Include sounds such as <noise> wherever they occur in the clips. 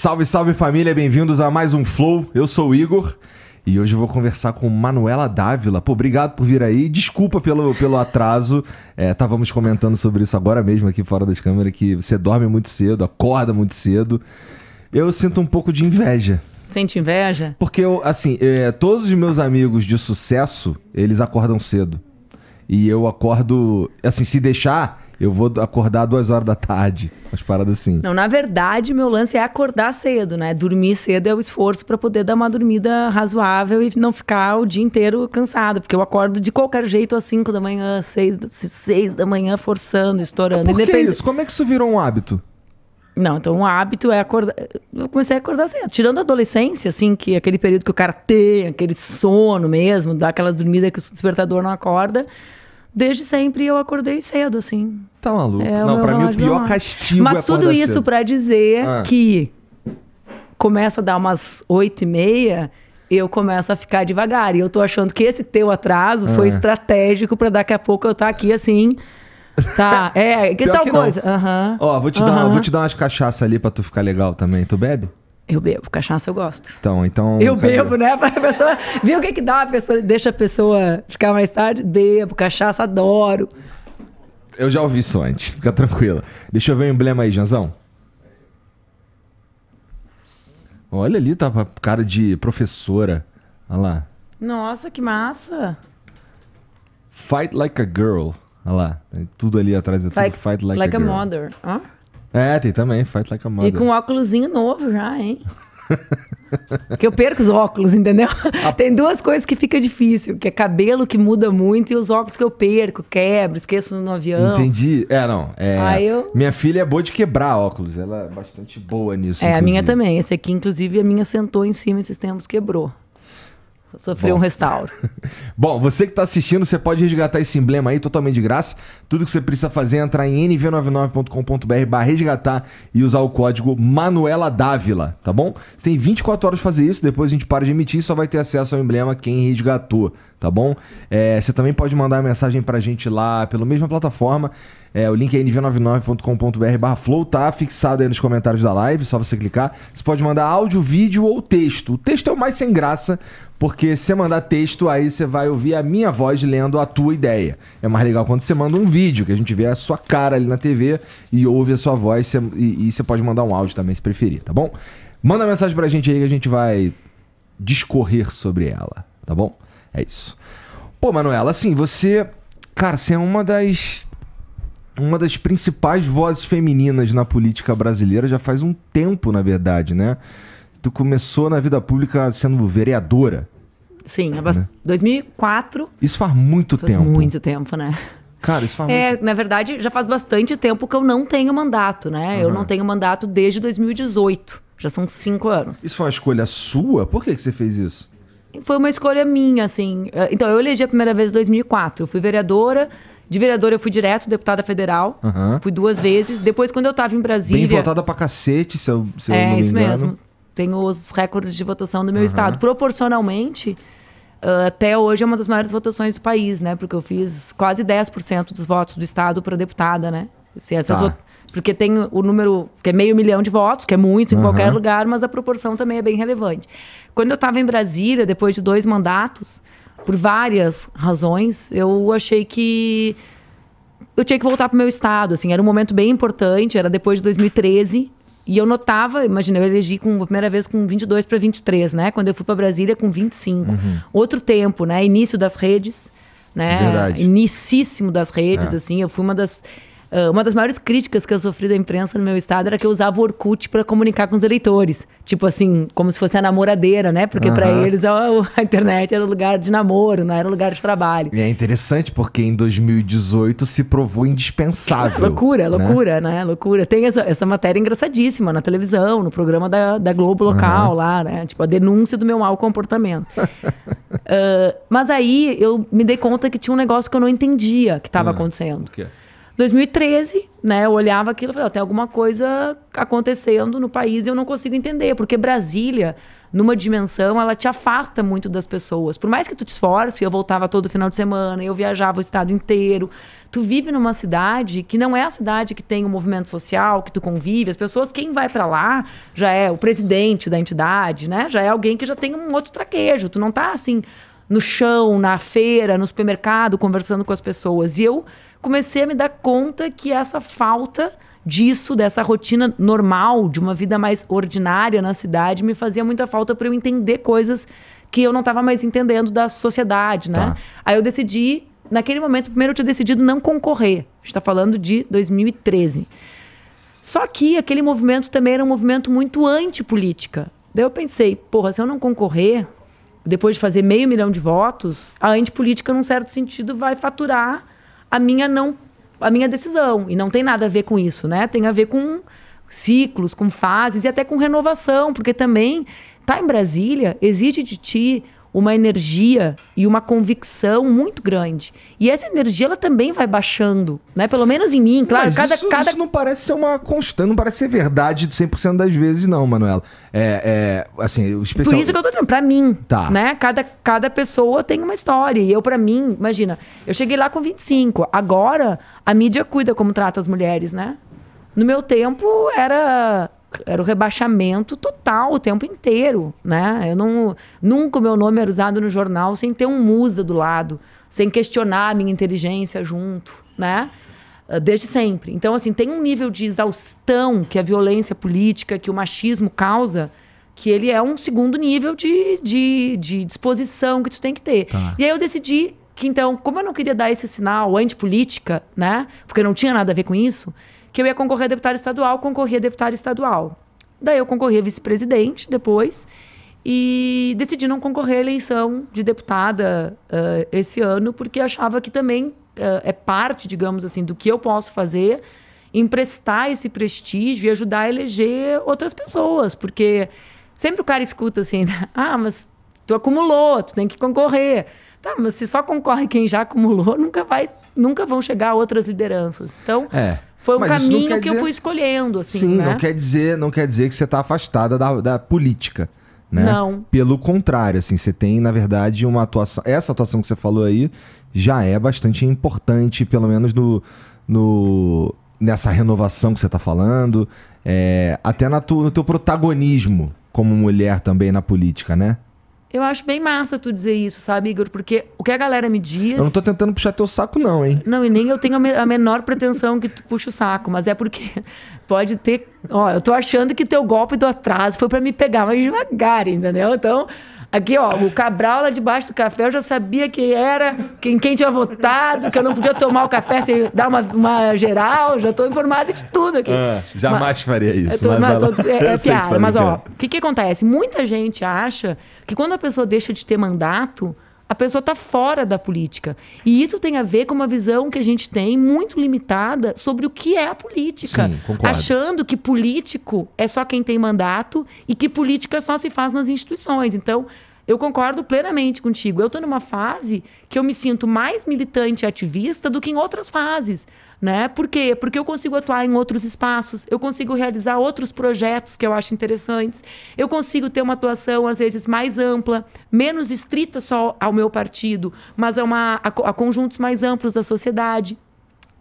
Salve, salve família, bem-vindos a mais um Flow. Eu sou o Igor e hoje eu vou conversar com Manuela Dávila. Pô, obrigado por vir aí. Desculpa pelo, pelo atraso. É, comentando sobre isso agora mesmo aqui fora das câmeras que você dorme muito cedo, acorda muito cedo. Eu sinto um pouco de inveja. Sente inveja? Porque eu, assim, é, todos os meus amigos de sucesso, eles acordam cedo. E eu acordo, assim, se deixar, eu vou acordar duas horas da tarde. as paradas assim. Não, na verdade, meu lance é acordar cedo, né? Dormir cedo é o esforço para poder dar uma dormida razoável e não ficar o dia inteiro cansado. Porque eu acordo de qualquer jeito às 5 da manhã, 6 seis, seis da manhã, forçando, estourando. Mas por que isso? Como é que isso virou um hábito? Não, então um hábito é acordar. Eu comecei a acordar cedo. Tirando a adolescência, assim, que é aquele período que o cara tem, aquele sono mesmo, dá aquelas dormidas que o despertador não acorda desde sempre eu acordei cedo, assim. Tá maluco? É, não, para mim o pior castigo Mas é tudo isso para dizer ah. que começa a dar umas oito e meia, eu começo a ficar devagar. E eu tô achando que esse teu atraso ah. foi estratégico para daqui a pouco eu estar tá aqui assim. Tá, é, que Pior tal que coisa. Uhum. Ó, vou te, uhum. dar, vou te dar umas cachaça ali pra tu ficar legal também. Tu bebe? Eu bebo, cachaça eu gosto. Então, então. Eu bebo, né? <laughs> Para a pessoa. Viu o que, que dá? A pessoa, deixa a pessoa ficar mais tarde, bebo, cachaça, adoro. Eu já ouvi isso antes, fica tranquila. Deixa eu ver o emblema aí, Janzão. Olha ali, tá cara de professora. Olha lá. Nossa, que massa! Fight like a girl. Olha lá. Tudo ali atrás é fight, tudo fight like, like a, a mother. Hã? É, tem também, Fight Like a Mother. E com um óculosinho novo já, hein? <laughs> Porque eu perco os óculos, entendeu? A... Tem duas coisas que fica difícil, que é cabelo que muda muito e os óculos que eu perco, quebro, esqueço no avião. Entendi. É, não. É... Eu... Minha filha é boa de quebrar óculos, ela é bastante boa nisso. É, inclusive. a minha também. Esse aqui, inclusive, a minha sentou em cima esses tempos, quebrou. Sofreu um restauro. <laughs> Bom, você que está assistindo, você pode resgatar esse emblema aí totalmente de graça. Tudo que você precisa fazer é entrar em nv99.com.br resgatar e usar o código Manuela Dávila, tá bom? Você tem 24 horas para fazer isso, depois a gente para de emitir e só vai ter acesso ao emblema quem resgatou, tá bom? É, você também pode mandar mensagem para a gente lá pela mesma plataforma. É, o link é nv99.com.br barra flow, tá fixado aí nos comentários da live, só você clicar. Você pode mandar áudio, vídeo ou texto. O texto é o mais sem graça, porque se você mandar texto, aí você vai ouvir a minha voz lendo a tua ideia. É mais legal quando você manda um vídeo, que a gente vê a sua cara ali na TV e ouve a sua voz e, e você pode mandar um áudio também, se preferir, tá bom? Manda mensagem pra gente aí que a gente vai discorrer sobre ela, tá bom? É isso. Pô, Manuela, assim, você... Cara, você é uma das uma das principais vozes femininas na política brasileira já faz um tempo, na verdade, né? Tu começou na vida pública sendo vereadora. Sim, né? 2004. Isso faz muito faz tempo. Muito tempo, né? Cara, isso faz é, muito... Na verdade, já faz bastante tempo que eu não tenho mandato, né? Uhum. Eu não tenho mandato desde 2018. Já são cinco anos. Isso foi é uma escolha sua? Por que, que você fez isso? Foi uma escolha minha, assim. É, então, eu elegi a primeira vez em 2004. Eu fui vereadora de vereadora eu fui direto deputada federal. Uhum. Fui duas vezes. Depois, quando eu tava em Brasília... Bem votada pra cacete, seu, eu, se é, eu não me É, isso mesmo. Tenho os recordes de votação do meu uhum. estado. Proporcionalmente, ah, até hoje é uma das maiores votações do país, né? Porque eu fiz quase 10% dos votos do estado para deputada, né? Se essas tá. Porque tem o número, que é meio milhão de votos, que é muito em uhum. qualquer lugar, mas a proporção também é bem relevante. Quando eu estava em Brasília, depois de dois mandatos, por várias razões, eu achei que eu tinha que voltar para o meu estado, assim, era um momento bem importante, era depois de 2013, e eu notava, imagina, eu elegi com, a primeira vez com 22 para 23, né? Quando eu fui para Brasília com 25. Uhum. Outro tempo, né? Início das redes, né? Verdade. Inicíssimo das redes, é. assim. Eu fui uma das ah, uma das maiores críticas que eu sofri da imprensa no meu estado era que eu usava o Orkut para comunicar com os eleitores. Tipo assim, como se fosse a namoradeira, né? Porque uhum. para eles a, a, internet era o lugar de namoro, não era o lugar de trabalho. E é interessante porque em 2018 se provou indispensável. É, <laughs> loucura, loucura, né? né? Loucura. Tem essa, essa matéria engraçadíssima na televisão, no programa da, da Globo local uhum. lá, né? Tipo, a denúncia do meu mau comportamento. uh, <laughs> mas aí eu me dei conta que tinha um negócio que eu não entendia que estava uhum. Ah. acontecendo. O quê? 2013, né? Eu olhava aquilo e falei, oh, tem alguma coisa acontecendo no país e eu não consigo entender. Porque Brasília, numa dimensão, ela te afasta muito das pessoas. Por mais que tu te esforce, eu voltava todo final de semana, eu viajava o estado inteiro. Tu vive numa cidade que não é a cidade que tem o um movimento social, que tu convive. As pessoas, quem vai para lá já é o presidente da entidade, né? Já é alguém que já tem um outro traquejo. Tu não tá assim no chão, na feira, no supermercado, conversando com as pessoas. E eu comecei a me dar conta que essa falta disso, dessa rotina normal, de uma vida mais ordinária na cidade, me fazia muita falta para eu entender coisas que eu não estava mais entendendo da sociedade, né? Tá. Aí eu decidi, naquele momento, primeiro eu tinha decidido não concorrer. A gente está falando de 2013. Só que aquele movimento também era um movimento muito antipolítica. Daí eu pensei, porra, se eu não concorrer, depois de fazer meio milhão de votos, a antipolítica, num certo sentido, vai faturar a minha não a minha decisão e não tem nada a ver com isso, né? Tem a ver com ciclos, com fases e até com renovação, porque também tá em Brasília exige de ti uma energia e uma convicção muito grande. E essa energia ela também vai baixando, né? Pelo menos em mim, claro. Mas cada, isso, cada... isso não parece ser uma constante, não parece ser verdade de 100% das vezes, não, Manuela. É, é assim, especial... Por isso que eu tô dizendo, pra mim, tá. né? Cada, cada pessoa tem uma história. E eu, para mim, imagina, eu cheguei lá com 25. Agora, a mídia cuida como trata as mulheres, né? No meu tempo, era era o rebaixamento total o tempo inteiro, né? Eu não nunca o meu nome era usado no jornal sem ter um musa do lado, sem questionar a minha inteligência junto, né? Ah, desde sempre. Então assim, tem um nível de exaustão que a violência política, que o machismo causa, que ele é um segundo nível de, de, de disposição que tu tem que ter. Tá. E aí eu decidi que então, como eu não queria dar esse sinal antipolítica, né? Porque não tinha nada a ver com isso, que eu ia concorrer a deputada estadual, concorri a deputada estadual. Daí eu concorri a vice-presidente depois e decidi não concorrer à eleição de deputada uh, esse ano, porque achava que também uh, é parte, digamos assim, do que eu posso fazer, emprestar esse prestígio e ajudar a eleger outras pessoas, porque sempre o cara escuta assim, né? <laughs> ah, mas tu acumulou, tu tem que concorrer. Tá, mas se só concorre quem já acumulou, nunca vai, nunca vão chegar outras lideranças. Então, é. Foi um Mas caminho que dizer... eu fui escolhendo, assim. Sim, né? não quer dizer, não quer dizer que você está afastada da, da política. Né? Não. Pelo contrário, assim, você tem, na verdade, uma atuação. Essa atuação que você falou aí já é bastante importante, pelo menos no, no nessa renovação que você está falando, é, até tu, no teu protagonismo como mulher também na política, né? Eu acho bem massa tu dizer isso, sabe, Igor? Porque o que a galera me diz. Eu não tô tentando puxar teu saco, não, hein? Não, e nem eu tenho a, menor pretensão que tu puxa o saco, mas é porque <laughs> pode ter. Ó, eu tô achando que teu golpe do atraso foi para me pegar mais devagar, entendeu? Então, Aqui, ó, o Cabral lá debaixo do café, eu já sabia que era quem, quem tinha votado, que eu não podia tomar o café sem dar uma, uma geral, já estou informada de tudo aqui. Ah, jamais mas, faria isso. Tô, mas, tô, é, é <laughs> piada, mas ó, é. o que, que acontece? Muita gente acha que quando a pessoa deixa de ter mandato, a pessoa está fora da política. E isso tem a ver com uma visão que a gente tem muito limitada sobre o que é a política. Sim, achando que político é só quem tem mandato e que política só se faz nas instituições. Então, eu concordo plenamente contigo. Eu estou numa fase que eu me sinto mais militante e ativista do que em outras fases. Né? Por quê? Porque eu consigo atuar em outros espaços, eu consigo realizar outros projetos que eu acho interessantes, eu consigo ter uma atuação, às vezes, mais ampla, menos estrita só ao meu partido, mas a, é uma, a, a conjuntos mais amplos da sociedade.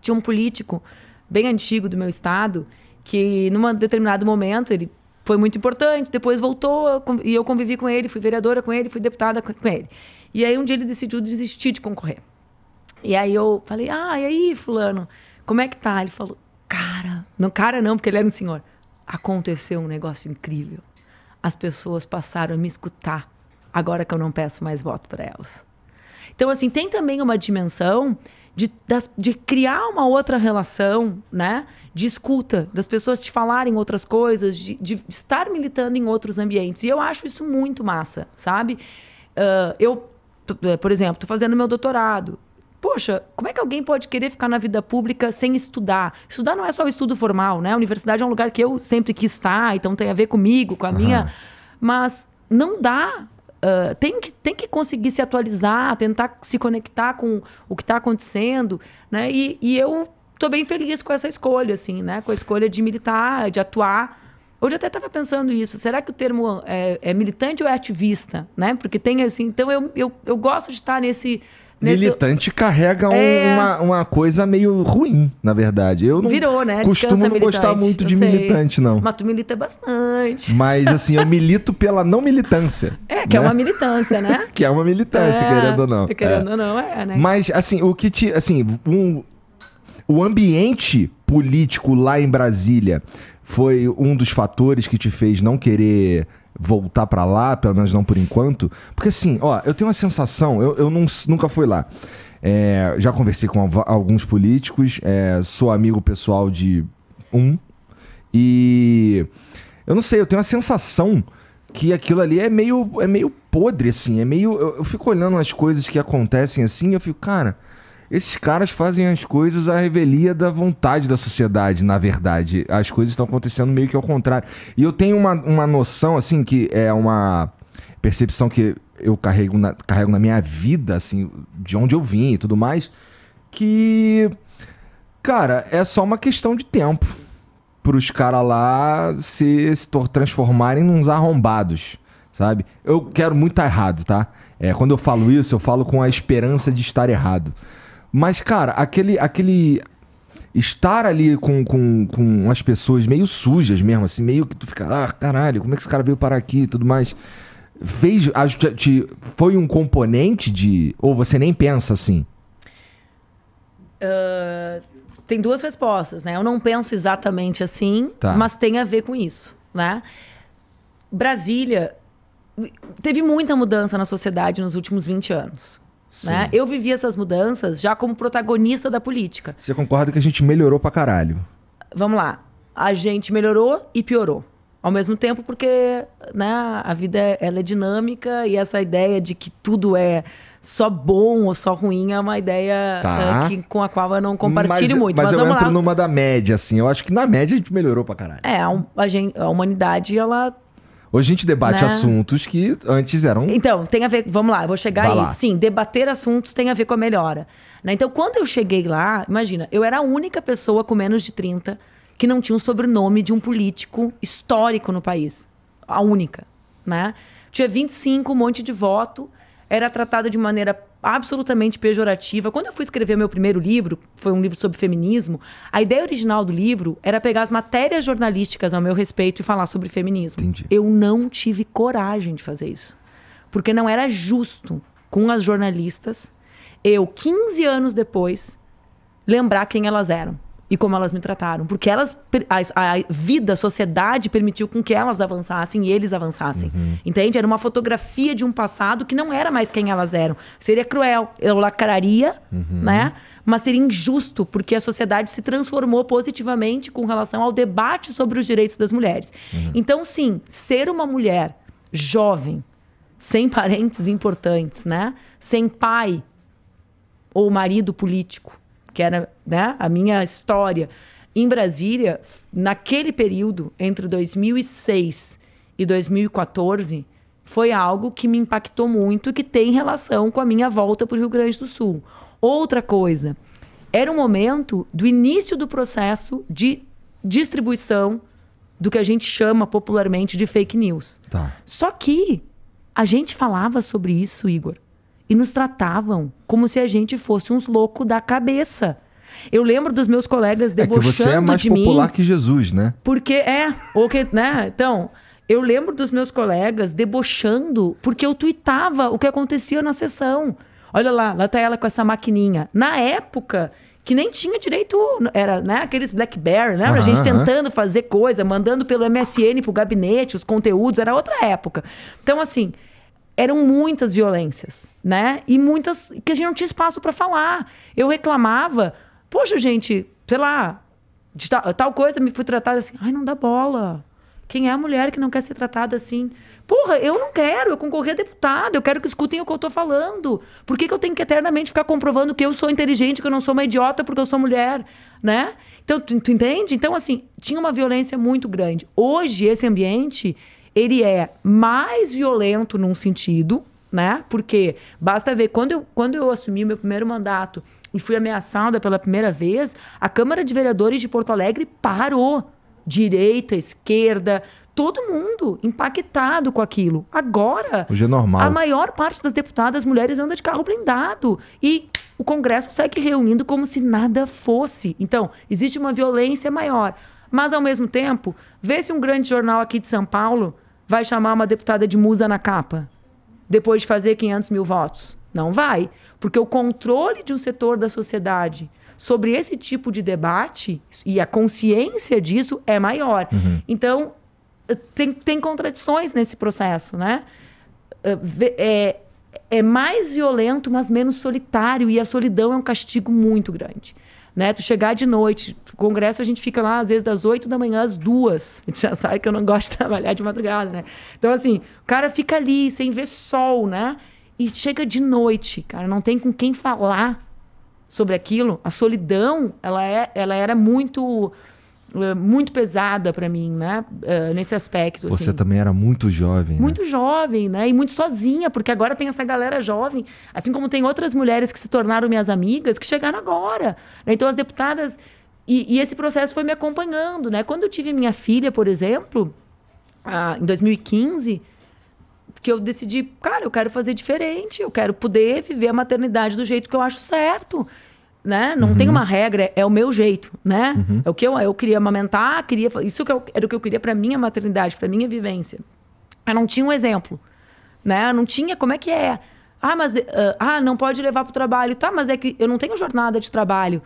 Tinha um político bem antigo do meu estado que, num determinado momento, ele foi muito importante, depois voltou e eu convivi com ele, fui vereadora com ele, fui deputada com ele. E aí um dia ele decidiu desistir de concorrer. E aí eu falei, ah, e aí, fulano? Como é que tá? Ele falou, cara, não cara não, porque ele era um senhor. Aconteceu um negócio incrível. As pessoas passaram a me escutar agora que eu não peço mais voto para elas. Então, assim, tem também uma dimensão de, das, de criar uma outra relação, né? De escuta, das pessoas te falarem outras coisas, de, de estar militando em outros ambientes. E eu acho isso muito massa, sabe? Uh, eu, eh, por exemplo, estou fazendo meu doutorado poxa, como é que alguém pode querer ficar na vida pública sem estudar? Estudar não é só o estudo formal, né? A universidade é um lugar que eu sempre quis estar, então tem a ver comigo, com a uhum. minha. Mas não dá. Uh, tem, que, tem que conseguir se atualizar, tentar se conectar com o que está acontecendo, né? E, e eu estou bem feliz com essa escolha, assim, né? Com a escolha de militar, de atuar. Hoje eu até estava pensando isso. Será que o termo é, é, militante ou é ativista, né? Porque tem assim. Então eu, eu, eu gosto de estar nesse Nesse... Militante carrega um, é... uma, uma coisa meio ruim, na verdade. Eu não Virou, né? costumo não gostar muito de militante, não. Mas tu milita bastante. Mas assim, eu <laughs> milito pela não militância. É, que é né? é uma militância, né? <laughs> que é uma militância, é... querendo ou não. É, querendo é. ou não, é, né? Mas assim, o que te. Assim, um, o ambiente político lá em Brasília foi um dos fatores que te fez não querer voltar para lá, pelo menos não por enquanto. Porque assim, ó, eu tenho uma sensação, eu, eu não, nunca fui lá. É, já conversei com alguns políticos, é, sou amigo pessoal de um. E eu não sei, eu tenho a sensação que aquilo ali é meio, é meio podre, assim. É meio. Eu, eu fico olhando as coisas que acontecem assim eu fico, cara esses caras fazem as coisas à revelia da vontade da sociedade, na verdade. As coisas estão acontecendo meio que ao contrário. E eu tenho uma, uma noção, assim, que é uma percepção que eu carrego na, carrego na minha vida, assim, de onde eu vim e tudo mais, que, cara, é só uma questão de tempo para os caras lá se, se transformarem nos arrombados, sabe? Eu quero muito estar tá errado, tá? É, quando eu falo isso, eu falo com a esperança de estar errado. Mas, cara, aquele. aquele estar ali com, com, com as pessoas meio sujas mesmo, assim, meio que tu fica, ah, caralho, como é que esse cara veio parar aqui e tudo mais. Fez. A, te, foi um componente de. Ou você nem pensa assim? Uh, tem duas respostas, né? Eu não penso exatamente assim, tá. mas tem a ver com isso, né? Brasília teve muita mudança na sociedade nos últimos 20 anos. Né? Eu vivi essas mudanças já como protagonista da política. Você concorda que a gente melhorou pra caralho? Vamos lá. A gente melhorou e piorou. Ao mesmo tempo, porque né, a vida é, ela é dinâmica e essa ideia de que tudo é só bom ou só ruim é uma ideia tá. Eh, que, com a qual eu não compartilho mas, muito. Mas, mas eu entro lá. numa da média, assim. Eu acho que na média a gente melhorou pra caralho. É, a, a, gente, a humanidade, ela Hoje a gente debate né? assuntos que antes eram. Então, tem a ver. Vamos lá, eu vou chegar Vai aí. Lá. Sim, debater assuntos tem a ver com a melhora. Né? Então, quando eu cheguei lá, imagina, eu era a única pessoa com menos de 30 que não tinha o um sobrenome de um político histórico no país. A única, né? Tinha 25, um monte de voto era tratada de maneira absolutamente pejorativa. Quando eu fui escrever meu primeiro livro, foi um livro sobre feminismo, a ideia original do livro era pegar as matérias jornalísticas ao meu respeito e falar sobre feminismo. Entendi. Eu não tive coragem de fazer isso. Porque não era justo com as jornalistas eu, 15 anos depois, lembrar quem elas eram e como elas me trataram. Porque elas a, a vida, a sociedade permitiu com que elas avançassem e eles avançassem. Uhum. Entende? Era uma fotografia de um passado que não era mais quem elas eram. Seria cruel, eu lacraria, uhum. né? Mas seria injusto, porque a sociedade se transformou positivamente com relação ao debate sobre os direitos das mulheres. Uhum. Então, sim, ser uma mulher jovem, sem parentes importantes, né? Sem pai ou marido político, que era né, a minha história em Brasília, naquele período, entre 2006 e 2014, foi algo que me impactou muito e que tem relação com a minha volta para o Rio Grande do Sul. Outra coisa, era um momento do início do processo de distribuição do que a gente chama popularmente de fake news. Tá. Só que a gente falava sobre isso, Igor, e nos tratavam como se a gente fosse uns loucos da cabeça. Eu lembro dos meus colegas debochando de mim. É que você é mais popular mim, que Jesus, né? Porque é, ou que, né? Então, eu lembro dos meus colegas debochando porque eu tuitava o que acontecia na sessão. Olha lá, lá tá ela com essa maquininha. Na época, que nem tinha direito, era, né, aqueles BlackBerry, né, uhum, a gente tentando uhum. fazer coisa, mandando pelo MSN pro gabinete os conteúdos, era outra época. Então assim, eram muitas violências, né? E muitas que a gente não tinha espaço para falar. Eu reclamava, poxa, gente, sei lá, de tal, tal coisa me fui tratada assim, ai, não dá bola. Quem é a mulher que não quer ser tratada assim? Porra, eu não quero, eu concorri a deputado, eu quero que escutem o que eu tô falando. Por que, que eu tenho que eternamente ficar comprovando que eu sou inteligente, que eu não sou uma idiota porque eu sou mulher, né? Então, tu, tu entende? Então, assim, tinha uma violência muito grande. Hoje, esse ambiente ele é mais violento num sentido, né? Porque basta ver, quando eu, quando eu assumi o meu primeiro mandato e fui ameaçada pela primeira vez, a Câmara de Vereadores de Porto Alegre parou. Direita, esquerda, todo mundo impactado com aquilo. Agora, Hoje é normal. a maior parte das deputadas mulheres anda de carro blindado e o Congresso segue reunindo como se nada fosse. Então, existe uma violência maior. Mas, ao mesmo tempo, vê-se um grande jornal aqui de São Paulo vai chamar uma deputada de musa na capa depois de fazer 500 mil votos? Não vai. Porque o controle de um setor da sociedade sobre esse tipo de debate e a consciência disso é maior. Uhum. Então, tem, tem contradições nesse processo, né? Eh, é, é mais violento, mas menos solitário. E a solidão é um castigo muito grande né? Tu chegar de noite, congresso a gente fica lá às vezes das 8 da manhã às duas. <laughs> A gente já sabe que eu não gosto de trabalhar de madrugada, né? Então assim, o cara fica ali sem ver sol, né? E chega de noite, cara, não tem com quem falar sobre aquilo. A solidão, ela é, ela era muito ah, muito pesada para mim, né? Uh, nesse aspecto. Você assim. também era muito jovem. Né? Muito né? jovem, né? E muito sozinha, porque agora tem essa galera jovem, assim como tem outras mulheres que se tornaram minhas amigas, que chegaram agora. Né? Então as deputadas e, e, esse processo foi me acompanhando, né? Quando eu tive minha filha, por exemplo, ah, em 2015 que eu decidi, cara, eu quero fazer diferente, eu quero poder viver a maternidade do jeito que eu acho certo né? Não uhum. tem uma regra, é o meu jeito, né? Uhum. É o que eu, eu queria amamentar, queria isso que eu, era o que eu queria para minha maternidade, para minha vivência. Eu não tinha um exemplo, né? Eu não tinha como é que é. Ah, mas uh, ah, não pode levar para o trabalho. Tá, mas é que eu não tenho jornada de trabalho.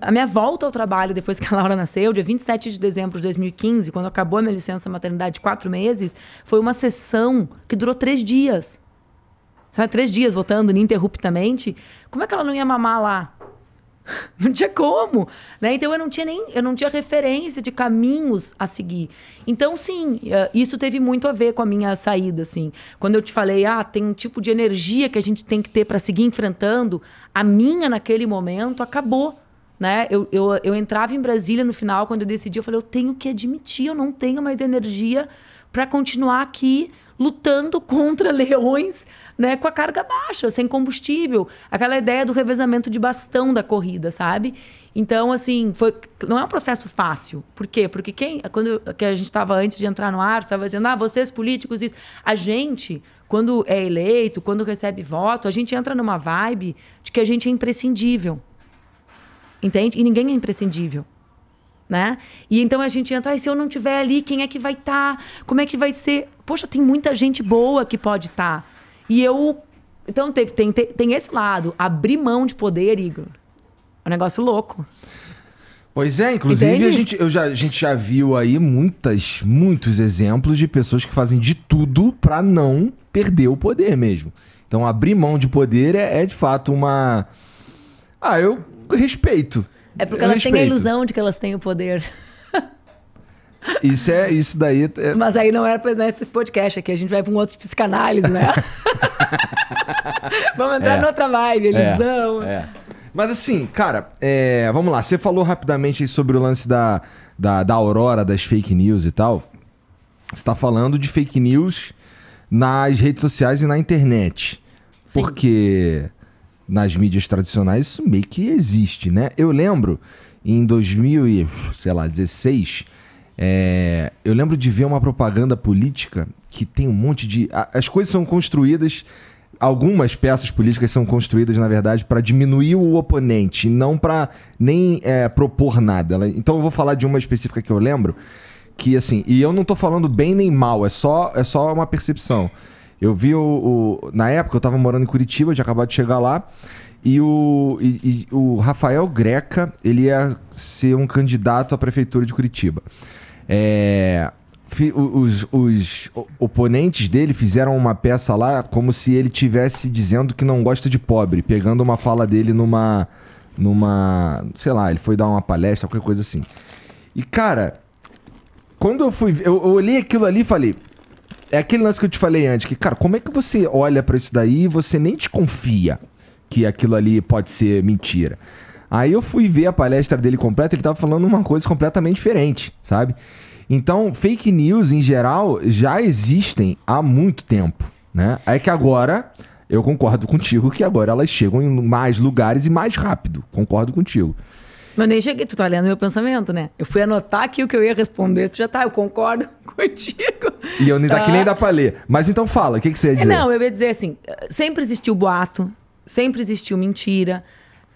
A, a minha volta ao trabalho depois que a Laura nasceu, dia 27 de dezembro de 2015, quando acabou a minha licença maternidade de quatro meses, foi uma sessão que durou três dias. Sabe, três dias votando ininterruptamente. Como é que ela não ia mamar lá? <laughs> Não tinha como, né? Então eu não tinha nem, eu não tinha referência de caminhos a seguir. Então sim, eh, isso teve muito a ver com a minha saída, assim. Quando eu te falei, ah, tem um tipo de energia que a gente tem que ter para seguir enfrentando, a minha naquele momento acabou, né? Eu, eu, eu entrava em Brasília no final, quando eu decidi, eu falei, eu tenho que admitir, eu não tenho mais energia para continuar aqui lutando contra <laughs> leões né, com a carga baixa, sem combustível. Aquela ideia do revezamento de bastão da corrida, sabe? Então, assim, foi, não é um processo fácil. Por quê? Porque quem, quando que a gente estava antes de entrar no ar, estava dizendo, ah, vocês políticos, isso. A gente, quando é eleito, quando recebe voto, a gente entra numa vibe de que a gente é imprescindível. Entende? E ninguém é imprescindível. Né? E então a gente entra, ah, se eu não tiver ali, quem é que vai estar? Tá? Como é que vai ser? Poxa, tem muita gente boa que pode estar. Tá e eu. Então tem, tem, tem esse lado, abrir mão de poder, Igor. É um negócio louco. Pois é, inclusive a gente, eu já, a gente já viu aí muitas, muitos exemplos de pessoas que fazem de tudo para não perder o poder mesmo. Então abrir mão de poder é, é de fato uma. Ah, eu respeito. É porque eu elas respeito. têm a ilusão de que elas têm o poder. Isso é isso daí. É... Mas aí não era pra, né, pra esse podcast aqui, a gente vai pra um outro de psicanálise, né? <laughs> Vamos entrar é. noutra vibe, é, elisão. É. Mas assim, cara, é, vamos lá. Você falou rapidamente sobre o lance da, da, da aurora, das fake news e tal. Você tá falando de fake news nas redes sociais e na internet. Sim. Porque nas mídias tradicionais isso meio que existe, né? Eu lembro em 2016. sei lá, é, eu lembro de ver uma propaganda política que tem um monte de. As coisas são construídas. Algumas peças políticas são construídas, na verdade, para diminuir o oponente, não para nem é, propor nada. Então eu vou falar de uma específica que eu lembro, que assim, e eu não estou falando bem nem mal, é só, é só uma percepção. Eu vi o, o Na época eu estava morando em Curitiba, tinha acabado de chegar lá, e o, e, e o Rafael Greca, ele ia ser um candidato à prefeitura de Curitiba. É, os, os, oponentes dele fizeram uma peça lá como se ele tivesse dizendo que não gosta de pobre, pegando uma fala dele numa. numa. sei lá, ele foi dar uma palestra, qualquer coisa assim. E cara, quando eu fui. Eu, eu olhei aquilo ali e falei. É aquele lance que eu te falei antes, que, cara, como é que você olha para isso daí e você nem te confia que aquilo ali pode ser mentira? Aí eu fui ver a palestra dele completa, ele tava falando uma coisa completamente diferente, sabe? Então, fake news em geral já existem há muito tempo, né? É que agora eu concordo contigo que agora elas chegam em mais lugares e mais rápido. Concordo contigo. Mas nem cheguei, tu tá lendo meu pensamento, né? Eu fui anotar aqui o que eu ia responder, tu já tá, eu concordo <laughs> contigo. E eu nem tá. daqui nem dá pra ler. Mas então fala, o que, que você ia dizer? Não, eu ia dizer assim: sempre existiu boato, sempre existiu mentira,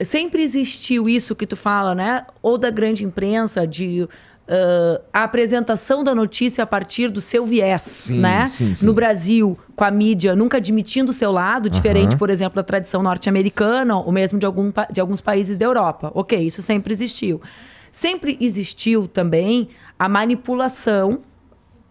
sempre existiu isso que tu fala, né? Ou da grande imprensa, de Uh, a apresentação da notícia a partir do seu viés, sim, né? Sim, sim. No Brasil, com a mídia nunca admitindo o seu lado, diferente, por exemplo, da tradição norte-americana ou mesmo de, algum, de alguns países da Europa. Ok, isso sempre existiu. Sempre existiu também a manipulação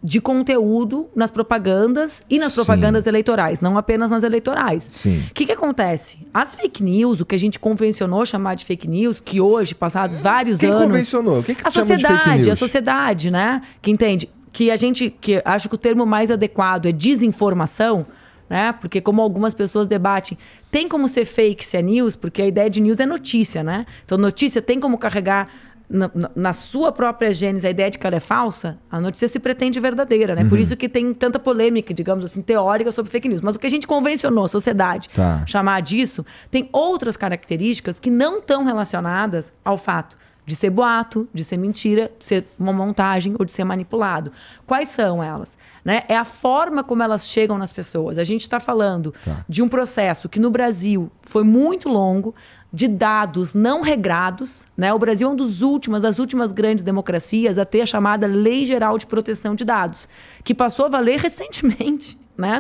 de conteúdo nas propagandas e nas Sim. propagandas eleitorais, não apenas nas eleitorais. Sim. O que, que acontece? As fake news, o que a gente convencionou chamar de fake news, que hoje, passados hum, vários Quem anos. Convencionou? O que, que a sociedade, a sociedade, né? Que entende que a gente, que acho que o termo mais adequado é desinformação, né? Porque como algumas pessoas debatem, tem como ser fake se é news, porque a ideia de news é notícia, né? Então notícia tem como carregar na, na, sua própria gênese, a ideia de que ela é falsa, a notícia se pretende verdadeira, né? Uhum. Por isso que tem tanta polêmica, digamos assim, teórica sobre fake news. Mas o que a gente convencionou, a sociedade, tá. chamar disso, tem outras características que não estão relacionadas ao fato de ser boato, de ser mentira, de ser uma montagem ou de ser manipulado. Quais são elas? Né? É a forma como elas chegam nas pessoas. A gente está falando tá. de um processo que no Brasil foi muito longo de dados não regrados. Né? O Brasil é um dos últimos, das últimas grandes democracias a ter a chamada Lei Geral de Proteção de Dados, que passou a valer recentemente. <laughs> Né?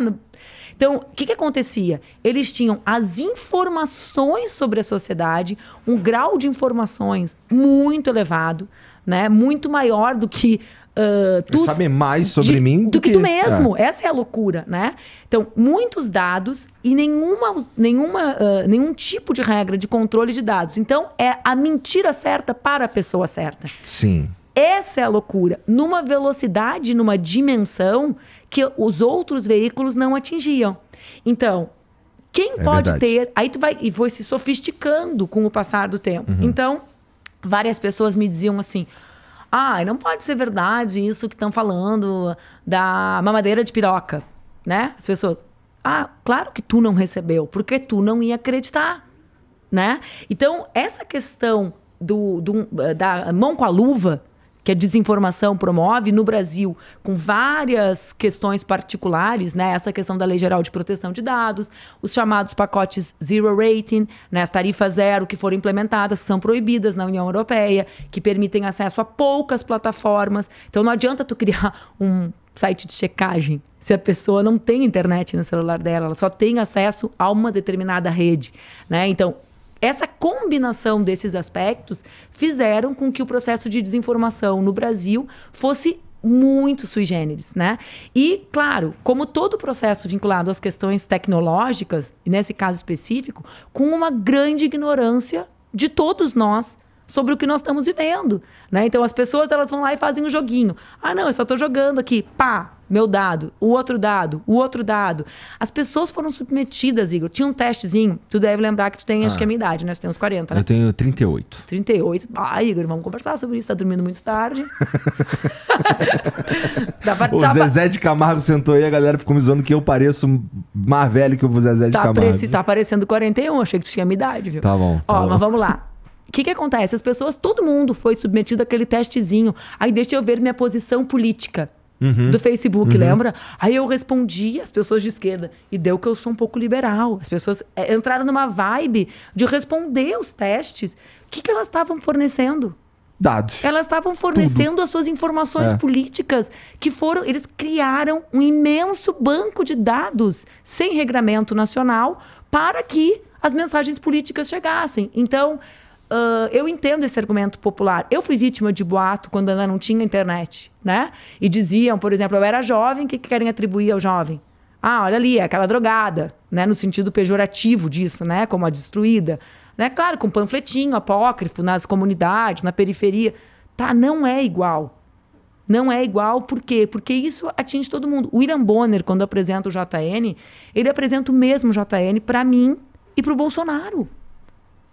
Então, o que, que acontecia? Eles tinham as informações sobre a sociedade, um grau de informações muito elevado, né? muito maior do que ah, uh, tu sabem mais sobre de, mim do, do que, que, tu mesmo. É. Essa é a loucura, né? Então, muitos dados e nenhuma, nenhuma, uh, nenhum tipo de regra de controle de dados. Então, é a mentira certa para a pessoa certa. Sim. Essa é a loucura. Numa velocidade, numa dimensão que os outros veículos não atingiam. Então, quem é pode verdade. ter. Aí tu vai. E foi se sofisticando com o passar do tempo. Uhum. Então, várias pessoas me diziam assim: ah, não pode ser verdade isso que estão falando da mamadeira de piroca, né? As pessoas, ah, claro que tu não recebeu, porque tu não ia acreditar, né? Então, essa questão do, do eh, da mão com a luva que a desinformação promove no Brasil, com várias questões particulares, né? Essa questão da Lei Geral de Proteção de Dados, os chamados pacotes Zero Rating, né? as tarifas zero que foram implementadas, que são proibidas na União Europeia, que permitem acesso a poucas plataformas. Então não adianta tu criar <laughs> um site de checagem se a pessoa não tem internet no celular dela, ela só tem acesso a uma determinada rede, né? Então, essa combinação desses aspectos fizeram com que o processo de desinformação no Brasil fosse muito sui generis, né? E, claro, como todo processo vinculado às questões tecnológicas, nesse caso específico, com uma grande ignorância de todos nós sobre o que nós estamos vivendo, né? Então as pessoas elas vão lá e fazem um joguinho. Ah, não, eu só estou jogando aqui, pá, meu dado, o outro dado, o outro dado. As pessoas foram submetidas, Igor. Tinha um testezinho, tu deve lembrar que tu tem, ah, acho que é a ah. minha idade, né? Tu tem uns 40, né? Eu tenho 38. 38. Ah, Igor, vamos conversar sobre isso. Tá dormindo muito tarde. <laughs> pra, o Zezé de Camargo sentou aí, a galera ficou me zoando que eu pareço mais velho que o Zezé de tá Camargo. Parece, tá parecendo 41, achei que tu tinha minha idade, viu? Tá bom. Tá Ó, bom. mas vamos lá. O que, que acontece? As pessoas, todo mundo foi submetido àquele testezinho. Aí deixa eu ver minha posição política. Uhum, do Facebook, uhum. lembra? Aí eu respondi as pessoas de esquerda e deu que eu sou um pouco liberal. As pessoas é, entraram numa vibe de responder os testes. O que, que elas estavam fornecendo? Dados. Elas estavam fornecendo Tudo. as suas informações é. políticas que foram. Eles criaram um imenso banco de dados sem regramento nacional para que as mensagens políticas chegassem. Então, uh, eu entendo esse argumento popular. Eu fui vítima de boato quando ainda não tinha internet, né? E diziam, por exemplo, eu era jovem, o que, que querem atribuir ao jovem? Ah, olha ali, é aquela drogada, né? No sentido pejorativo disso, né? Como a destruída. Né? Claro, com panfletinho apócrifo nas comunidades, na periferia. Tá, não é igual. Não é igual, por quê? Porque isso atinge todo mundo. O William Bonner, quando apresenta o JN, ele apresenta o mesmo JN para mim e para o Bolsonaro.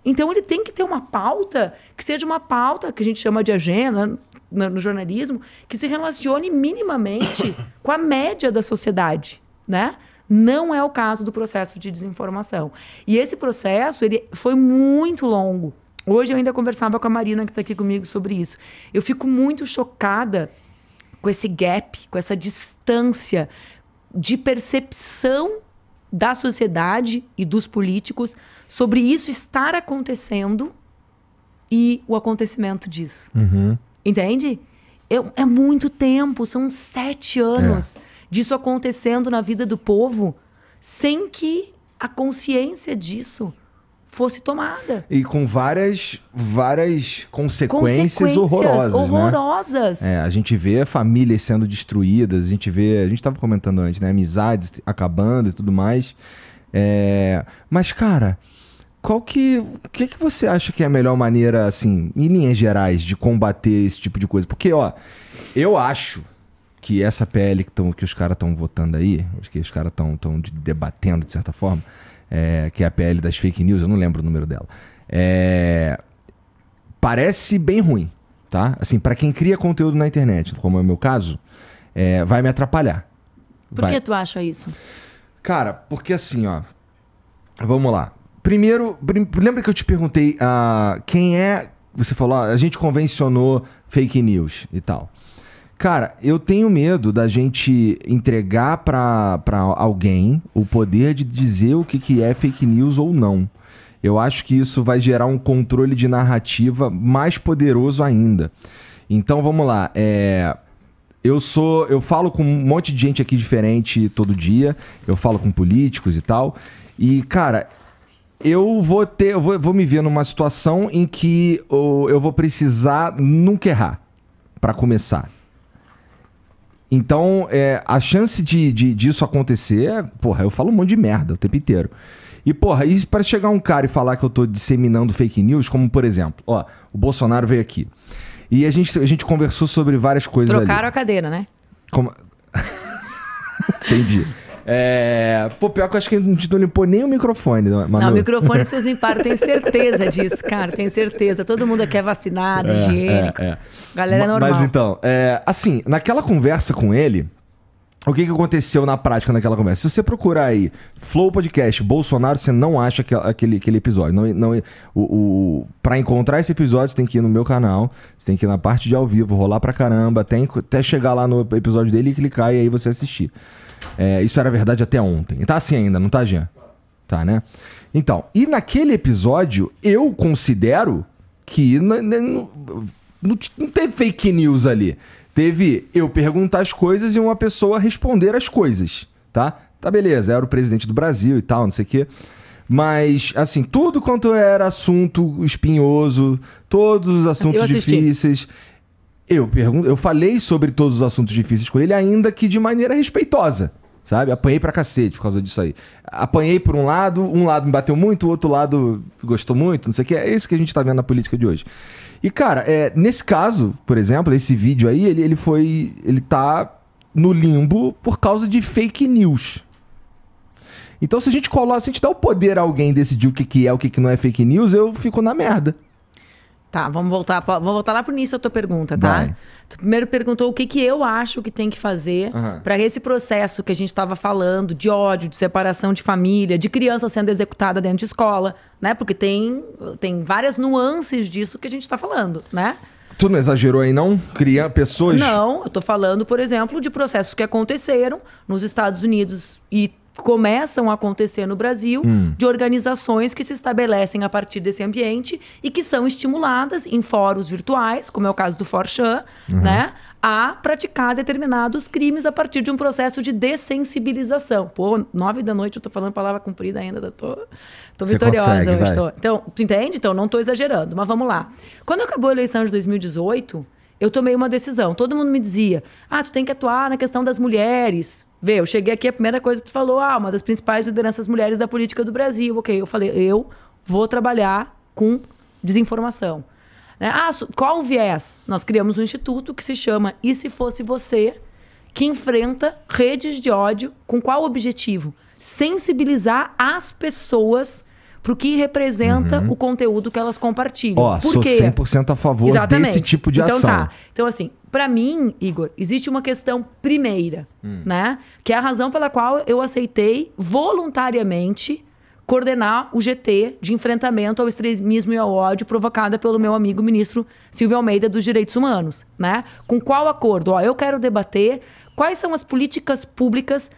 Então ele tem que ter uma pauta que seja uma pauta que a gente chama de agenda no, jornalismo, que se relacione minimamente <coughs> com a média da sociedade, né? Não é o caso do processo de desinformação. E esse processo ele foi muito longo. Hoje eu ainda conversava com a Marina que está aqui comigo sobre isso. Eu fico muito chocada com esse gap, com essa distância de percepção da sociedade e dos políticos sobre isso estar acontecendo e o acontecimento disso. Uhum. Entende? É, é, muito tempo, são sete anos é. disso acontecendo na vida do povo, sem que a consciência disso fosse tomada. E com várias, várias consequências, consequências horrorosas. Né? Horrorosas. Né? É, a gente vê famílias sendo destruídas, a gente vê. A gente estava comentando antes, né? Amizades acabando e tudo mais. É... Mas, cara, qual que. O que, que você acha que é a melhor maneira, assim, em linhas gerais, de combater esse tipo de coisa? Porque, ó, eu acho que essa PL que, tão, que os caras estão votando aí, que os caras estão tão debatendo de certa forma, é, que é a PL das fake news, eu não lembro o número dela. É, parece bem ruim, tá? Assim, para quem cria conteúdo na internet, como é o meu caso, é, vai me atrapalhar. Por vai. que tu acha isso? Cara, porque assim, ó. Vamos lá. Primeiro, lembra que eu te perguntei uh, quem é. Você falou, ah, a gente convencionou fake news e tal. Cara, eu tenho medo da gente entregar para alguém o poder de dizer o que, que é fake news ou não. Eu acho que isso vai gerar um controle de narrativa mais poderoso ainda. Então vamos lá. É... Eu sou. Eu falo com um monte de gente aqui diferente todo dia. Eu falo com políticos e tal. E, cara, eu vou ter, eu vou, vou, me ver numa situação em que eu, eu vou precisar nunca errar para começar. Então, é, a chance de, de, disso acontecer, porra, eu falo um monte de merda o tempo inteiro. E, porra, e para chegar um cara e falar que eu tô disseminando fake news, como por exemplo, ó, o Bolsonaro veio aqui. E a gente, a gente conversou sobre várias coisas Trocaram ali. a cadeira, né? Como... <laughs> Entendi. É... Pô, pior que eu acho que a gente não limpou nem o microfone, né, Manu. Não, o microfone vocês limparam, tenho certeza disso, cara, tenho certeza. Todo mundo aqui é vacinado, é, é higiênico. É, é. Galera é normal. Mas então, é, assim, naquela conversa com ele, o que, que aconteceu na prática naquela conversa? Se você procurar aí Flow Podcast Bolsonaro, você não acha que, aquele, aquele episódio. Não, não, o, o, pra encontrar esse episódio, você tem que ir no meu canal, você tem que ir na parte de ao vivo, rolar pra caramba, até, até chegar lá no episódio dele e clicar e aí você assistir. É, isso era verdade até ontem. Tá assim ainda, não tá, Jean? Tá, né? Então, e naquele episódio, eu considero que não, teve fake news ali. Teve eu perguntar as coisas e uma pessoa responder as coisas, tá? Tá beleza, era o presidente do Brasil e tal, não sei o quê. Mas, assim, tudo quanto era assunto espinhoso, todos os assuntos difíceis, eu pergunto, eu falei sobre todos os assuntos difíceis com ele, ainda que de maneira respeitosa, sabe? Apanhei pra cacete por causa disso aí. Apanhei por um lado, um lado me bateu muito, o outro lado gostou muito, não sei o que. É isso que a gente tá vendo na política de hoje. E, cara, é, nesse caso, por exemplo, esse vídeo aí, ele, ele foi. Ele tá no limbo por causa de fake news. Então, se a gente coloca, se a gente dá o poder a alguém decidir o que, que é, o que, que não é fake news, eu fico na merda. Tá, vamos voltar. vamos voltar lá pro início da tua pergunta, tá? Vai. Tu primeiro perguntou o que, que eu acho que tem que fazer uhum. para esse processo que a gente estava falando de ódio, de separação de família, de criança sendo executada dentro de escola, né? Porque tem, tem várias nuances disso que a gente está falando, né? Tu não exagerou aí, não? Criar pessoas? Não, eu tô falando, por exemplo, de processos que aconteceram nos Estados Unidos e começam a acontecer no Brasil hum. de organizações que se estabelecem a partir desse ambiente e que são estimuladas em fóruns virtuais, como é o caso do Forchan, uhum. né? A praticar determinados crimes a partir de um processo de dessensibilização. Pô, nove da noite eu tô falando palavra comprida ainda, tô, tô Você vitoriosa consegue, Então, tu entende? Então, não tô exagerando, mas vamos lá. Quando acabou a eleição de 2018, eu tomei uma decisão. Todo mundo me dizia: ah, tu tem que atuar na questão das mulheres. Vê, eu cheguei aqui, a primeira coisa que tu falou, ah, uma das principais lideranças mulheres da política do Brasil. Ok, eu falei, eu vou trabalhar com desinformação. Né? Ah, qual o viés? Nós criamos um instituto que se chama E Se Fosse Você, que enfrenta redes de ódio com qual objetivo? Sensibilizar as pessoas para o que representa uhum. o conteúdo que elas compartilham. Ó, oh, sou 100% a favor Exatamente. desse tipo de então, tá. ação. Tá. Então, assim, para mim, Igor, existe uma questão primeira, hum. né? Que é a razão pela qual eu aceitei voluntariamente coordenar o GT de enfrentamento ao extremismo e ao ódio provocada pelo meu amigo ministro Silvio Almeida dos Direitos Humanos, né? Com qual acordo? Ó, eu quero debater quais são as políticas públicas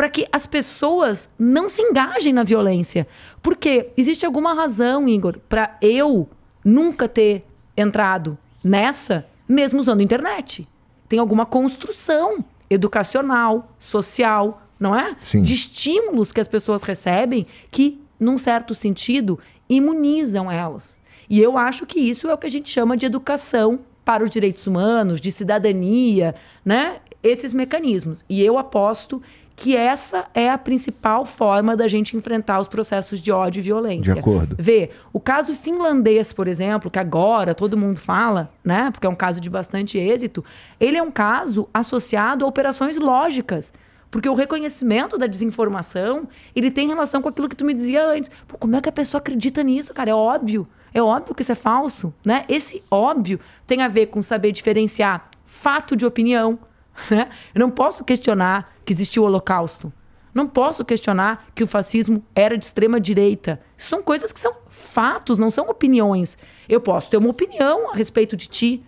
para que as pessoas não se engajem na violência. Porque existe alguma razão, Igor, para eu nunca ter entrado nessa, mesmo usando a internet. Tem alguma construção educacional, social, não é? Sim. De estímulos que as pessoas recebem que, num certo sentido, imunizam elas. E eu acho que isso é o que a gente chama de educação para os direitos humanos, de cidadania, né? Esses mecanismos. E eu aposto que essa é a principal forma da gente enfrentar os processos de ódio e violência. De acordo. Vê, o caso finlandês, por exemplo, que agora todo mundo fala, né, porque é um caso de bastante êxito, ele é um caso associado a operações lógicas. Porque o reconhecimento da desinformação, ele tem relação com aquilo que tu me dizia antes. Pô, como é que a pessoa acredita nisso, cara? É óbvio. É óbvio que isso é falso, né? Esse óbvio tem a ver com saber diferenciar fato de opinião, <laughs> Né? Eu não posso questionar que existiu o Holocausto. Não posso questionar que o fascismo era de extrema direita. São coisas que são fatos, não são opiniões. Eu posso ter uma opinião a respeito de ti,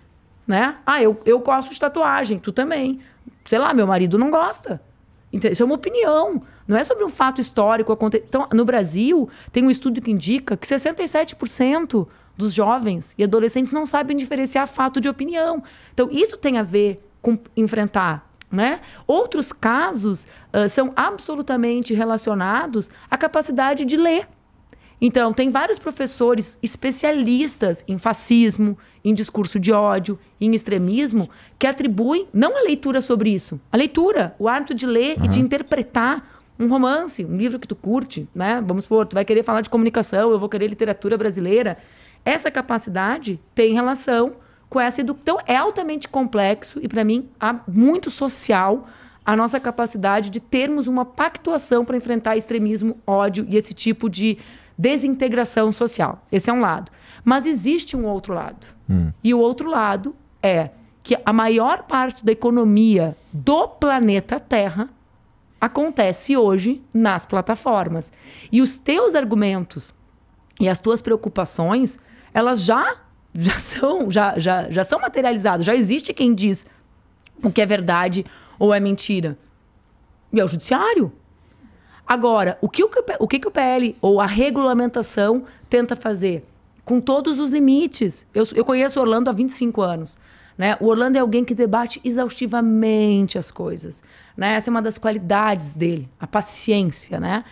né? Ah, eu, eu gosto de tatuagem, tu também. Sei lá, meu marido não gosta. Isso é uma opinião, não é sobre um fato histórico. Então, no Brasil, tem um estudo que indica que 67% dos jovens e adolescentes não sabem diferenciar fato de opinião. Então, isso tem a ver com, enfrentar. Né? Outros casos uh, são absolutamente relacionados à capacidade de ler. Então, tem vários professores especialistas em fascismo, em discurso de ódio, em extremismo, que atribuem não a leitura sobre isso, a leitura, o hábito de ler uhum. e de interpretar um romance, um livro que tu curte, né? Vamos supor, tu vai querer falar de comunicação, eu vou querer literatura brasileira. Essa capacidade tem relação com essa educação. Então, é altamente complexo e, para mim, muito social a nossa capacidade de termos uma pactuação para enfrentar extremismo, ódio e esse tipo de desintegração social. Esse é um lado. Mas existe um outro lado. Hum. E o outro lado é que a maior parte da economia do planeta Terra acontece hoje nas plataformas. E os teus argumentos e as tuas preocupações, elas já já são, já, já, já são materializados. Já existe quem diz o que é verdade ou é mentira. E é o judiciário. Agora, o que o, o, que, que o PL ou a regulamentação tenta fazer? Com todos os limites. Eu, eu conheço o Orlando há 25 anos. Né? O Orlando é alguém que debate exaustivamente as coisas. Né? Essa é uma das qualidades dele, a paciência. Né?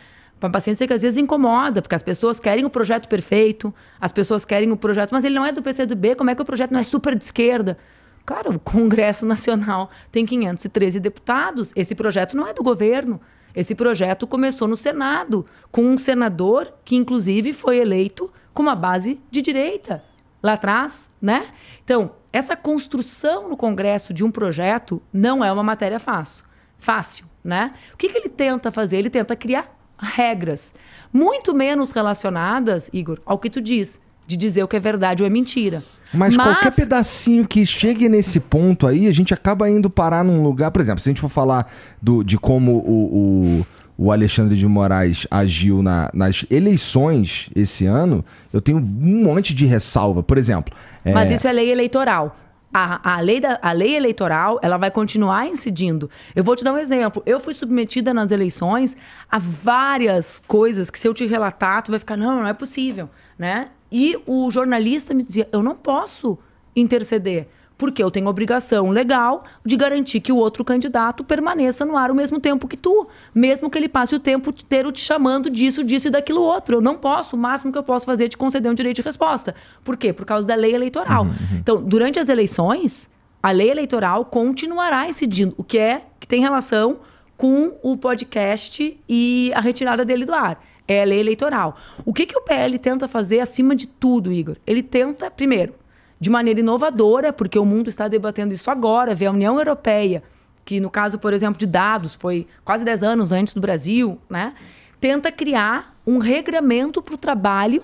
Uma paciência que às vezes incomoda, porque as pessoas querem o projeto perfeito, as pessoas querem o projeto, mas ele não é do PCdoB, como é que o projeto não é super de esquerda? Cara, o Congresso Nacional tem 513 deputados, esse projeto não é do governo. Esse projeto começou no Senado, com um senador que, inclusive, foi eleito com uma base de direita lá atrás, né? Então, essa construção no Congresso de um projeto não é uma matéria fácil. Fácil, né? O que, que ele tenta fazer? Ele tenta criar regras, muito menos relacionadas, Igor, ao que tu diz, de dizer o que é verdade ou é mentira. Mas, Mas, qualquer pedacinho que chegue nesse ponto aí, a gente acaba indo parar num lugar. Por exemplo, se a gente for falar do, de como o, o, o, Alexandre de Moraes agiu na, nas eleições esse ano, eu tenho um monte de ressalva. Por exemplo. Mas é, isso é lei eleitoral a, a, lei da, a lei eleitoral ela vai continuar incidindo. Eu vou te dar um exemplo. Eu fui submetida nas eleições a várias coisas que, se eu te relatar, tu vai ficar, não, não é possível, né? E o jornalista me dizia, eu não posso interceder. Porque eu tenho obrigação legal de garantir que o outro candidato permaneça no ar o mesmo tempo que tu. Mesmo que ele passe o tempo inteiro te chamando disso, disso e daquilo outro. Eu não posso. O máximo que eu posso fazer é te conceder um direito de resposta. Por quê? Por causa da lei eleitoral. Uhum, uhum. Então, durante as eleições, a lei eleitoral continuará incidindo, o que é que tem relação com o podcast e a retirada dele do ar. É a lei eleitoral. O que, que o PL tenta fazer acima de tudo, Igor? Ele tenta, primeiro, de maneira inovadora, porque o mundo está debatendo isso agora, vê a União Europeia, que no caso, por exemplo, de dados, foi quase 10 anos antes do Brasil, né? Tenta criar um regramento para o trabalho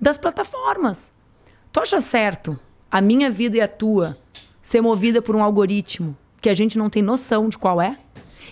das plataformas. Tu acha certo a minha vida e a tua ser movida por um algoritmo que a gente não tem noção de qual é?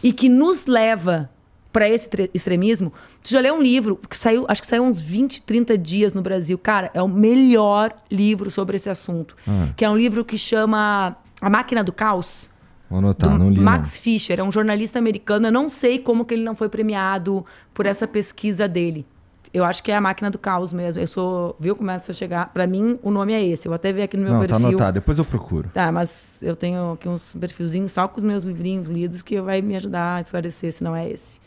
E que nos leva para esse extremismo, tu já leu um livro que saiu, acho que saiu uns 20, 30 dias no Brasil. Cara, é o melhor livro sobre esse assunto. Ah. Que é um livro que chama A Máquina do Caos. Vou anotar, não li. Max não. Fischer, é um jornalista americano. Eu não sei como que ele não foi premiado por essa pesquisa dele. Eu acho que é a máquina do caos mesmo. Eu sou. Viu? Começa a chegar. Para mim, o nome é esse. Eu vou até ver aqui no meu não, tá perfil. Não, tá anotado. Depois eu procuro. Tá, mas eu tenho aqui uns perfilzinhos só com os meus livrinhos lidos que vai me ajudar a esclarecer se não é esse.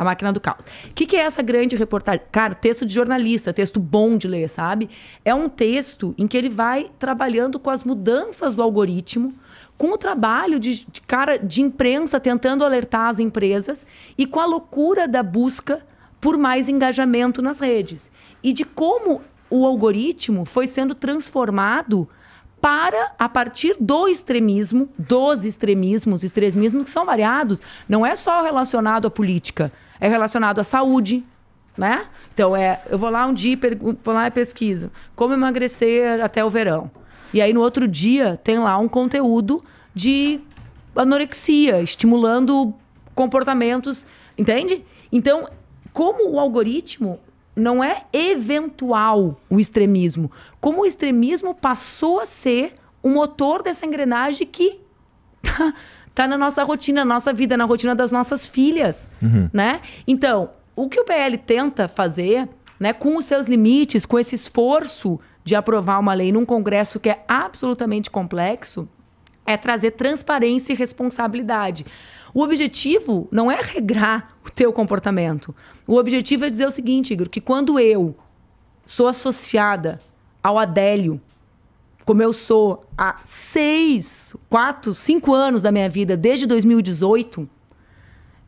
A Máquina do Caos. O que, que, é essa grande reportagem? Cara, texto de jornalista, texto bom de ler, sabe? É um texto em que ele vai trabalhando com as mudanças do algoritmo, com o trabalho de, de cara de imprensa tentando alertar as empresas e com a loucura da busca por mais engajamento nas redes e de como o algoritmo foi sendo transformado para, a partir do extremismo, dos extremismos, extremismos que são variados, não é só relacionado à política é relacionado à saúde, né? Então é, eu vou lá um dia, vou lá e pesquiso como emagrecer até o verão. E aí no outro dia tem lá um conteúdo de anorexia, estimulando comportamentos, entende? Então, como o algoritmo não é eventual o extremismo, como o extremismo passou a ser o motor dessa engrenagem que tá Tá na nossa rotina, na nossa vida, na rotina das nossas filhas, uhum. né? Então, o que o PL tenta fazer, né, com os seus limites, com esse esforço de aprovar uma lei num congresso que é absolutamente complexo, é trazer transparência e responsabilidade. O objetivo não é regrar o teu comportamento. O objetivo é dizer o seguinte, Igor, que quando eu sou associada ao Adélio, como eu sou há seis, quatro, cinco anos da minha vida, desde 2018,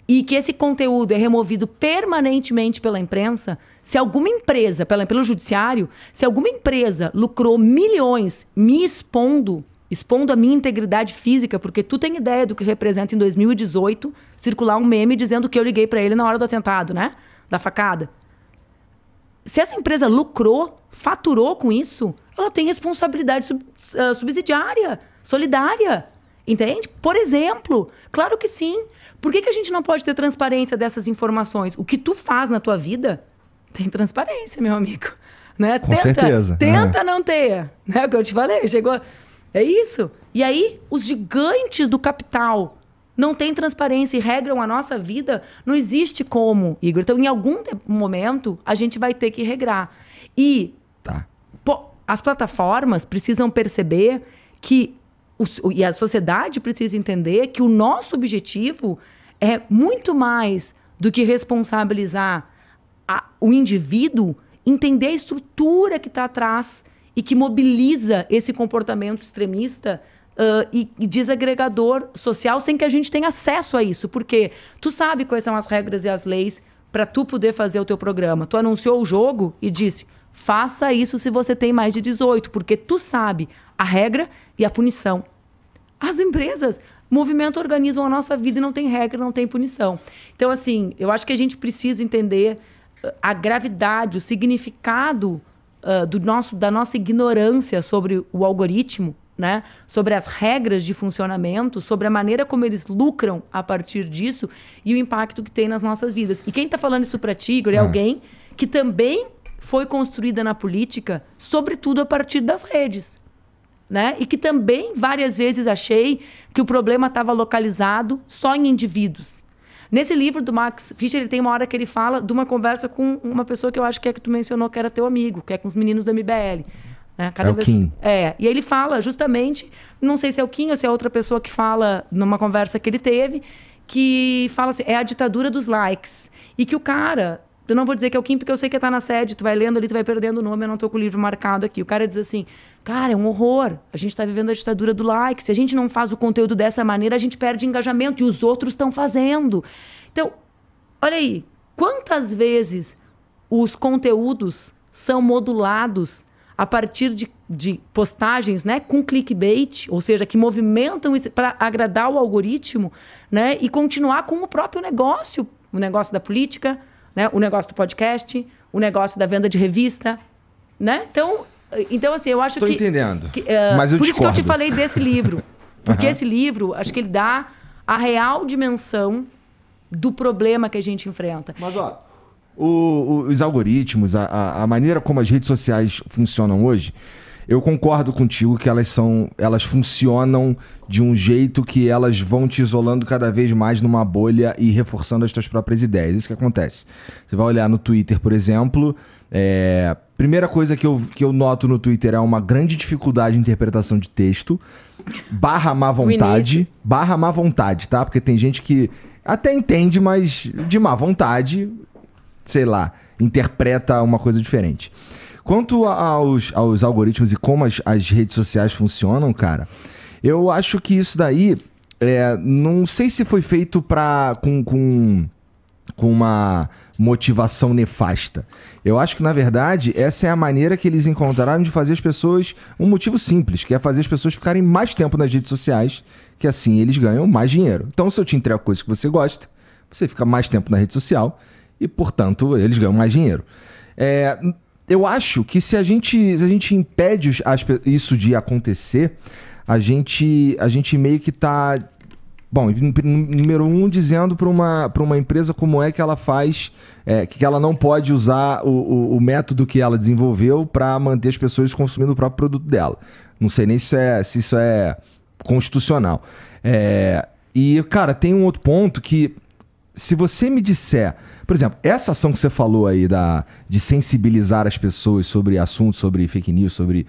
e que esse conteúdo é removido permanentemente pela imprensa, se alguma empresa, pela, pelo judiciário, se alguma empresa lucrou milhões me expondo, expondo a minha integridade física, porque tu tem ideia do que representa em 2018 circular um meme dizendo que eu liguei para ele na hora do atentado, né? Da facada. Se essa empresa lucrou, faturou com isso, ela tem responsabilidade sub, uh, subsidiária, solidária. Entende? Por exemplo, claro que sim. Por que, que a gente não pode ter transparência dessas informações? O que tu faz na tua vida tem transparência, meu amigo. Né? Com tenta, certeza. Né? Tenta é. não ter. Né? É o que eu te falei, chegou. É isso. E aí, os gigantes do capital não têm transparência e regram a nossa vida. Não existe como, Igor. Então, em algum momento, a gente vai ter que regrar. E as plataformas precisam perceber que o, e a sociedade precisa entender que o nosso objetivo é muito mais do que responsabilizar a, o indivíduo, entender a estrutura que está atrás e que mobiliza esse comportamento extremista uh, e, e, desagregador social sem que a gente tenha acesso a isso. Porque tu sabe quais são as regras e as leis para tu poder fazer o teu programa. Tu anunciou o jogo e disse: Faça isso se você tem mais de 18, porque tu sabe a regra e a punição. As empresas movimento organizam a nossa vida e não tem regra, não tem punição. Então, assim, eu acho que a gente precisa entender eh, a gravidade, o significado uh, do nosso, da nossa ignorância sobre o algoritmo, né? sobre as regras de funcionamento, sobre a maneira como eles lucram a partir disso e o impacto que tem nas nossas vidas. E quem está falando isso para ti, Igor, é ah. alguém que também foi construída na política, sobretudo a partir das redes. Né? E que também várias vezes achei que o problema estava localizado só em indivíduos. Nesse livro do Max Fischer, ele tem uma hora que ele fala de uma conversa com uma pessoa que eu acho que é que tu mencionou que era teu amigo, que é com os meninos do MBL. Né? Cada é o vez... Kim. É. E ele fala justamente, não sei se é o Kim ou se é outra pessoa que fala numa conversa que ele teve, que fala assim, é a ditadura dos likes. E que o cara eu não vou dizer que é o Kim, porque eu sei que tá na sede, tu vai lendo ali, tu vai perdendo o nome, eu não tô com o livro marcado aqui. O cara diz assim, cara, é um horror. A gente tá vivendo a ditadura do like. Se a gente não faz o conteúdo dessa maneira, a gente perde engajamento e os outros estão fazendo. Então, olha aí, quantas vezes os conteúdos são modulados a partir de, de, postagens né, com clickbait, ou seja, que movimentam para agradar o algoritmo né, e continuar com o próprio negócio, o negócio da política, né? O negócio do podcast, o negócio da venda de revista, né? Então, então assim, eu acho Tô que... Estou entendendo, que, uh, mas eu Por discordo. isso que eu te falei desse livro. <laughs> Porque uhum. esse livro, acho que ele dá a real dimensão do problema que a gente enfrenta. Mas, ó, o, o, os algoritmos, a, a, a maneira como as redes sociais funcionam hoje eu concordo contigo que elas são. Elas funcionam de um jeito que elas vão te isolando cada vez mais numa bolha e reforçando as tuas próprias ideias. Isso que acontece. Você vai olhar no Twitter, por exemplo. É, primeira coisa que eu, que eu noto no Twitter é uma grande dificuldade de interpretação de texto. Barra má vontade. Barra má vontade, tá? Porque tem gente que até entende, mas de má vontade, sei lá, interpreta uma coisa diferente. Quanto aos, aos algoritmos e como as, as redes sociais funcionam, cara, eu acho que isso daí. É, não sei se foi feito pra, com, com, com uma motivação nefasta. Eu acho que, na verdade, essa é a maneira que eles encontraram de fazer as pessoas. Um motivo simples, que é fazer as pessoas ficarem mais tempo nas redes sociais, que assim eles ganham mais dinheiro. Então, se eu te entrego coisa que você gosta, você fica mais tempo na rede social e, portanto, eles ganham mais dinheiro. É, eu acho que se a gente, se a gente impede as, isso de acontecer, a gente, a gente meio que tá. Bom, número um, dizendo para uma, uma empresa como é que ela faz, é, que ela não pode usar o, o, o método que ela desenvolveu para manter as pessoas consumindo o próprio produto dela. Não sei nem se, é, se isso é constitucional. É, e, cara, tem um outro ponto que, se você me disser por exemplo, essa ação que você falou aí da, de sensibilizar as pessoas sobre assuntos, sobre fake news, sobre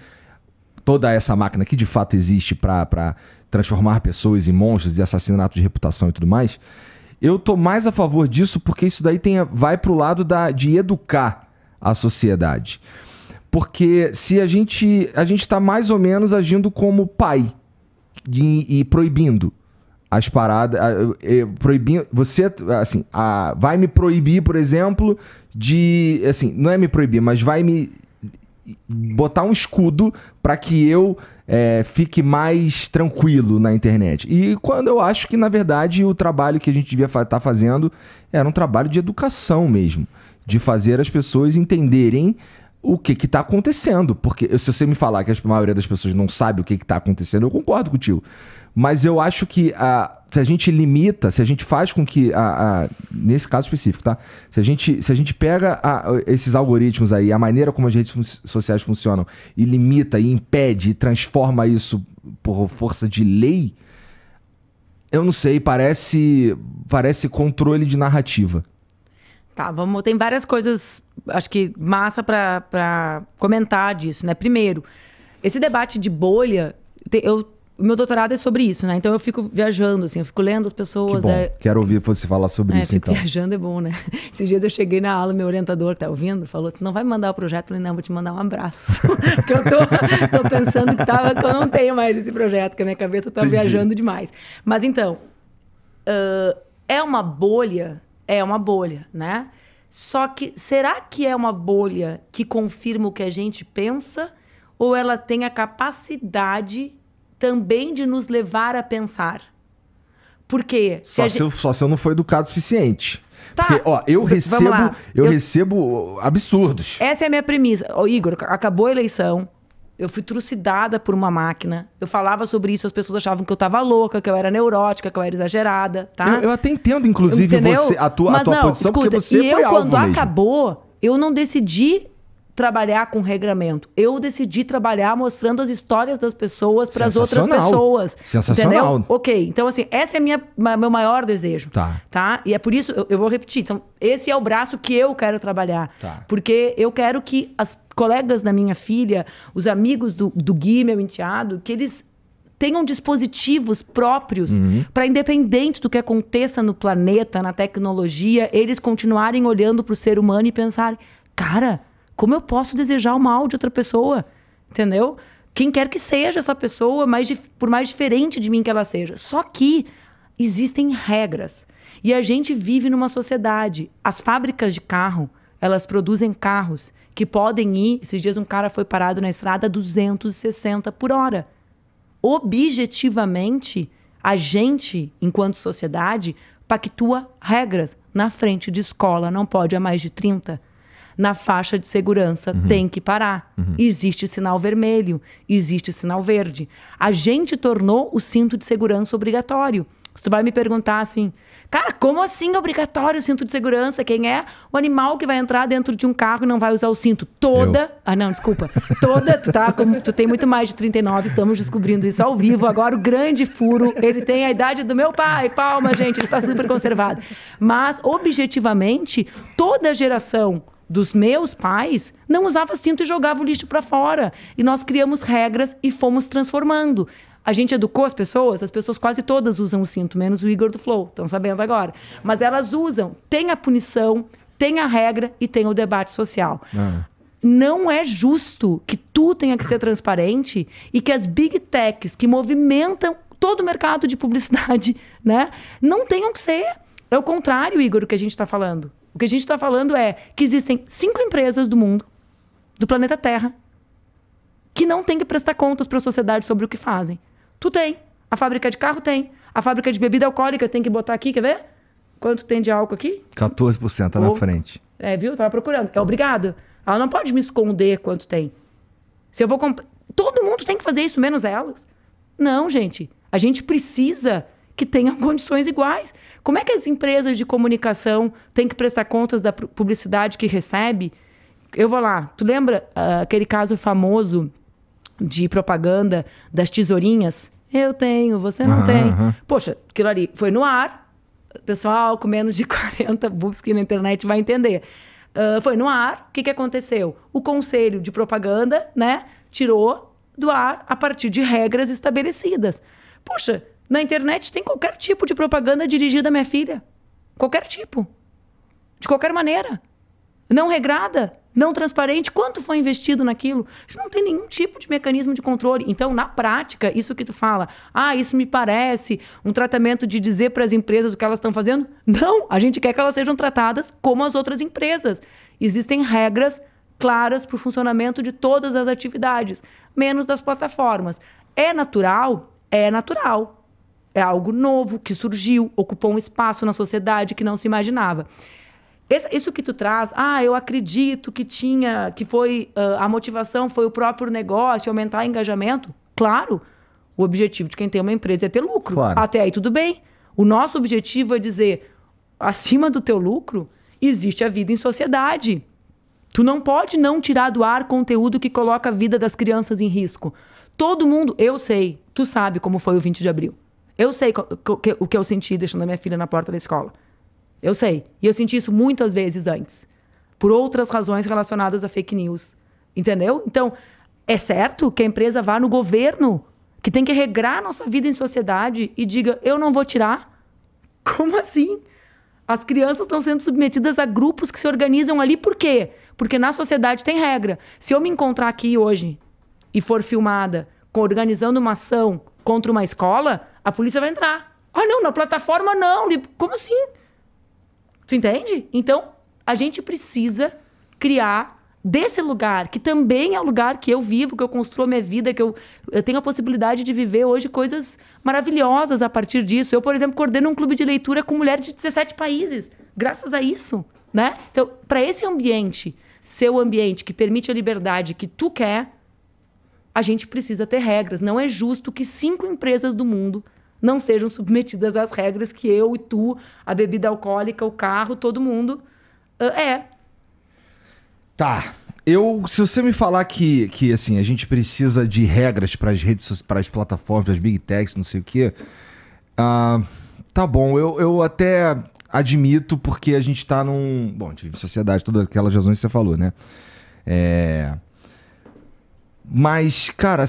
toda essa máquina que de fato existe para transformar pessoas em monstros e assassinato de reputação e tudo mais. Eu tô mais a favor disso porque isso daí tem, vai o lado da, de educar a sociedade. Porque se a gente a gente está mais ou menos agindo como pai e proibindo as paradas. Proibir. Você, assim, a, vai me proibir, por exemplo, de. Assim, não é me proibir, mas vai me botar um escudo para que eu é, fique mais tranquilo na internet. E quando eu acho que, na verdade, o trabalho que a gente devia estar tá fazendo era um trabalho de educação mesmo. De fazer as pessoas entenderem o que está acontecendo. Porque se você me falar que a maioria das pessoas não sabe o que está acontecendo, eu concordo contigo. Mas eu acho que a, se a gente limita, se a gente faz com que. A, a nesse caso específico, tá? Se a gente, se a gente pega a, esses algoritmos aí, a maneira como as redes sociais funcionam, e limita, e impede, e transforma isso por força de lei, eu não sei, parece, parece controle de narrativa. Tá, vamos. Tem várias coisas, acho que massa para comentar disso, né? Primeiro, esse debate de bolha, eu meu doutorado é sobre isso, né? Então eu fico viajando, assim, eu fico lendo as pessoas. Que bom. É... Quero ouvir você falar sobre é, isso, fico então. viajando é bom, né? <laughs> Esses dias eu cheguei na aula, meu orientador tá ouvindo, falou, você não vai mandar o projeto? Eu falei, não, vou te mandar um abraço. <laughs> Porque eu tô, tô pensando que, tava, que eu não tenho mais esse projeto, que a minha cabeça tá Entendi. viajando demais. Mas então, uh, é uma bolha? É uma bolha, né? Só que será que é uma bolha que confirma o que a gente pensa? Ou ela tem a capacidade também de nos levar a pensar. Por quê? só, se eu, gente... só se eu não for educado o suficiente. Tá. Porque, ó, eu recebo, eu, eu, recebo absurdos. Essa é a minha premissa. Ô, Igor, acabou a eleição. Eu fui trucidada por uma máquina. Eu falava sobre isso, as pessoas achavam que eu tava louca, que eu era neurótica, que eu era exagerada, tá? Eu, eu até entendo, inclusive, Entendeu? você, a tua, Mas a tua não, posição, escuta, porque você e foi eu, quando acabou, eu não decidi trabalhar com regramento. Eu decidi trabalhar mostrando as histórias das pessoas para as outras pessoas. Sensacional. Entendeu? Ok. Então, assim, esse é minha, meu maior desejo. Tá. tá. E é por isso, eu, eu vou repetir. Então, esse é o braço que eu quero trabalhar. Tá. Porque eu quero que as colegas da minha filha, os amigos do, do Gui, meu enteado, que eles tenham dispositivos próprios uhum. para, independente do que aconteça no planeta, na tecnologia, eles continuarem olhando para o ser humano e pensarem: cara como eu posso desejar o mal de outra pessoa? Entendeu? Quem quer que seja essa pessoa, mais, por mais diferente de mim que ela seja. Só que existem regras. E a gente vive numa sociedade. As fábricas de carro, elas produzem carros que podem ir. Esses dias um cara foi parado na estrada a 260 por hora. Objetivamente, a gente, enquanto sociedade, pactua regras. Na frente de escola não pode a mais de 30 na faixa de segurança uhum. tem que parar. Uhum. Existe sinal vermelho, existe sinal verde. A gente tornou o cinto de segurança obrigatório. Se tu vai me perguntar assim, cara, como assim é obrigatório o cinto de segurança? Quem é o animal que vai entrar dentro de um carro e não vai usar o cinto? Toda. Eu. Ah, não, desculpa. Toda, tu tá, tu tem muito mais de 39, estamos descobrindo isso ao vivo. Agora, o grande furo, ele tem a idade do meu pai. Palma, gente, ele está super conservado. Mas, objetivamente, toda geração dos meus pais não usava cinto e jogava o lixo para fora. E nós criamos regras e fomos transformando. A gente educou as pessoas, as pessoas quase todas usam o cinto, menos o Igor do Flow, estão sabendo agora. Mas elas usam, tem a punição, tem a regra e tem o debate social. Ah. Não é justo que tu tenha que ser transparente e que as big techs que movimentam todo o mercado de publicidade, <laughs> né, não tenham que ser. É o contrário, Igor, o que a gente está falando. O que a gente está falando é que existem cinco empresas do mundo, do planeta Terra, que não têm que prestar contas para a sociedade sobre o que fazem. Tu tem. A fábrica de carro tem. A fábrica de bebida alcoólica tem que botar aqui, quer ver? Quanto tem de álcool aqui? 14%, tá na frente. É, viu? Tava procurando. É obrigada. Ela não pode me esconder quanto tem. Se eu vou comprar, Todo mundo tem que fazer isso, menos elas. Não, gente. A gente precisa que tenham <laughs> condições iguais. Como é que as empresas de comunicação têm que prestar contas da publicidade que recebe? Eu vou lá. Tu lembra uh, aquele caso famoso de propaganda das tesourinhas? Eu tenho, você não uhum. tem. Poxa, aquilo ali foi no ar. Pessoal com menos de 40 <laughs> busque na internet vai entender. Uh, foi no ar. O que, que aconteceu? O conselho de propaganda, né, tirou do ar a partir de regras estabelecidas. Poxa, na internet tem qualquer tipo de propaganda dirigida à minha filha. Qualquer tipo. De qualquer maneira. Não regrada, não transparente. Quanto foi investido naquilo? A gente não tem nenhum tipo de mecanismo de controle. Então, na prática, isso que tu fala, ah, isso me parece um tratamento de dizer para as empresas o que elas estão fazendo. Não! A gente quer que elas sejam tratadas como as outras empresas. Existem regras claras para o funcionamento de todas as atividades, menos das plataformas. É natural? É natural é algo novo que surgiu, ocupou um espaço na sociedade que não se imaginava. Isso que tu traz, ah, eu acredito que tinha, que foi ah, a motivação foi o próprio negócio, aumentar o engajamento. Claro, o objetivo de quem tem uma empresa é ter lucro. Claro. Até aí tudo bem. O nosso objetivo é dizer, acima do teu lucro existe a vida em sociedade. Tu não pode não tirar do ar conteúdo que coloca a vida das crianças em risco. Todo mundo, eu sei, tu sabe como foi o 20 de abril. Eu sei o que eu senti deixando a minha filha na porta da escola. Eu sei. E eu senti isso muitas vezes antes. Por outras razões relacionadas a fake news. Entendeu? Então, é certo que a empresa vá no governo, que tem que regrar a nossa vida em sociedade e diga: eu não vou tirar? <laughs> Como assim? As crianças estão sendo submetidas a grupos que se organizam ali por quê? Porque na sociedade tem regra. Se eu me encontrar aqui hoje e for filmada organizando uma ação contra uma escola, a polícia vai entrar. Ah, não, na plataforma não. Como assim? Tu entende? Então, a gente precisa criar desse lugar, que também é o lugar que eu vivo, que eu construo a minha vida, que eu, eu tenho a possibilidade de viver hoje coisas maravilhosas a partir disso. Eu, por exemplo, coordeno um clube de leitura com mulheres de 17 países, graças a isso, né? Então, para esse ambiente, ser o ambiente que permite a liberdade que tu quer, a gente precisa ter regras. Não é justo que cinco empresas do mundo não sejam submetidas às regras que eu e tu, a bebida alcoólica, o carro, todo mundo uh, é. Tá. Eu, se você me falar que, que assim, a gente precisa de regras para as redes, para as plataformas, para as big techs, não sei o quê, uh, tá bom. Eu, eu até admito porque a gente está num, bom, de sociedade, todas aquelas razões que você falou, né? É, mas, cara,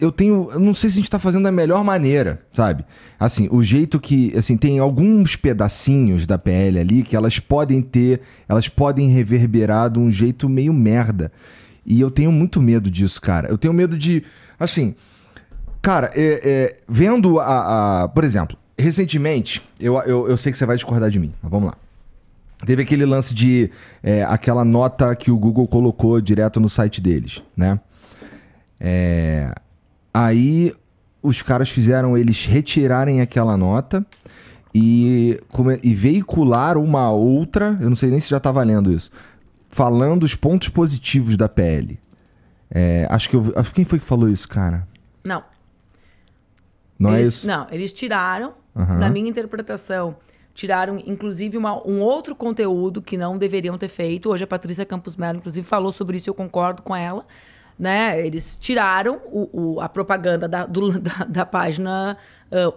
eu tenho. Eu não sei se a gente tá fazendo da melhor maneira, sabe? Assim, o jeito que. Assim, tem alguns pedacinhos da PL ali que elas podem ter. Elas podem reverberar de um jeito meio merda. E eu tenho muito medo disso, cara. Eu tenho medo de. Assim. Cara, é, é, vendo a, a, Por exemplo, recentemente. Eu, eu, eu sei que você vai discordar de mim, mas vamos lá. Teve aquele lance de. É, aquela nota que o Google colocou direto no site deles, né? É, aí os caras fizeram eles retirarem aquela nota e, e veicular uma outra, eu não sei nem se já está valendo isso, falando os pontos positivos da PL. É, acho que eu. Acho, quem foi que falou isso, cara? Não. Não é eles, é isso? Não, eles tiraram, uhum. na minha interpretação, tiraram inclusive uma, um outro conteúdo que não deveriam ter feito. Hoje a Patrícia Campos Melo, inclusive, falou sobre isso, eu concordo com ela né? Eles tiraram o, o a propaganda da, do, <laughs> da, da página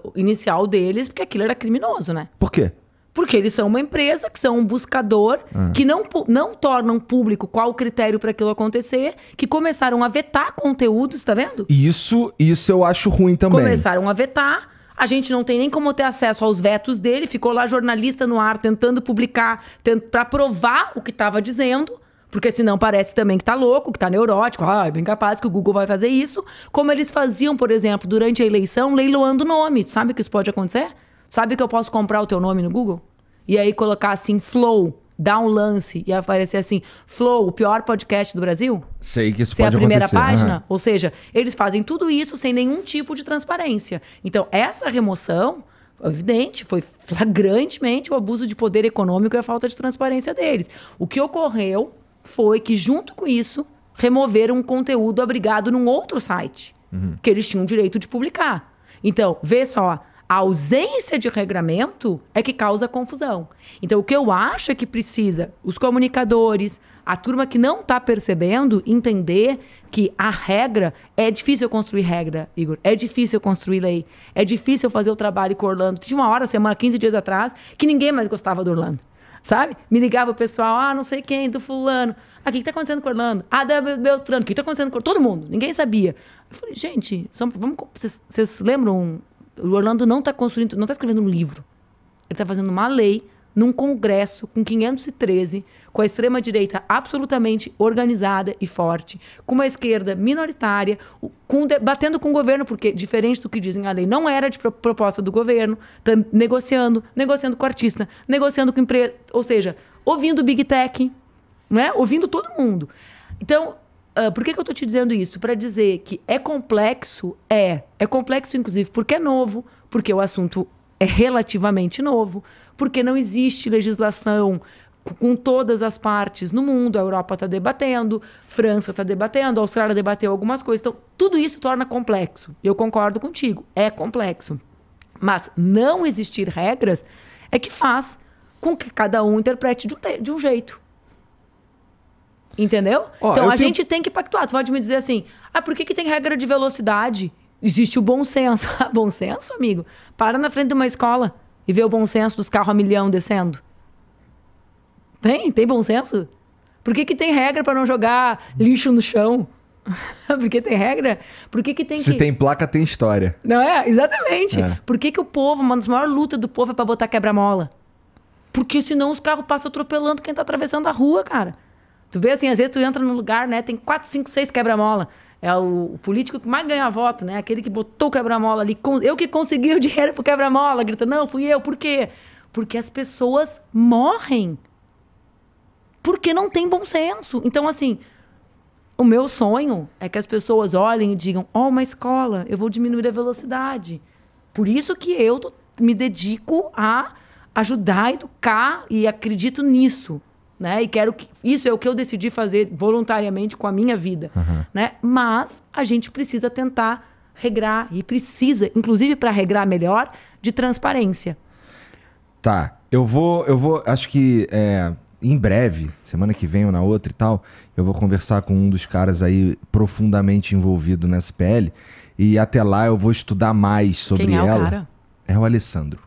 uh, inicial deles, porque aquilo era criminoso, né? Por quê? Porque eles são uma empresa, que são um buscador, ah. que não, não tornam público qual o critério para aquilo acontecer, que começaram a vetar conteúdos, tá vendo? Isso, isso eu acho ruim também. Começaram a vetar. A gente não tem nem como ter acesso aos vetos dele, ficou lá jornalista no ar tentando publicar, para provar o que estava dizendo. Porque senão parece também que tá louco, que tá neurótico. Ah, é bem capaz que o Google vai fazer isso. Como eles faziam, por exemplo, durante a eleição, leiloando nome. Tu sabe que isso pode acontecer? Sabe que eu posso comprar o teu nome no Google? E aí colocar assim, Flow, dar um lance e aparecer assim, Flow, o pior podcast do Brasil? Sei que isso Ser pode a primeira acontecer. página. Uhum. Ou seja, eles fazem tudo isso sem nenhum tipo de transparência. Então, essa remoção evidente, foi flagrantemente o abuso de poder econômico e a falta de transparência deles. O que ocorreu foi que, junto com isso, removeram um conteúdo abrigado num outro site, uhum. que eles tinham direito de publicar. Então, vê só, a ausência de regramento é que causa confusão. Então, o que eu acho é que precisa os comunicadores, a turma que não está percebendo, entender que a regra é difícil construir regra, Igor. É difícil construir lei. É difícil fazer o trabalho com Orlando. Tinha uma hora, semana, 15 dias atrás, que ninguém mais gostava do Orlando sabe? Me ligava o pessoal, ah, não sei quem, do fulano. Ah, o que, que tá acontecendo com Orlando? Ah, da Beltrano, o que, que tá acontecendo com todo mundo? Ninguém sabia. Eu falei, gente, só, vamos, vocês, vocês lembram? O Orlando não tá construindo, não tá escrevendo um livro. Ele tá fazendo uma lei num congresso com 513, com a extrema-direita absolutamente organizada e forte, com uma esquerda minoritária, com, batendo com o governo, porque, diferente do que dizem a lei, não era de proposta do governo, tá negociando, negociando com o artista, negociando com empresa, ou seja, ouvindo Big Tech, né? ouvindo todo mundo. Então, Uh, por que, que eu estou te dizendo isso? Para dizer que é complexo, é. É complexo, inclusive, porque é novo, porque o assunto é relativamente novo, porque não existe legislação com todas as partes no mundo. A Europa está debatendo, França está debatendo, a Austrália debateu algumas coisas. Então, tudo isso torna complexo. Eu concordo contigo, é complexo. Mas não existir regras é que faz com que cada um interprete de um, de um jeito. Entendeu? então a tenho... gente tem que pactuar. Tu pode me dizer assim: ah, por que, que tem regra de velocidade? Existe o bom senso. <laughs> Ah, bom senso, amigo? Para na frente de uma escola e ver o bom senso dos carros a milhão descendo? Tem? Tem bom senso? Por que, que tem regra para não jogar lixo no chão? <laughs> Por que tem regra? Por que, que tem Se que... tem placa, tem história. Não é? Exatamente. É. Por que, que o povo, uma das maiores lutas do povo é para botar quebra-mola? Porque senão os carros passam atropelando quem tá atravessando a rua, cara. Tu vê assim, às vezes tu entra num lugar, né? Tem quatro, cinco, seis quebra-mola. É o, o político que mais ganha voto, né? Aquele que botou o quebra-mola ali. Com, eu que consegui o <laughs> dinheiro pro quebra-mola. Grita, não, fui eu. Por quê? Porque as pessoas morrem. Porque não tem bom senso. Então, assim, o meu sonho é que as pessoas olhem e digam: Ó, oh, uma escola, eu vou diminuir a velocidade. Por isso que eu me dedico a ajudar, educar e acredito nisso né? E quero que isso é o que eu decidi fazer voluntariamente com a minha vida, uhum. né? Mas a gente precisa tentar regrar e precisa, inclusive para regrar melhor, de transparência. Tá, eu vou, eu vou, acho que é, em breve, semana que vem ou na outra e tal, eu vou conversar com um dos caras aí profundamente envolvido nessa SPL. e até lá eu vou estudar mais sobre Quem é ela. O cara? É o Alessandro.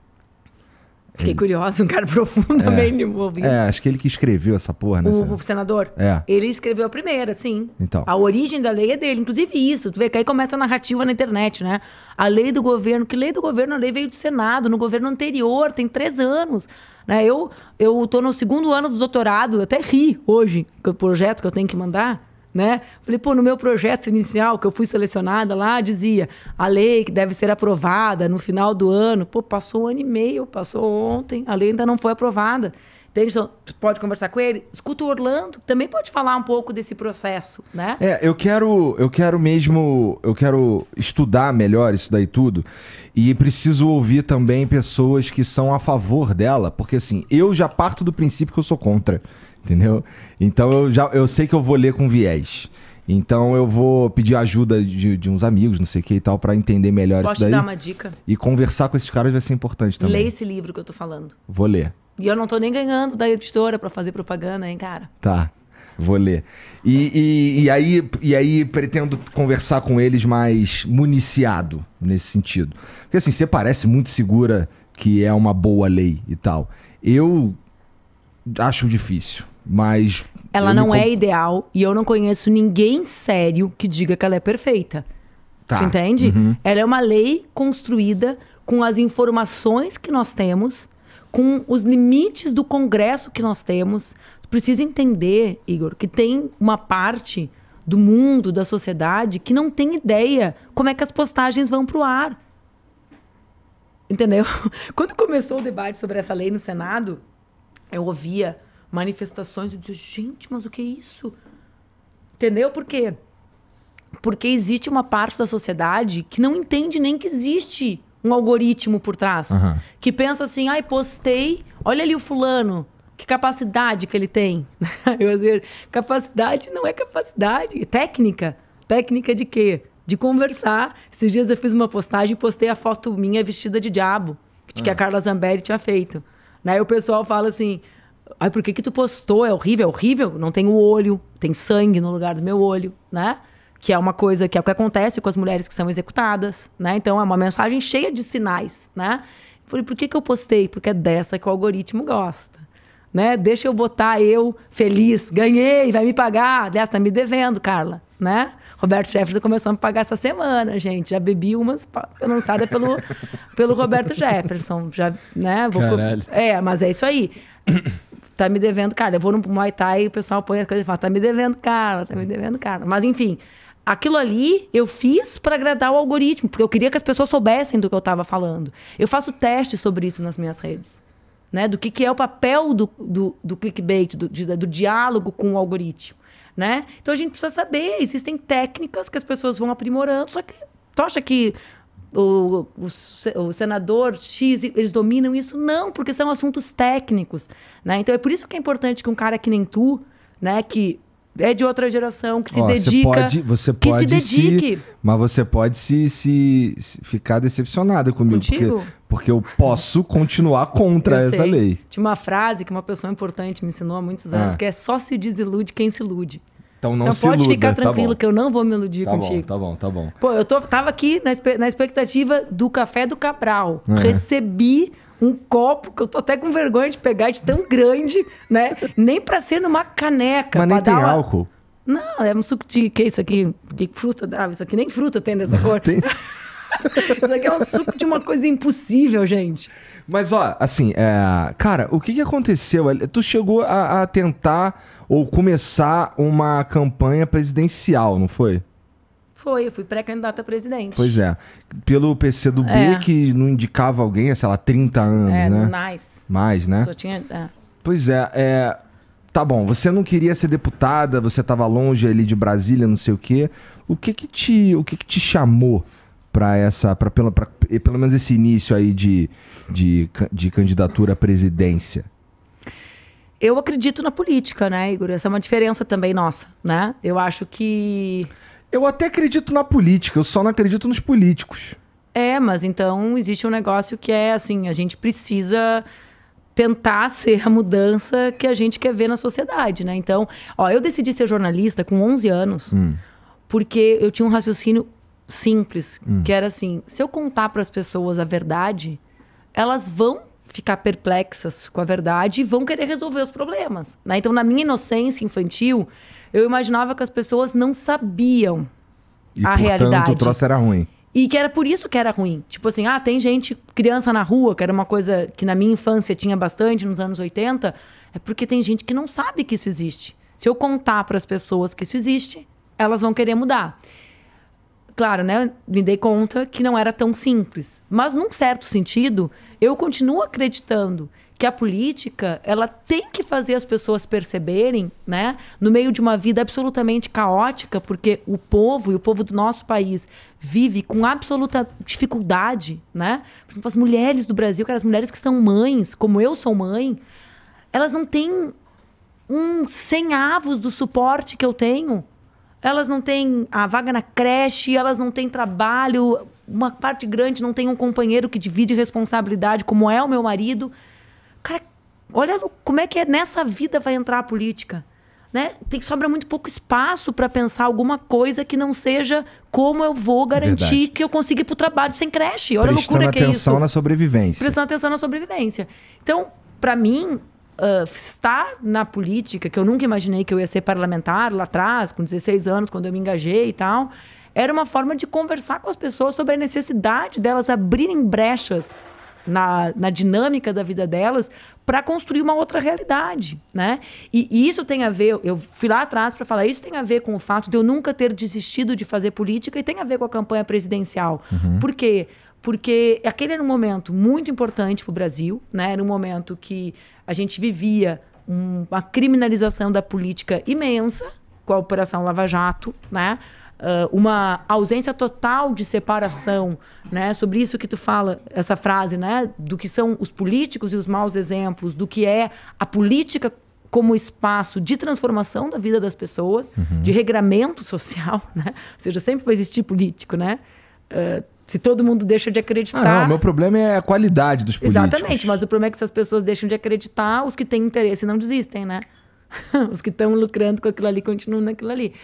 Fiquei curiosa, um cara <laughs> profundamente é. envolvido. É, acho que ele que escreveu essa porra, né? O, o senador? É. Ele escreveu a primeira, sim. Então. A origem da lei é dele. Inclusive isso, tu vê que aí começa a narrativa na internet, né? A lei do governo, que lei do governo? A lei veio do Senado, no governo anterior, tem três anos. Né? Eu, eu tô no segundo ano do doutorado, eu até ri hoje, que o projeto que eu tenho que mandar né? Falei, pô, no meu projeto inicial, que eu fui selecionada lá, dizia a lei que deve ser aprovada no final do ano. Pô, passou um ano e meio, passou ontem, a lei ainda não foi aprovada. Entende? Então, pode conversar com ele. Escuta o Orlando, também pode falar um pouco desse processo, né? É, eu quero, eu quero mesmo, eu quero estudar melhor isso daí tudo. E preciso ouvir também pessoas que são a favor dela, porque assim, eu já parto do princípio que eu sou contra entendeu? Então eu já eu sei que eu vou ler com viés. Então eu vou pedir ajuda de, de uns amigos, não sei o que e tal, para entender melhor Posso isso daí. Posso dar uma dica? E conversar com esses caras vai ser importante também. Lê esse livro que eu tô falando. Vou ler. E eu não tô nem ganhando da editora para fazer propaganda, hein, cara? Tá. Vou ler. E, e, e, aí, e aí pretendo conversar com eles mais municiado nesse sentido. Porque assim, você parece muito segura que é uma boa lei e tal. Eu acho difícil. Mas. Ela não é ideal e eu não conheço ninguém sério que diga que ela é perfeita. Tá. entende? Uhum. Ela é uma lei construída com as informações que nós temos, com os limites do Congresso que nós temos. Precisa entender, Igor, que tem uma parte do mundo, da sociedade, que não tem ideia como é que as postagens vão para o ar. Entendeu? <laughs> Quando começou o debate sobre essa lei no Senado, eu ouvia manifestações. Eu disse, gente, mas o que é isso? Entendeu por quê? Porque existe uma parte da sociedade que não entende nem que existe um algoritmo por trás. Uhum. Que pensa assim, ai, postei, olha ali o fulano, que capacidade que ele tem. <laughs> Eu às capacidade não é capacidade, técnica. Técnica de quê? De conversar. Esses dias eu fiz uma postagem, postei a foto minha vestida de diabo, que a ah. Carla Zambelli tinha feito. Né? o pessoal fala assim, Ai, por que que tu postou? É horrível, é horrível. Não tem o olho, tem sangue no lugar do meu olho, né? Que é uma coisa que é o que acontece com as mulheres que são executadas, né? Então é uma mensagem cheia de sinais, né? Eu falei, por que que eu postei? Porque é dessa que o algoritmo gosta, né? Deixa eu botar eu feliz, ganhei, vai me pagar. Dessa tá me devendo, Carla, né? Roberto Jefferson começou a me pagar essa semana, gente. Já bebi umas lançadas pelo, pelo Roberto Jefferson. Já, né? Vou... É, mas é isso aí tá me devendo, cara. Eu vou no Muay Thai e o pessoal põe a coisa e fala, tá me devendo, cara, tá me devendo, cara. Mas enfim, aquilo ali eu fiz para agradar o algoritmo, porque eu queria que as pessoas soubessem do que eu estava falando. Eu faço teste sobre isso nas minhas redes. Né? Do que, que é o papel do, do, do clickbait, do, de, do diálogo com o algoritmo. Né? Então a gente precisa saber, existem técnicas que as pessoas vão aprimorando, só que tu acha que o, o, o, senador X, eles dominam isso. Não, porque são assuntos técnicos. Né? Então é por isso que é importante que um cara que nem tu, né, que é de outra geração, que se Ó, dedica. Você pode, você que se dedique. Se, mas você pode se, se, se ficar decepcionada comigo. Porque, porque eu posso continuar contra essa lei. Tinha uma frase que uma pessoa importante me ensinou há muitos ah. anos, ah. que é só se desilude quem se ilude. Então não, não se pode ficar tá tranquilo tá que eu não vou me iludir tá contigo. Bom, tá bom, tá bom. Pô, eu tô, tava aqui na, na expectativa do café do Cabral. É. Recebi um copo que eu tô até com vergonha de pegar de tão grande, né? Nem para ser numa caneca. Mas nem tem uma... álcool. Não, é um suco de que isso aqui? Que fruta dava? Ah, isso aqui nem fruta tem dessa <laughs> cor. tem. <laughs> isso aqui é um suco de uma coisa impossível, gente. Mas, ó, assim, é... cara, o que, que aconteceu? Tu chegou a, a tentar ou começar uma campanha presidencial, não foi? Foi, eu fui pré-candidata a presidente. Pois é. Pelo PC do B, é. que não indicava alguém, sei lá, 30 é, anos, é, né? Mais. Mais, né? Só tinha... É. Pois é, é, Tá bom, você não queria ser deputada, você estava longe ali de Brasília, não sei o quê. O que que te, o que que te chamou para essa para pelo, pelo menos esse início aí de, de, de candidatura à presidência? Eu acredito na política, né, Igor? Essa é uma diferença também nossa, né? Eu acho que. Eu até acredito na política, eu só não acredito nos políticos. É, mas então existe um negócio que é assim: a gente precisa tentar ser a mudança que a gente quer ver na sociedade, né? Então, ó, eu decidi ser jornalista com 11 anos. Hum porque eu tinha um raciocínio simples, hum. que era assim: se eu contar para as pessoas a verdade, elas vão ficar perplexas com a verdade e vão querer resolver os problemas. Né? Então, na minha inocência infantil, eu imaginava que as pessoas não sabiam e, a portanto, realidade. o troço era ruim. E que era por isso que era ruim. Tipo assim, ah, tem gente, criança na rua, que era uma coisa que na minha infância tinha bastante, nos anos 80, é porque tem gente que não sabe que isso existe. Se eu contar para as pessoas que isso existe, elas vão querer mudar claro, né, me dei conta que não era tão simples. Mas, num certo sentido, eu continuo acreditando que a política ela tem que fazer as pessoas perceberem, né, no meio de uma vida absolutamente caótica, porque o povo e o povo do nosso país vive com absoluta dificuldade, né? Por exemplo, as mulheres do Brasil, aquelas mulheres que são mães, como eu sou mãe, elas não têm um avos do suporte que eu tenho elas não têm a vaga na creche, elas não têm trabalho, uma parte grande não tem um companheiro que divide responsabilidade, como é o meu marido. Cara, olha como é que é, nessa vida vai entrar a política. Né? Tem sobra muito pouco espaço para pensar alguma coisa que não seja como eu vou é garantir Verdade. que eu consiga ir para o trabalho sem creche. Olha Prestando a loucura que é isso. Prestando atenção na sobrevivência. Prestando atenção na sobrevivência. Então, para mim, uh, ah, estar na política, que eu nunca imaginei que eu ia ser parlamentar lá atrás, com 16 anos, quando eu me engajei e tal, era uma forma de conversar com as pessoas sobre a necessidade delas abrirem brechas na, na dinâmica da vida delas para construir uma outra realidade, né? E, e, isso tem a ver, eu fui lá atrás para falar, isso tem a ver com o fato de eu nunca ter desistido de fazer política e tem a ver com a campanha presidencial. Uhum. Por quê? Porque aquele era um momento muito importante para o Brasil, né? Era um momento que a gente vivia uma criminalização da política imensa com a Operação Lava Jato, né? Uh, uma ausência total de separação, né? Sobre isso que tu fala, essa frase, né? Do que são os políticos e os maus exemplos, do que é a política como espaço de transformação da vida das pessoas, uhum. de regramento social, <laughs> né? Ou seja, sempre vai existir político, né? Uh, se todo mundo deixa de acreditar. Ah, não, meu problema é a qualidade dos políticos. Exatamente, mas o problema é que essas pessoas deixam de acreditar, os que têm interesse não desistem, né? <laughs> os que estão lucrando com aquilo ali continuam naquilo ali.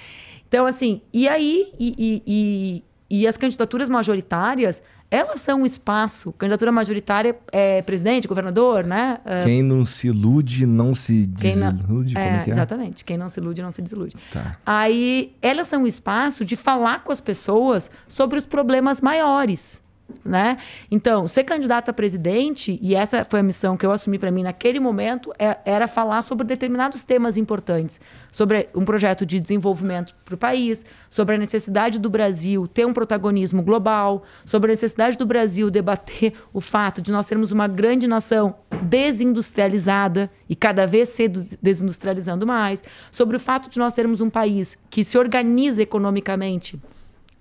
Então, assim, e aí, e, e, e, e as candidaturas majoritárias, elas são um espaço. Candidatura majoritária é presidente, governador, né? Ah, quem não se ilude não se desilude. Quem não... É, é, Exatamente. Quem não se ilude não se desilude. Tá. Aí elas são um espaço de falar com as pessoas sobre os problemas maiores. Né? Então, ser candidata a presidente, e essa foi a missão que eu assumi para mim naquele momento, é, era falar sobre determinados temas importantes, sobre um projeto de desenvolvimento para o país, sobre a necessidade do Brasil ter um protagonismo global, sobre a necessidade do Brasil debater o fato de nós termos uma grande nação desindustrializada e cada vez se desindustrializando mais, sobre o fato de nós termos um país que se organiza economicamente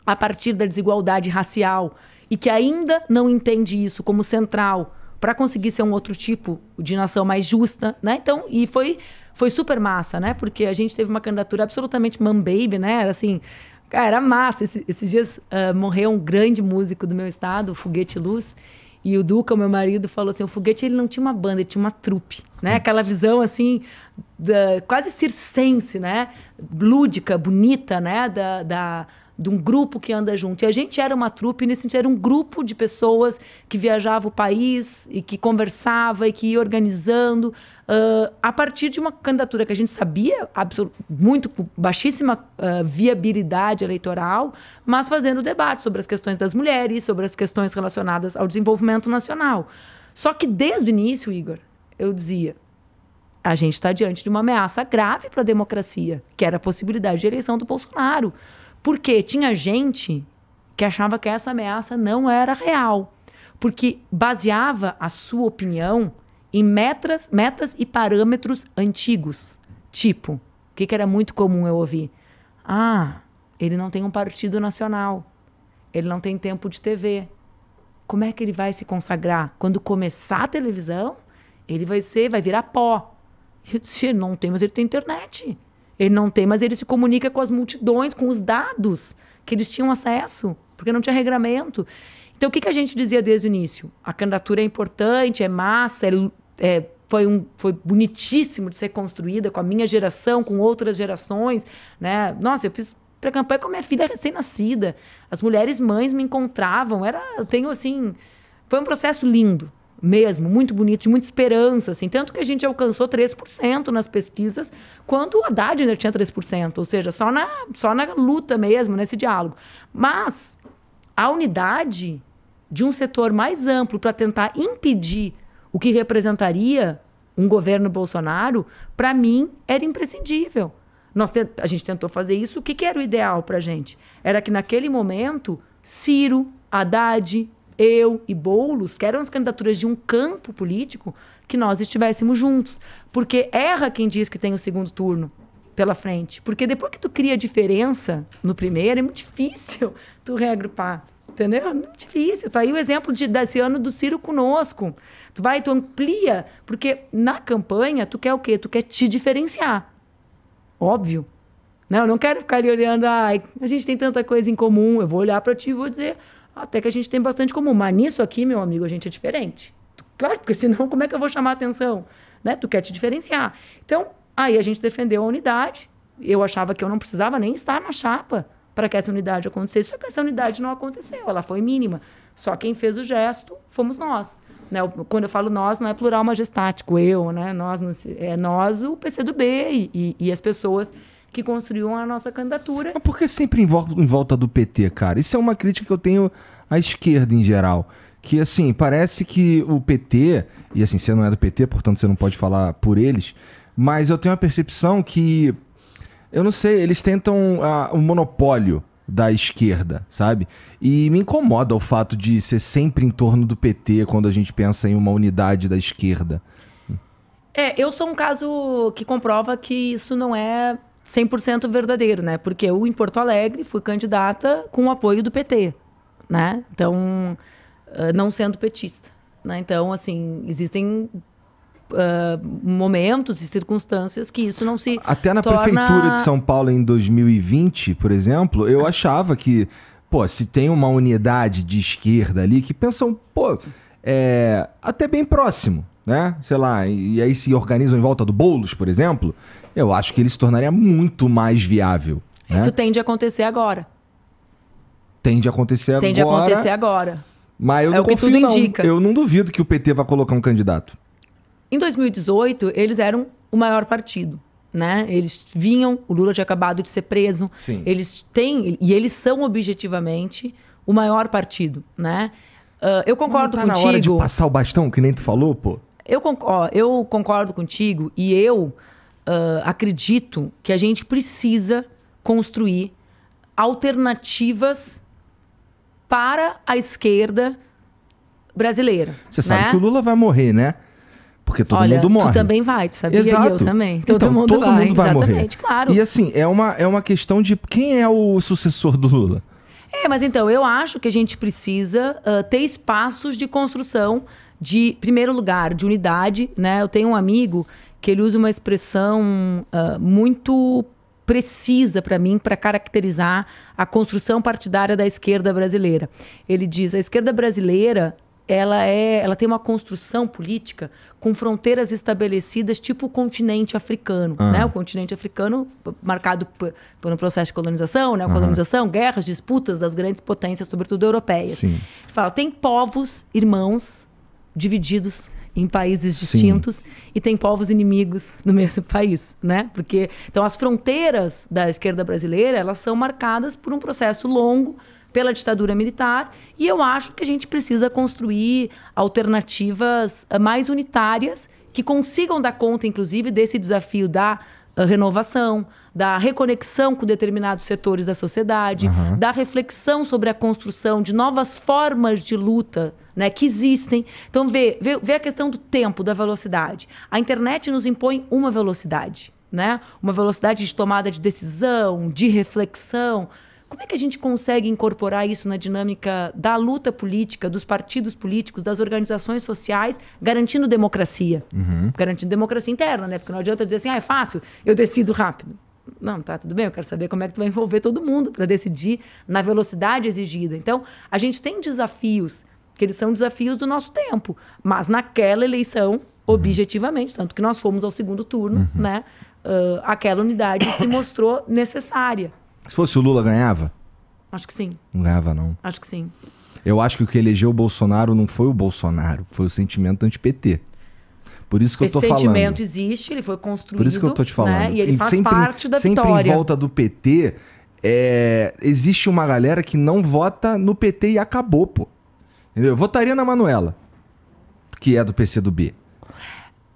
a partir da desigualdade racial e que ainda não entende isso como central para conseguir ser um outro tipo de nação mais justa, né? Então, e foi foi super massa, né? Porque a gente teve uma candidatura absolutamente baby, né? Era assim, cara, era massa. Esse, esses dias uh, morreu um grande músico do meu estado, o Foguete Luz, e o Duca, meu marido, falou assim: o foguete ele não tinha uma banda, ele tinha uma trupe, né? Aquela visão assim, da, quase circense, né? Lúdica, bonita, né? Da, da, de um grupo que anda junto. E a gente era uma trupe, nesse sentido, era um grupo de pessoas que viajava o país e que conversava e que ia organizando uh, a partir de uma candidatura que a gente sabia, muito baixíssima uh, viabilidade eleitoral, mas fazendo debate sobre as questões das mulheres, sobre as questões relacionadas ao desenvolvimento nacional. Só que desde o início, Igor, eu dizia, a gente está diante de uma ameaça grave para a democracia, que era a possibilidade de eleição do Bolsonaro. Porque tinha gente que achava que essa ameaça não era real, porque baseava a sua opinião em metas, metas e parâmetros antigos. Tipo, o que, que era muito comum eu ouvir? Ah, ele não tem um partido nacional, ele não tem tempo de TV. Como é que ele vai se consagrar? Quando começar a televisão, ele vai ser, vai virar pó. Eu disse, não tem, mas ele tem internet. Ele não tem, mas ele se comunica com as multidões, com os dados que eles tinham acesso, porque não tinha regramento. Então, o que, que a gente dizia desde o início? A candidatura é importante, é massa, é, é foi, um, foi bonitíssimo de ser construída com a minha geração, com outras gerações, né? Nossa, eu fiz pré-campanha com a minha filha recém-nascida. As mulheres mães me encontravam, era, eu tenho assim, foi um processo lindo, mesmo, muito bonito, de muita esperança, assim. Tanto que a gente alcançou 3% nas pesquisas, quando o Haddad ainda tinha 3%, ou seja, só na, só na luta mesmo, nesse diálogo. Mas a unidade de um setor mais amplo para tentar impedir o que representaria um governo Bolsonaro, para mim, era imprescindível. Nós a gente tentou fazer isso. O que, que era o ideal para a gente? Era que naquele momento, Ciro, Haddad, eu e Boulos, que eram as candidaturas de um campo político, que nós estivéssemos juntos. Porque erra quem diz que tem o segundo turno pela frente. Porque depois que tu cria diferença no primeiro, é muito difícil <laughs> tu reagrupar. Entendeu? É muito difícil. Tá aí o exemplo de, desse ano do Ciro conosco. Tu vai, tu amplia. Porque na campanha, tu quer o quê? Tu quer te diferenciar. Óbvio. Não, né? eu não quero ficar ali olhando, ai, a gente tem tanta coisa em comum. Eu vou olhar para ti e vou dizer, até que a gente tem bastante comum. Mas nisso aqui, meu amigo, a gente é diferente. Claro, porque senão <laughs> como é que eu vou chamar atenção? Né? Tu quer te diferenciar. Então, aí a gente defendeu a unidade. Eu achava que eu não precisava nem estar na chapa para que essa unidade acontecesse. Só que essa unidade não aconteceu, ela foi mínima. Só quem fez o gesto fomos nós. Né? Quando eu falo nós, não é plural majestático, eu, né? Nós, é nós, o PCdoB e, e, e as pessoas que construiu a nossa candidatura. Mas por que sempre em volta, em volta do PT, cara? Isso é uma crítica que eu tenho à esquerda em geral que assim, parece que o PT, e assim, você não é do PT, portanto você não pode falar por eles, mas eu tenho a percepção que, eu não sei, eles tentam ah, o uh, um monopólio da esquerda, sabe? E me incomoda o fato de ser sempre em torno do PT quando a gente pensa em uma unidade da esquerda. É, eu sou um caso que comprova que isso não é 100% verdadeiro, né? Porque eu, em Porto Alegre, fui candidata com o apoio do PT, né? Então, ah, não sendo petista, né? Então, assim, existem Uh, momentos e circunstâncias que isso não se. Até na torna... prefeitura de São Paulo em 2020, por exemplo, eu achava que, pô, se tem uma unidade de esquerda ali que pensam, pô, é, até bem próximo, né? Sei lá, e, e aí se organizam em volta do Boulos, por exemplo eu acho que ele se tornaria muito mais viável. Né? Isso tem tende a acontecer agora. Tende a acontecer tende agora. Tende a acontecer agora. Mas eu é não o confio, que tudo não. indica. Eu não duvido que o PT vá colocar um candidato. Em 2018, eles eram o maior partido. Né? Eles vinham, o Lula tinha acabado de ser preso. Sim. Eles têm, e eles são objetivamente o maior partido, né? Uh, eu concordo Não tá contigo. Na hora de passar o bastão, que nem tu falou, pô. Eu, concordo, eu concordo contigo e eu uh, acredito que a gente precisa construir alternativas para a esquerda brasileira. Você sabe né? que o Lula vai morrer, né? Porque todo Olha, mundo morre. Tu também vai, tu sabia? Exato. eu também. Todo então, mundo todo vai. Mundo vai Exatamente, morrer. claro. E assim, é uma, é uma questão de quem é o sucessor do Lula. É, mas então, eu acho que a gente precisa uh, ter espaços de construção de, primeiro lugar, de unidade, né? Eu tenho um amigo que ele usa uma expressão uh, muito precisa para mim para caracterizar a construção partidária da esquerda brasileira. Ele diz: a esquerda brasileira ela é, ela tem uma construção política com fronteiras estabelecidas tipo o continente africano, uhum. né? O continente africano marcado por um processo de colonização, né? Uhum. Colonização, guerras, disputas das grandes potências, sobretudo europeias. Sim. Fala, tem povos irmãos divididos em países distintos Sim. e tem povos inimigos no <laughs> mesmo país, né? Porque então as fronteiras da esquerda brasileira, elas são marcadas por um processo longo pela ditadura militar e eu acho que a gente precisa construir alternativas ah, mais unitárias que consigam dar conta inclusive desse desafio da renovação, da reconexão com determinados setores da sociedade, uhum. da reflexão sobre a construção de novas formas de luta né, que existem. Então, vê, vê, vê a questão do tempo, da velocidade. A internet nos impõe uma velocidade, né? uma velocidade de tomada de decisão, de reflexão. Como é que a gente consegue incorporar isso na dinâmica da luta política, dos partidos políticos, das organizações sociais, garantindo democracia? Uhum. Garantindo democracia interna, né? Porque não adianta dizer assim, ah, é fácil, eu decido rápido. Não, tá, tudo bem, eu quero saber como é que tu vai envolver todo mundo para decidir na velocidade exigida. Então, a gente tem desafios, que eles são desafios do nosso tempo, mas naquela eleição, uhum. objetivamente, tanto que nós fomos ao segundo turno, uhum. né? Uh, aquela unidade se mostrou necessária. Se fosse o Lula, ganhava? Acho que sim. Não ganhava, não. Acho que sim. Eu acho que o que elegeu o Bolsonaro não foi o Bolsonaro, foi o sentimento anti-PT. Por isso que Esse eu tô falando. Esse sentimento existe, ele foi construído. Por isso que eu tô te falando. Né? E ele faz sempre, parte da sempre vitória. Sempre em volta do PT, é... existe uma galera que não vota no PT e acabou, pô. Entendeu? Eu votaria na Manuela, que é do PCdoB. Uh,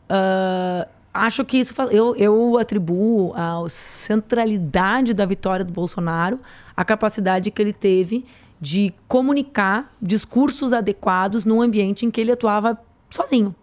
ah, acho que isso eu, eu atribuo a centralidade da vitória do Bolsonaro a capacidade que ele teve de comunicar discursos adequados num ambiente em que ele atuava sozinho,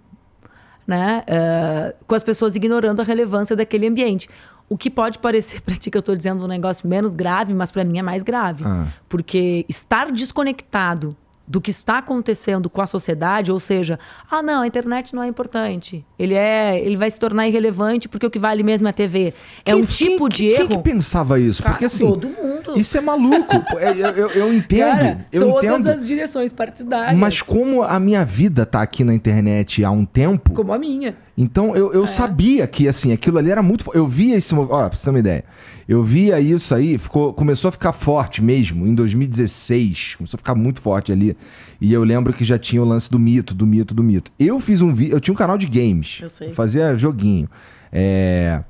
né? Uh, com as pessoas ignorando a relevância daquele ambiente. O que pode parecer <laughs> para ti que eu estou dizendo um negócio menos grave, mas para mim é mais grave, ah. porque estar desconectado do que está acontecendo com a sociedade, ou seja, ah não, a internet não é importante, ele é, ele vai se tornar irrelevante porque o que vale mesmo é a TV. É que, um tipo de que, erro. Quem que pensava isso? Porque assim, todo mundo. Isso é maluco. <laughs> É, eu, eu, eu entendo, Cara, eu todas entendo. Todas as direções partidárias. Mas como a minha vida está aqui na internet há um tempo. Como a minha. Então eu, eu é. sabia que assim aquilo ali era muito. Eu via esse, ó, pra você ter uma ideia. Eu via isso aí, ficou, começou a ficar forte mesmo em 2016. Começou a ficar muito forte ali. E eu lembro que já tinha o lance do mito, do mito, do mito. Eu fiz um vídeo. Eu tinha um canal de games. Eu sei. Eu fazia joguinho. É.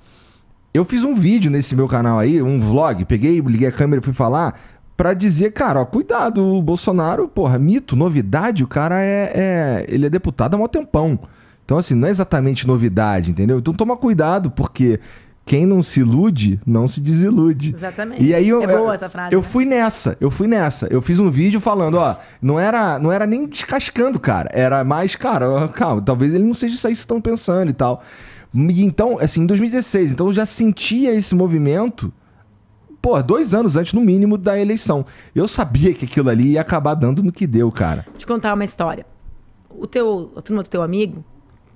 Eu fiz um vídeo nesse meu canal aí, um vlog, peguei, liguei a câmera e fui falar para dizer, cara, ó, cuidado, o Bolsonaro, porra, mito, novidade, o cara é, é, ele é deputado há mó tempão. Então assim, não é exatamente novidade, entendeu? Então toma cuidado porque quem não se ilude, não se desilude. Exatamente. E aí eu, é boa essa frase. Eu né? fui nessa, eu fui nessa. Eu fiz um vídeo falando, ó, não era, não era nem descascando, cara. Era mais, cara, calma, talvez ele não seja isso aí que estão pensando e tal. E então, assim, em 2016, então eu já sentia esse movimento, pô, dois anos antes, no mínimo, da eleição. Eu sabia que aquilo ali ia acabar dando no que deu, cara. Vou te contar uma história. O teu, a turma do teu amigo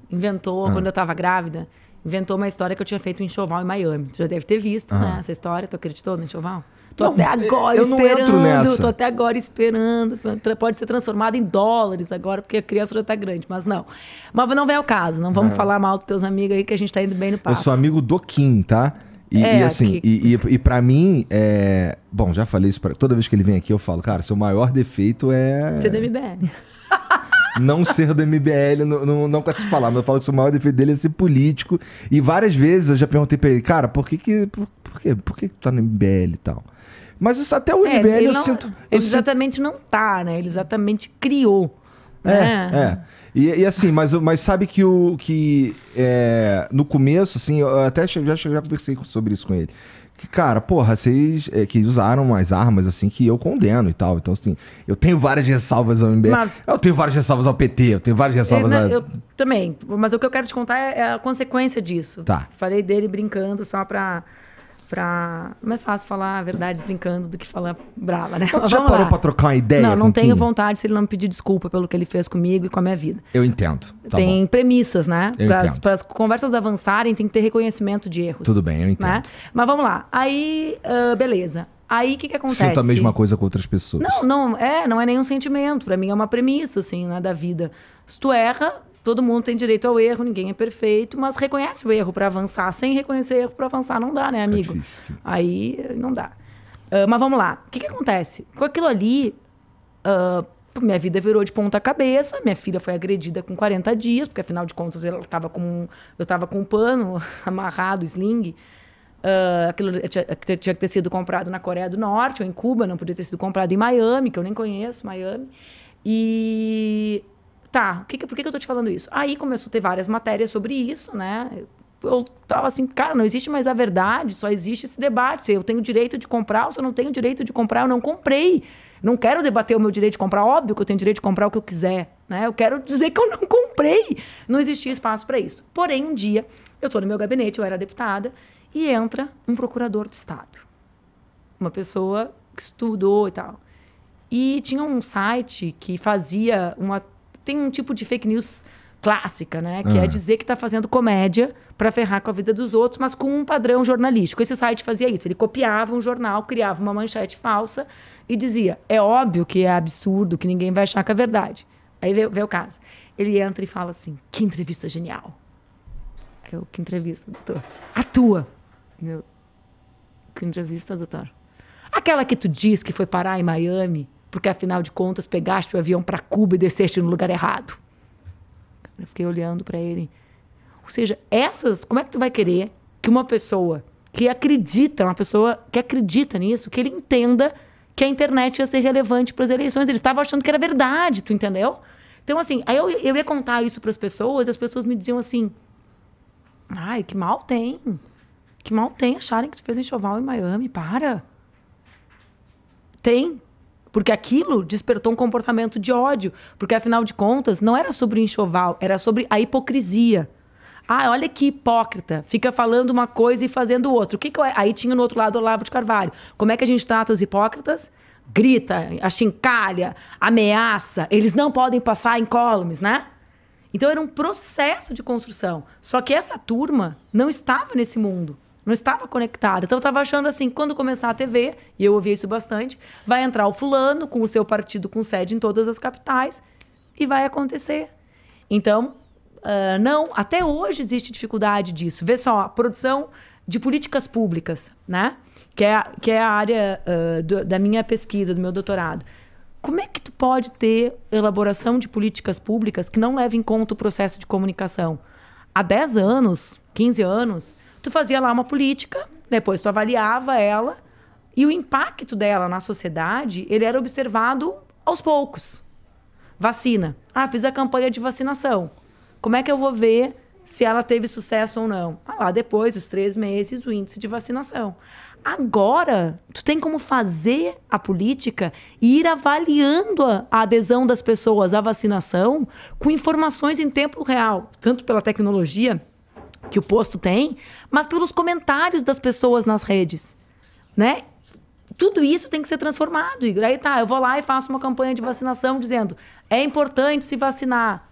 inventou, ah. quando eu tava grávida, inventou uma história que eu tinha feito um enxoval em Miami. Tu já deve ter visto, uhum. né? Essa história. Tu acreditou no enxoval? Tô não, até agora eu esperando. Não entro nessa. Tô até agora esperando. Pode ser transformado em dólares agora, porque a criança já tá grande, mas não. Mas não vem é ao caso. Não vamos é. falar mal dos teus amigos aí, que a gente tá indo bem no papo. Eu sou amigo do Kim, tá? E, é, e assim, que... e, e, e para mim, é... bom, já falei isso pra... toda vez que ele vem aqui, eu falo, cara, seu maior defeito é. Ser do <laughs> não ser do MBL, não, não, não consigo falar, mas eu falo que o maior defeito dele é ser político. E várias vezes eu já perguntei pra ele, cara, por que que, por, por, quê? por que, que tá no MBL e tal? Mas isso, até o é, MBL eu não, sinto. Eu ele sinto... exatamente não tá, né? Ele exatamente criou. É, né? é. E, e, assim, mas, mas sabe que o que é, no começo, assim, eu até já, já conversei sobre isso com ele que, cara, porra, vocês é, que usaram umas armas assim que eu condeno e tal. Então, assim, eu tenho várias ressalvas ao MBL. Mas, eu tenho várias ressalvas ao PT, eu tenho várias é, ressalvas é, não, a... Eu também, mas o que eu quero te contar é, é a consequência disso. Tá. Falei dele brincando só pra pra. Mais fácil falar a verdade brincando do que falar brava, né? Mas já Vamos parou lá. pra trocar uma ideia? Não, não tenho vontade se ele não me pedir desculpa pelo que ele fez comigo e com a minha vida. Eu entendo. Tá tem bom. premissas, né? Para as conversas avançarem, tem que ter reconhecimento de erros. Tudo bem, eu né? entendo. Né? Mas vamos lá. Aí, uh, beleza. Aí o que, que acontece? Sinto a mesma coisa com outras pessoas. Não, não é, não é nenhum sentimento. Para mim é uma premissa, assim, né, da vida. Se tu erra, Todo mundo tem direito ao erro, ninguém é perfeito, mas reconhece o erro para avançar. Sem reconhecer o erro para avançar não dá, né, amigo? É difícil, Aí não dá. Uh, mas vamos lá. O que, que acontece? Com aquilo ali, uh, minha vida virou de ponta cabeça. Minha filha foi agredida com 40 dias, porque afinal de contas ela tava com, eu estava com um pano <laughs> amarrado, sling. Uh, aquilo tinha, tinha, que ter sido comprado na Coreia do Norte ou em Cuba, não podia ter sido comprado em Miami, que eu nem conheço Miami. E Tá, que por que, que eu tô te falando isso? Aí começou a ter várias matérias sobre isso, né? eu tava assim, cara, não existe mais a verdade, só existe esse debate. Se eu tenho direito de comprar ou se eu não tenho direito de comprar, eu não comprei. Não quero debater o meu direito de comprar, óbvio que eu tenho direito de comprar o que eu quiser, né? Eu quero dizer que eu não comprei. Não existia espaço para isso. Porém, um dia, eu tô no meu gabinete, eu era deputada, e entra um procurador do Estado. Uma pessoa que estudou e tal. E tinha um site que fazia uma tem um tipo de fake news clássica, né? Que é ah. é dizer que está fazendo comédia para ferrar com a vida dos outros, mas com um padrão jornalístico. Esse site fazia isso. Ele copiava um jornal, criava uma manchete falsa e dizia: é óbvio que é absurdo, que ninguém vai achar que é verdade. Aí vê, vê o caso. Ele entra e fala assim: que entrevista genial. Eu, que entrevista, doutor? A tua. Eu, que entrevista, doutor? Aquela que tu diz que foi parar em Miami porque afinal de contas pegaste o avião para Cuba e desceste no lugar errado. Eu fiquei olhando para ele. Ou seja, essas, como é que tu vai querer que uma pessoa que acredita, uma pessoa que acredita nisso, que ele entenda que a internet ia ser relevante para as eleições. Ele estava achando que era verdade, tu entendeu? Então, assim, aí eu, eu ia contar isso para as pessoas e as pessoas me diziam assim: ai, que mal tem. Que mal tem acharem que tu fez enxoval em Miami, para. Tem. Porque aquilo despertou um comportamento de ódio. Porque, afinal de contas, não era sobre o enxoval, era sobre a hipocrisia. Ah, olha que hipócrita. Fica falando uma coisa e fazendo outra. O que, que eu... Aí tinha no outro lado Olavo de Carvalho. Como é que a gente trata os hipócritas? Grita, achincalha, ameaça. Eles não podem passar em columns, né? Então era um processo de construção. Só que essa turma não estava nesse mundo. Não estava conectada. Então eu estava achando assim, quando começar a TV, e eu ouvia isso bastante, vai entrar o fulano com o seu partido com sede em todas as capitais e vai acontecer. Então, uh, não, até hoje existe dificuldade disso. Vê só, a produção de políticas públicas, né? Que é, a, que é a área uh, do, da minha pesquisa, do meu doutorado. Como é que tu pode ter elaboração de políticas públicas que não leve em conta o processo de comunicação? Há 10 anos, 15 anos, Tu fazia lá uma política, depois tu avaliava ela e o impacto dela na sociedade, ele era observado aos poucos. Vacina. Ah, fiz a campanha de vacinação. Como é que eu vou ver se ela teve sucesso ou não? Ah lá, depois os três meses, o índice de vacinação. Agora, tu tem como fazer a política e ir avaliando a adesão das pessoas à vacinação com informações em tempo real, tanto pela tecnologia que o posto tem, mas pelos comentários das pessoas nas redes, né? Tudo isso tem que ser transformado, E Aí tá, eu vou lá e faço uma campanha de vacinação dizendo: é importante se vacinar.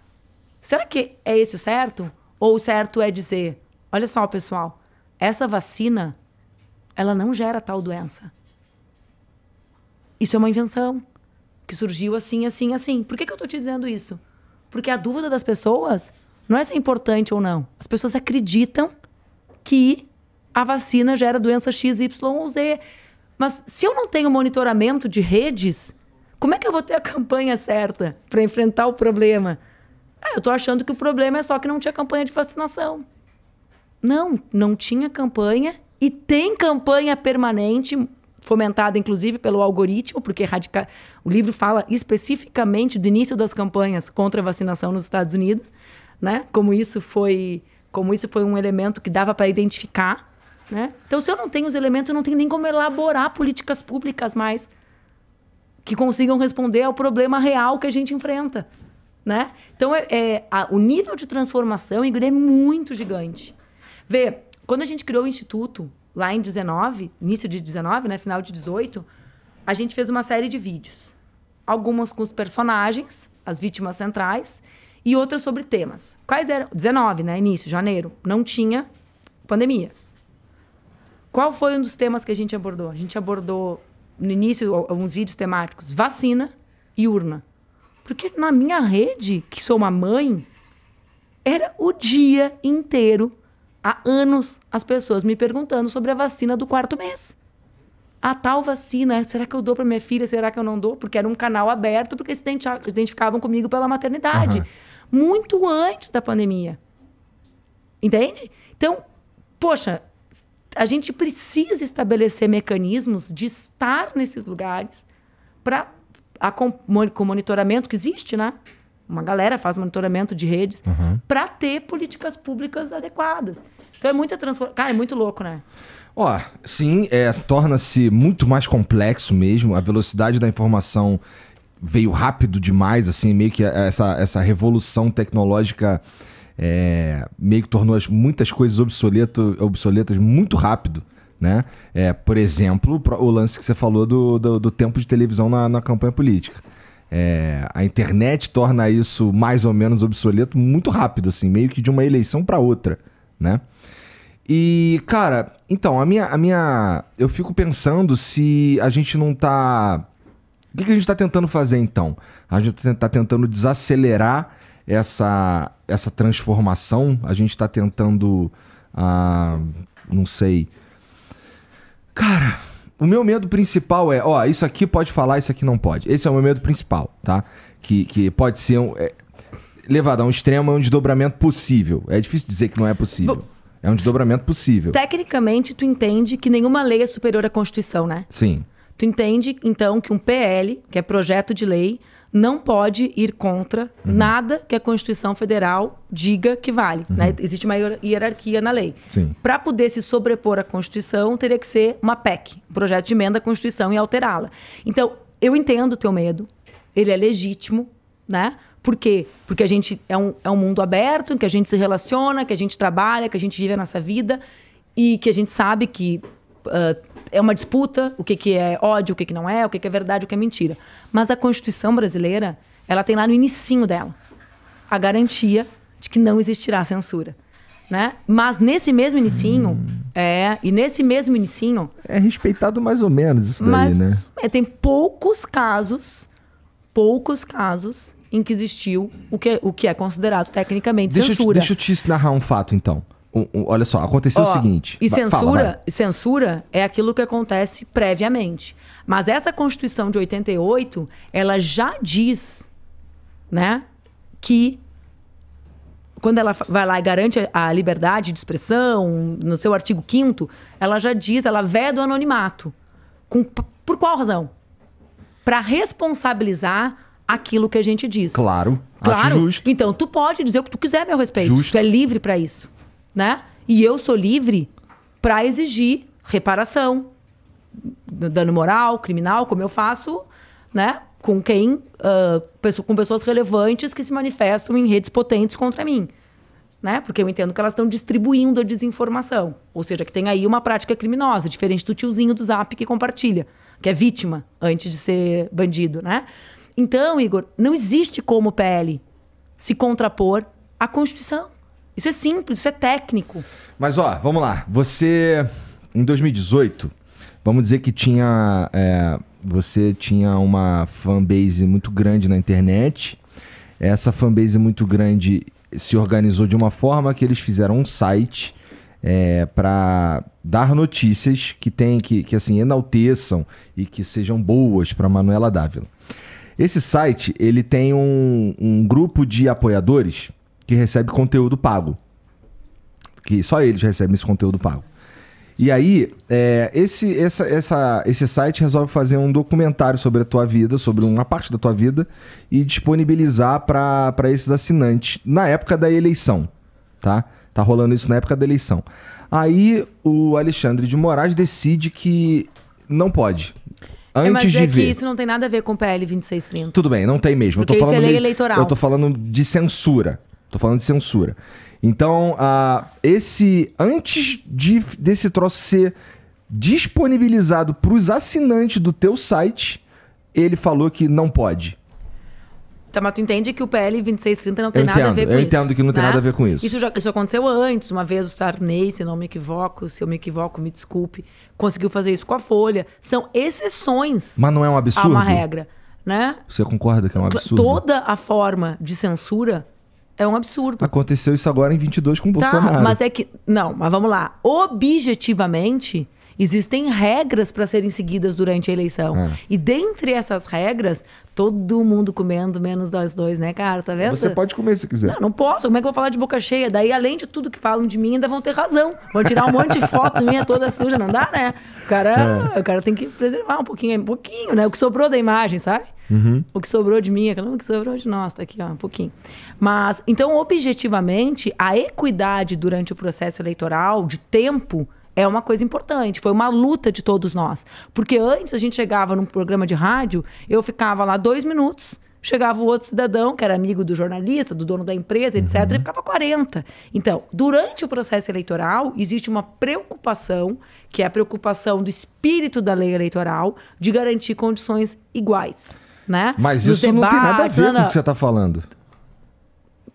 Será que é esse o certo? Ou o certo é dizer: olha só, pessoal, essa vacina ela não gera tal doença. Isso é uma invenção que surgiu assim, assim, assim. Por que, que eu tô te dizendo isso? Porque a dúvida das pessoas não é se é importante ou não. As pessoas acreditam que a vacina gera doença X, Y ou Z. Mas se eu não tenho monitoramento de redes, como é que eu vou ter a campanha certa para enfrentar o problema? Ah, eu estou achando que o problema é só que não tinha campanha de vacinação. Não, não tinha campanha e tem campanha permanente, fomentada inclusive pelo algoritmo, porque radica... o livro fala especificamente do início das campanhas contra a vacinação nos Estados Unidos né? Como isso foi, como isso foi um elemento que dava para identificar, né? Então, se eu não tenho os elementos, eu não tenho nem como elaborar políticas públicas mais que consigam responder ao problema real que a gente enfrenta, né? Então, é, é a, o nível de transformação, é muito gigante. Vê, quando a gente criou o Instituto, lá em 19, início de 19, né, final de 18, a gente fez uma série de vídeos. Algumas com os personagens, as vítimas centrais, e outra sobre temas. Quais eram? 19, né? Início, janeiro. Não tinha pandemia. Qual foi um dos temas que a gente abordou? A gente abordou, no início, alguns vídeos temáticos: vacina e urna. Porque na minha rede, que sou uma mãe, era o dia inteiro, há anos, as pessoas me perguntando sobre a vacina do quarto mês. A tal vacina, será que eu dou para minha filha? Será que eu não dou? Porque era um canal aberto, porque se identificavam comigo pela maternidade. Uhum muito antes da pandemia. Entende? Então, poxa, a gente precisa estabelecer mecanismos de estar nesses lugares para com o monitoramento que existe, né? Uma galera faz monitoramento de redes uhum. para ter políticas públicas adequadas. Então é muita transformação. Cara, é muito louco, né? Ó, sim, é, torna-se muito mais complexo mesmo. A velocidade da informação veio rápido demais, assim, meio que essa, essa revolução tecnológica é, meio que tornou as, muitas coisas obsoleto, obsoletas muito rápido. Né? É, por exemplo, o lance que você falou do, do, do tempo de televisão na, na campanha política. É, a internet torna isso mais ou menos obsoleto muito rápido, assim, meio que de uma eleição para outra. Né? E, cara, então, a minha, a minha. Eu fico pensando se a gente não tá o que, que a gente está tentando fazer então? A gente está tá tentando desacelerar essa, essa transformação, a gente está tentando. Ah, não sei. Cara, o meu medo principal é: ó, isso aqui pode falar, isso aqui não pode. Esse é o meu medo principal, tá? Que, que pode ser um, é, levado a um extremo, é um desdobramento possível. É difícil dizer que não é possível. É um desdobramento possível. Tecnicamente, tu entende que nenhuma lei é superior à Constituição, né? Sim. Tu entende, então, que um PL, que é projeto de lei, não pode ir contra uhum. nada que a Constituição Federal diga que vale. Uhum. Né? Existe uma hierarquia na lei. Para poder se sobrepor à Constituição, teria que ser uma PEC, um projeto de emenda à Constituição e alterá-la. Então, eu entendo o teu medo, ele é legítimo, né? Por quê? Porque a gente é um, é um mundo aberto, em que a gente se relaciona, que a gente trabalha, que a gente vive a nossa vida e que a gente sabe que Uh, é uma disputa, o que, que é ódio, o que, que não é, o que, que é verdade, o que é mentira. Mas a Constituição brasileira, ela tem lá no inicinho dela a garantia de que não existirá censura. Né? Mas nesse mesmo inicinho, hum. é, e nesse mesmo inicinho... É respeitado mais ou menos isso daí, né? É, tem poucos casos, poucos casos em que existiu o que, é, o que é considerado tecnicamente deixa censura. Eu te, deixa eu te narrar um fato, então. Um, um, olha só, aconteceu o seguinte. E censura, fala, vai. censura é aquilo que acontece previamente. Mas essa Constituição de 88, ela já diz, né, que quando ela vai lá e garante a liberdade de expressão, no seu artigo 5 ela já diz, ela veda o anonimato. Com, por qual razão? Para responsabilizar aquilo que a gente diz. Claro, claro. Então, tu pode dizer o que tu quiser meu respeito. Justo. Tu é livre para isso né? E eu sou livre para exigir reparação, dano moral, criminal, como eu faço, né? Com quem, uh, com pessoas relevantes que se manifestam em redes potentes contra mim. Né? Porque eu entendo que elas estão distribuindo a desinformação. Ou seja, que tem aí uma prática criminosa, diferente do tiozinho do zap que compartilha, que é vítima antes de ser bandido, né? Então, Igor, não existe como o PL se contrapor à Constituição. Isso é simples, isso é técnico. Mas ó, vamos lá. Você, em 2018, vamos dizer que tinha. É, você tinha uma fanbase muito grande na internet. Essa fanbase muito grande se organizou de uma forma que eles fizeram um site é, para dar notícias que tem que, que assim enalteçam e que sejam boas para Manuela Dávila. Esse site ele tem um, um grupo de apoiadores que recebe conteúdo pago. Que só eles recebem esse conteúdo pago. E aí, é, esse, essa, essa, esse site resolve fazer um documentário sobre a tua vida, sobre uma parte da tua vida, e disponibilizar para esses assinantes na época da eleição. Tá? Tá rolando isso na época da eleição. Aí o Alexandre de Moraes decide que não pode. É, Antes é, de ver. que isso não tem nada a ver com o PL 2630. Tudo bem, não tem mesmo. Porque eu tô falando isso é lei eleitoral. Eu tô falando de censura. Tô falando de censura. Então, ah, esse antes de, desse troço ser disponibilizado para os assinantes do teu site, ele falou que não pode. Tá, mas tu entende que o PL 2630 não tem nada a ver com isso. Eu entendo que não tem né? nada a ver com isso. Isso, já, isso aconteceu antes. Uma vez o Sarney, se não me equivoco, se eu me equivoco, me desculpe, conseguiu fazer isso com a Folha. São exceções. Mas não é um absurdo? É uma regra, né? Você concorda que é um absurdo? Toda a forma de censura é um absurdo. Aconteceu isso agora em 22 com o tá, Bolsonaro. Mas é que. Não, mas vamos lá. Objetivamente, Existem regras para serem seguidas durante a eleição. É. E dentre essas regras, todo mundo comendo, menos nós dois, né, cara? Tá vendo? Você pode comer se quiser. Não, não posso. Como é que eu vou falar de boca cheia? Daí, além de tudo que falam de mim, ainda vão ter razão. Vão tirar um monte de foto minha toda suja. Não dá, né? O cara, é. o cara tem que preservar um pouquinho, um pouquinho, né? O que sobrou da imagem, sabe? Uhum. O que sobrou de mim, aquilo que sobrou de nós, tá aqui, ó, um pouquinho. Mas, então, objetivamente, a equidade durante o processo eleitoral, de tempo, é uma coisa importante. Foi uma luta de todos nós. Porque antes a gente chegava num programa de rádio, eu ficava lá dois minutos chegava o outro cidadão, que era amigo do jornalista, do dono da empresa, etc., uhum. e ficava 40. Então, durante o processo eleitoral, existe uma preocupação, que é a preocupação do espírito da lei eleitoral, de garantir condições iguais. Né? Mas Nos isso debates, não tem nada a ver com o que você está falando.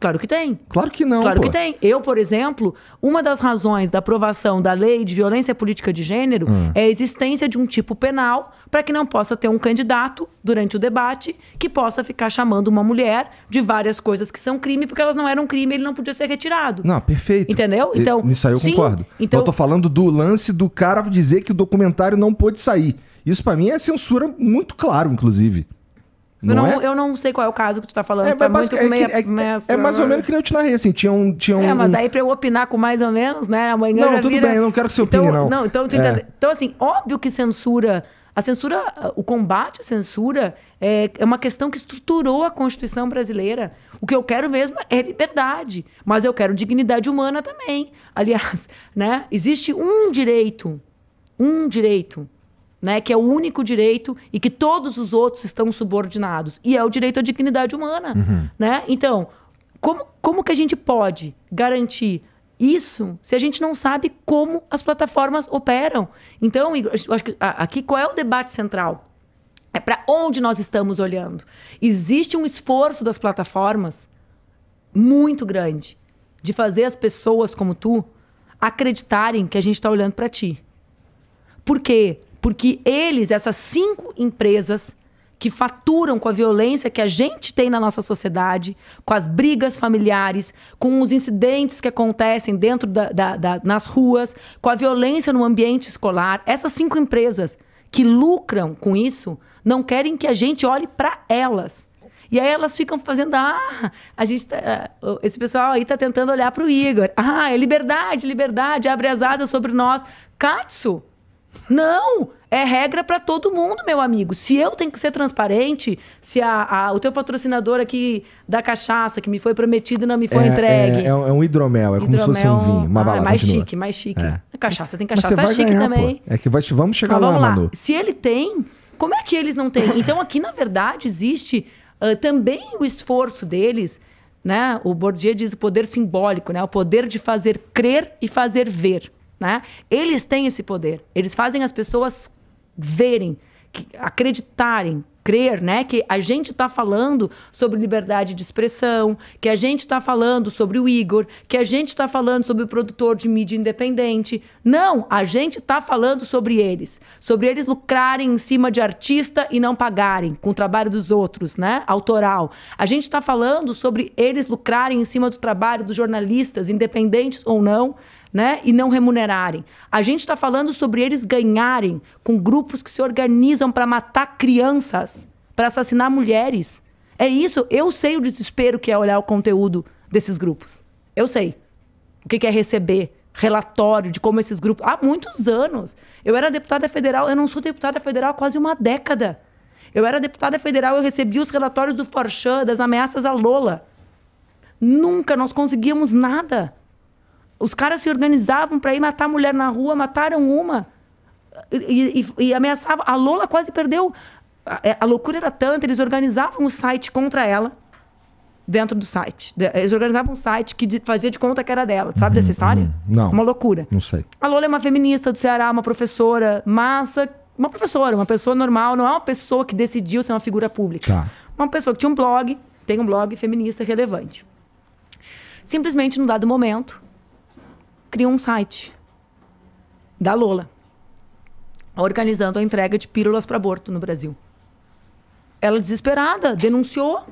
Claro que tem. Claro que não. Claro pô. que tem. Eu, por exemplo, uma das razões da aprovação da lei de violência política de gênero hum. é a existência de um tipo penal para que não possa ter um candidato durante o debate que possa ficar chamando uma mulher de várias coisas que são crime, porque elas não eram crime, ele não podia ser retirado. Não, perfeito. Entendeu? Então, Nisso aí eu sim, concordo. Então, eu tô falando do lance do cara dizer que o documentário não pôde sair. Isso para mim é censura muito claro, inclusive. Não eu, não, é? eu não sei qual é o caso que tu tá falando. É, tá muito é, meia, é, meia, é, mais ou menos que nem eu te narrei, assim. Tinha um. Tinha um é, mas daí pra eu opinar com mais ou menos, né? Amanhã. Não, tudo vira... bem, eu não quero que você então, opine, então, não. Não, então, tu entende... É. então, assim, óbvio que censura. A censura, o combate à censura é uma questão que estruturou a Constituição brasileira. O que eu quero mesmo é liberdade, mas eu quero dignidade humana também. Aliás, <laughs> né? Existe um direito, um direito né, que é o único direito e que todos os outros estão subordinados, e é o direito à dignidade humana. Uhum. Né? Então, como, como que a gente pode garantir isso se a gente não sabe como as plataformas operam? Então, eu acho que aqui qual é o debate central? É para onde nós estamos olhando. Existe um esforço das plataformas muito grande de fazer as pessoas como tu acreditarem que a gente está olhando para ti. Por quê? Porque eles, essas cinco empresas que faturam com a violência que a gente tem na nossa sociedade, com as brigas familiares, com os incidentes que acontecem dentro da, da, da nas ruas, com a violência no ambiente escolar, essas cinco empresas que lucram com isso não querem que a gente olhe para elas. E aí elas ficam fazendo, ah, a gente tá, ah, esse pessoal aí tá tentando olhar para o Igor. Ah, é liberdade, liberdade, abre as asas sobre nós. Katsu, não! É regra para todo mundo, meu amigo. Se eu tenho que ser transparente, se a, a, o teu patrocinador aqui da cachaça, que me foi prometido e não me foi é, entregue. É, é, é, um hidromel, é hidromel, como se fosse um vinho. Uma ah, é mais continua. chique, mais chique. É. Cachaça tem cachaça tá chique ganhar, também. Pô. É que vai, vamos chegar Mas lá, vamos lá, Manu. Se ele tem, como é que eles não têm? Então aqui, na verdade, existe uh, também o esforço deles. Né? O Bourdieu diz o poder simbólico, né? o poder de fazer crer e fazer ver né? Eles têm esse poder. Eles fazem as pessoas verem, acreditarem, crer, né, que a gente está falando sobre liberdade de expressão, que a gente está falando sobre o Igor, que a gente está falando sobre o produtor de mídia independente. Não, a gente está falando sobre eles, sobre eles lucrarem em cima de artista e não pagarem com o trabalho dos outros, né, autoral. A gente está falando sobre eles lucrarem em cima do trabalho dos jornalistas, independentes ou não né? E não remunerarem. A gente está falando sobre eles ganharem com grupos que se organizam para matar crianças, para assassinar mulheres. É isso. Eu sei o desespero que é olhar o conteúdo desses grupos. Eu sei. O que é receber relatório de como esses grupos. Há muitos anos. Eu era deputada federal, eu não sou deputada federal há quase uma década. Eu era deputada federal, eu recebia os relatórios do Forchan, das ameaças à Lola. Nunca nós conseguíamos nada. Os caras se organizavam para ir matar mulher na rua, mataram uma e, e, e ameaçavam. A Lola quase perdeu. A, é, a loucura era tanta, eles organizavam o site contra ela dentro do site. Eles organizavam um site que de, fazia de conta que era dela. Sabe dessa uhum. história? Não. Uma loucura. Não sei. A Lola é uma feminista do Ceará, uma professora massa. Uma professora, uma pessoa normal, não é uma pessoa que decidiu ser uma figura pública. Tá. Uma pessoa que tinha um blog, tem um blog feminista relevante. Simplesmente, num dado momento, criou um site da Lola, organizando a entrega de pílulas para aborto no Brasil. Ela, desesperada, denunciou.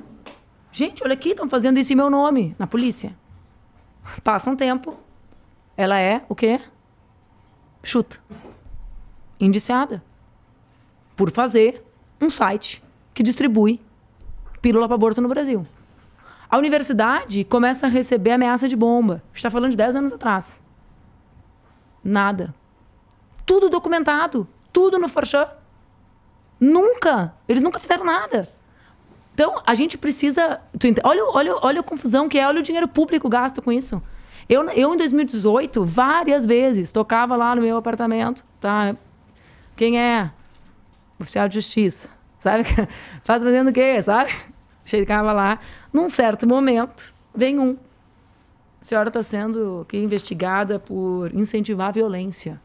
Gente, olha aqui, estão fazendo isso em meu nome, na polícia. Passa um tempo. Ela é o quê? Chuta. Indiciada. Por fazer um site que distribui pílula para aborto no Brasil. A universidade começa a receber ameaça de bomba. A gente está falando de 10 anos atrás. Nada. Tudo documentado. Tudo no Forchan. Nunca. Eles nunca fizeram nada. Então, a gente precisa. olha, olha, olha a confusão que é, olha o dinheiro público gasto com isso. Eu, eu, em 2018, várias vezes, tocava lá no meu apartamento, tá? Quem é? Oficial de Justiça. Sabe? <laughs> Faz fazendo o quê, sabe? Chegava lá. Num certo momento, vem um a senhora está sendo aqui investigada por incentivar a violência.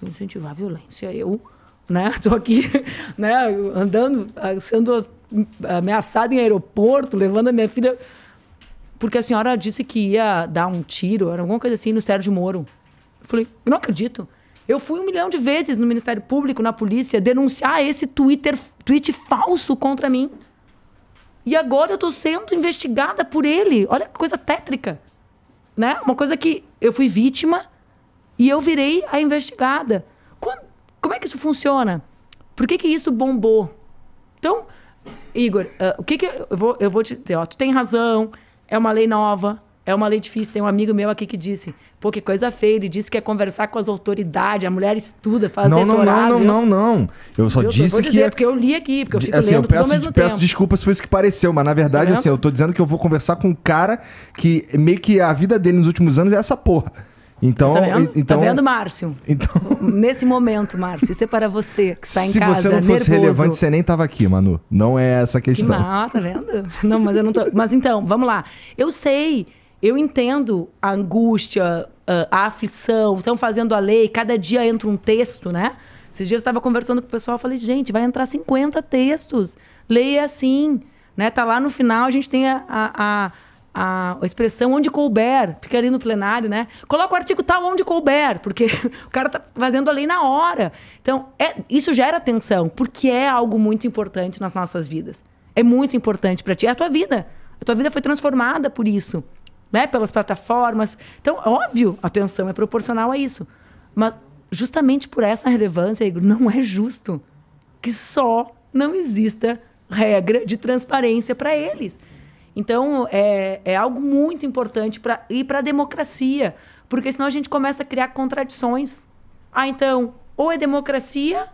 Incentivar a violência. Eu, né, estou aqui, <laughs> né, andando, ah, sendo ameaçada em aeroporto, levando a minha filha. Porque a senhora disse que ia dar um tiro, era alguma coisa assim, no Sérgio Moro. Eu falei, eu não acredito. Eu fui um milhão de vezes no Ministério Público, na polícia, denunciar esse Twitter, tweet falso contra mim. E agora eu estou sendo investigada por ele. Olha que coisa tétrica né? Uma coisa que eu fui vítima e eu virei a investigada. Quando, como é que isso funciona? Por que, que isso bombou? Então, Igor, uh, o que, que eu, vou, eu vou te dizer? Ó, tu tem razão, é uma lei nova, é uma lei difícil. Tem um amigo meu aqui que disse: Pô, que coisa feia. Ele disse que é conversar com as autoridades. A mulher estuda, faz não, Não, não, não, não, não. Eu só eu disse vou dizer, que... É... porque eu li aqui, porque eu fico assim, eu peço, tempo. desculpas se foi isso que pareceu, mas na verdade, é assim, eu tô dizendo que eu vou conversar com um cara que meio que a vida dele nos últimos anos é essa porra. Então, tá vendo? Tá então, tá vendo, Márcio? Então... <laughs> Nesse momento, Márcio, isso é para você que está <laughs> em Se casa. Se você não fosse nervoso. relevante, você nem tava aqui, Manu. Não é essa a questão. Que mal, tá vendo? Não, mas eu não tô. mas então, vamos lá. Eu sei, eu entendo a angústia, uh, a aflição, estão fazendo a lei, cada dia entra um texto, né? Esses dias eu estava conversando com o pessoal, falei, gente, vai entrar 50 textos. Lei é assim, né? Tá lá no final, a gente tem a, a, a, a expressão onde couber, fica ali no plenário, né? Coloca o artigo tal onde couber, porque <laughs> o cara tá fazendo a lei na hora. Então, é, isso gera tensão, porque é algo muito importante nas nossas vidas. É muito importante para ti, é a tua vida. A tua vida foi transformada por isso né? Pelas plataformas. Então, óbvio, a atenção é proporcional a isso. Mas justamente por essa relevância, Igor, não é justo que só não exista regra de transparência para eles. Então, é, é algo muito importante para ir para a democracia, porque senão a gente começa a criar contradições. Ah, então, ou é democracia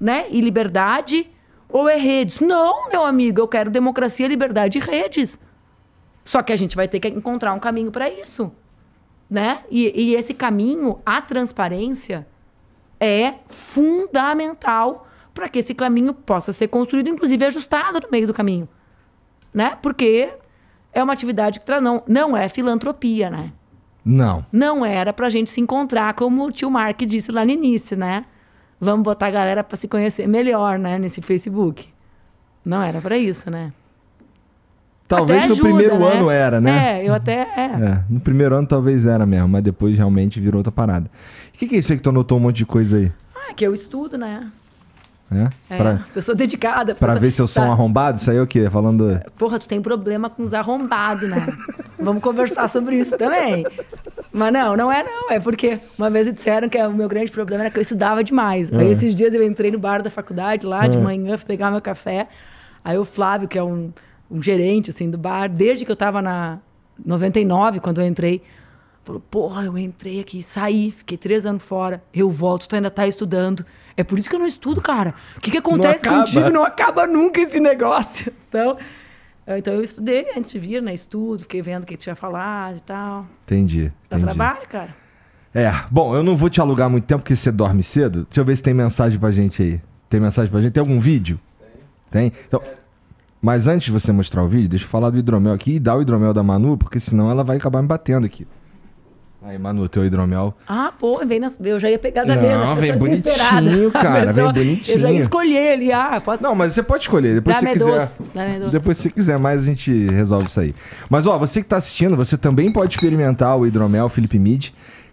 né, e liberdade, ou é redes. Não, meu amigo, eu quero democracia, liberdade e redes. Só que a gente vai ter que encontrar um caminho para isso, né? E, e esse caminho, a transparência, é fundamental para que esse caminho possa ser construído, inclusive ajustado no meio do caminho, né? Porque é uma atividade que não, não é filantropia, né? Não. Não era pra gente se encontrar, como o tio Mark disse lá no início, né? Vamos botar a galera para se conhecer melhor, né? Nesse Facebook. Não era para isso, né? Talvez ajuda, no primeiro né? ano era, né? É, eu até. É. é. no primeiro ano talvez era mesmo, mas depois realmente virou outra parada. O que, que é isso aí que tu anotou um monte de coisa aí? Ah, que eu estudo, né? É, é pra, pessoa dedicada. Pra pessoa, ver eu sou tá... arrombado, isso aí é o quê? Falando... Porra, tu tem problema com os arrombados, né? <laughs> Vamos conversar sobre isso também. Mas não, não é não. É porque uma vez disseram que é o meu grande problema era que eu estudava demais. É. Aí esses dias eu entrei no bar da faculdade lá é. de manhã, fui pegar meu café. Aí o Flávio, que é um um gerente assim do bar, desde que eu estava na 99, quando eu entrei, falou: Porra, eu entrei aqui, saí, fiquei três anos fora, eu volto, tu ainda tá estudando. É por isso que eu não estudo, cara. O que, que acontece não contigo? Não acaba nunca esse negócio. <laughs> Então, eu, então eu estudei antes de vir, né? Estudo, fiquei vendo o que tinha ia falar e tal. Entendi. Dá entendi. trabalho, cara. É, bom, eu não vou te alugar muito tempo porque você dorme cedo. Deixa eu ver se tem mensagem pra gente aí. Tem mensagem pra gente? Tem algum vídeo? Tem. Tem? Então. Mas antes de você mostrar o vídeo, deixa eu falar do hidromel aqui e dar o hidromel da Manu, porque senão ela vai acabar me batendo aqui. Aí, Manu, teu hidromel. Ah, pô, vem nas... eu já ia pegar da Não, mesa. Não, vem bonitinho, cara, <laughs> vem bonitinho. Eu já ia escolher ali, ah, posso... Não, mas você pode escolher, depois se quiser. doce. Depois se quiser mais, a gente resolve isso aí. Mas, ó, você que tá assistindo, você também pode experimentar o hidromel Felipe Mid,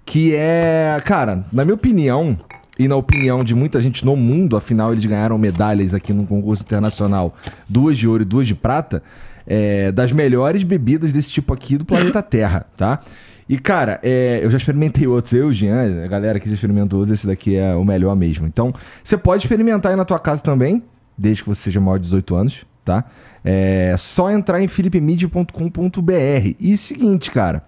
que é, cara, na minha opinião, e na opinião de muita gente no mundo, afinal eles ganharam medalhas aqui num concurso internacional, duas de ouro e duas de prata, é, das melhores bebidas desse tipo aqui do planeta Terra, tá? E, cara, é, eu já experimentei outros. Eu, Jean, a galera que já experimentou outros, esse daqui é o melhor mesmo. Então, você pode experimentar aí na tua casa também, desde que você seja maior de 18 anos, tá? É só entrar em philipmedia.com.br. E é seguinte, cara,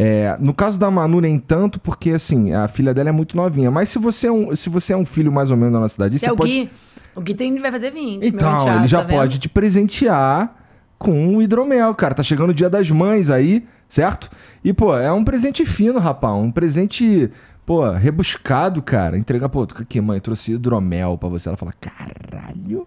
é, no caso da Manu, nem tanto, porque assim, a filha dela é muito novinha. Mas se você é um, se você é um filho mais ou menos da nossa cidade, se você é o pode. Gui, o Gui tem, vai fazer 20. Então, teatro, ele já tá pode te presentear com um hidromel, cara. Tá chegando o dia das mães aí, certo? E, pô, é um presente fino, rapaz. Um presente, pô, rebuscado, cara. Entregar, pô, que mãe, trouxe hidromel pra você. Ela fala, caralho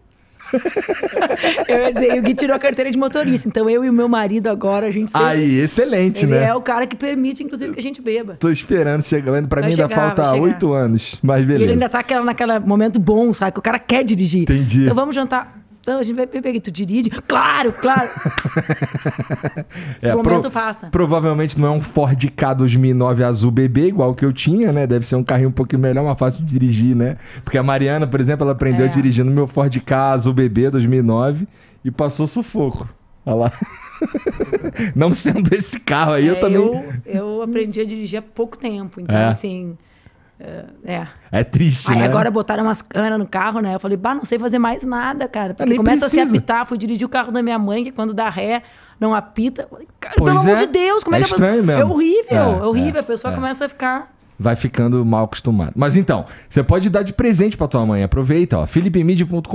eu ia dizer, e o Gui tirou a carteira de motorista. Então eu e o meu marido agora, a gente. Sempre... Aí, excelente, Ele né? é o cara que permite, inclusive, que a gente beba. Tô esperando chegando. Pra vai mim chegar, ainda falta oito anos, mas beleza. E ele ainda tá naquele momento bom, sabe? Que o cara quer dirigir. Entendi. Então vamos jantar então, a gente vai beber, tu dirige. Claro, claro. <laughs> Esse é, momento pro, passa. Provavelmente não é um Ford K 2009 azul bebê, igual que eu tinha, né? Deve ser um carrinho um pouquinho melhor, mais fácil de dirigir, né? Porque a Mariana, por exemplo, ela aprendeu é. dirigindo meu Ford K azul bebê 2009 e passou sufoco. Olha lá. <laughs> não sendo esse carro aí, é, eu também... Eu, eu aprendi a dirigir há pouco tempo, então, é. assim... É. É triste, Aí né? agora botaram umas canas no carro, né? Eu falei, bah, não sei fazer mais nada, cara. Porque começa a se apitar. Fui dirigir o carro da minha mãe, que quando dá ré, não apita. cara, pois pelo é. amor de Deus, como é, é que estranho é mesmo. É horrível, é, horrível. É, a pessoa é. começa a ficar... Vai ficando mal acostumado. Mas então, você pode dar de presente para tua mãe. Aproveita, ó. philipemid.com.br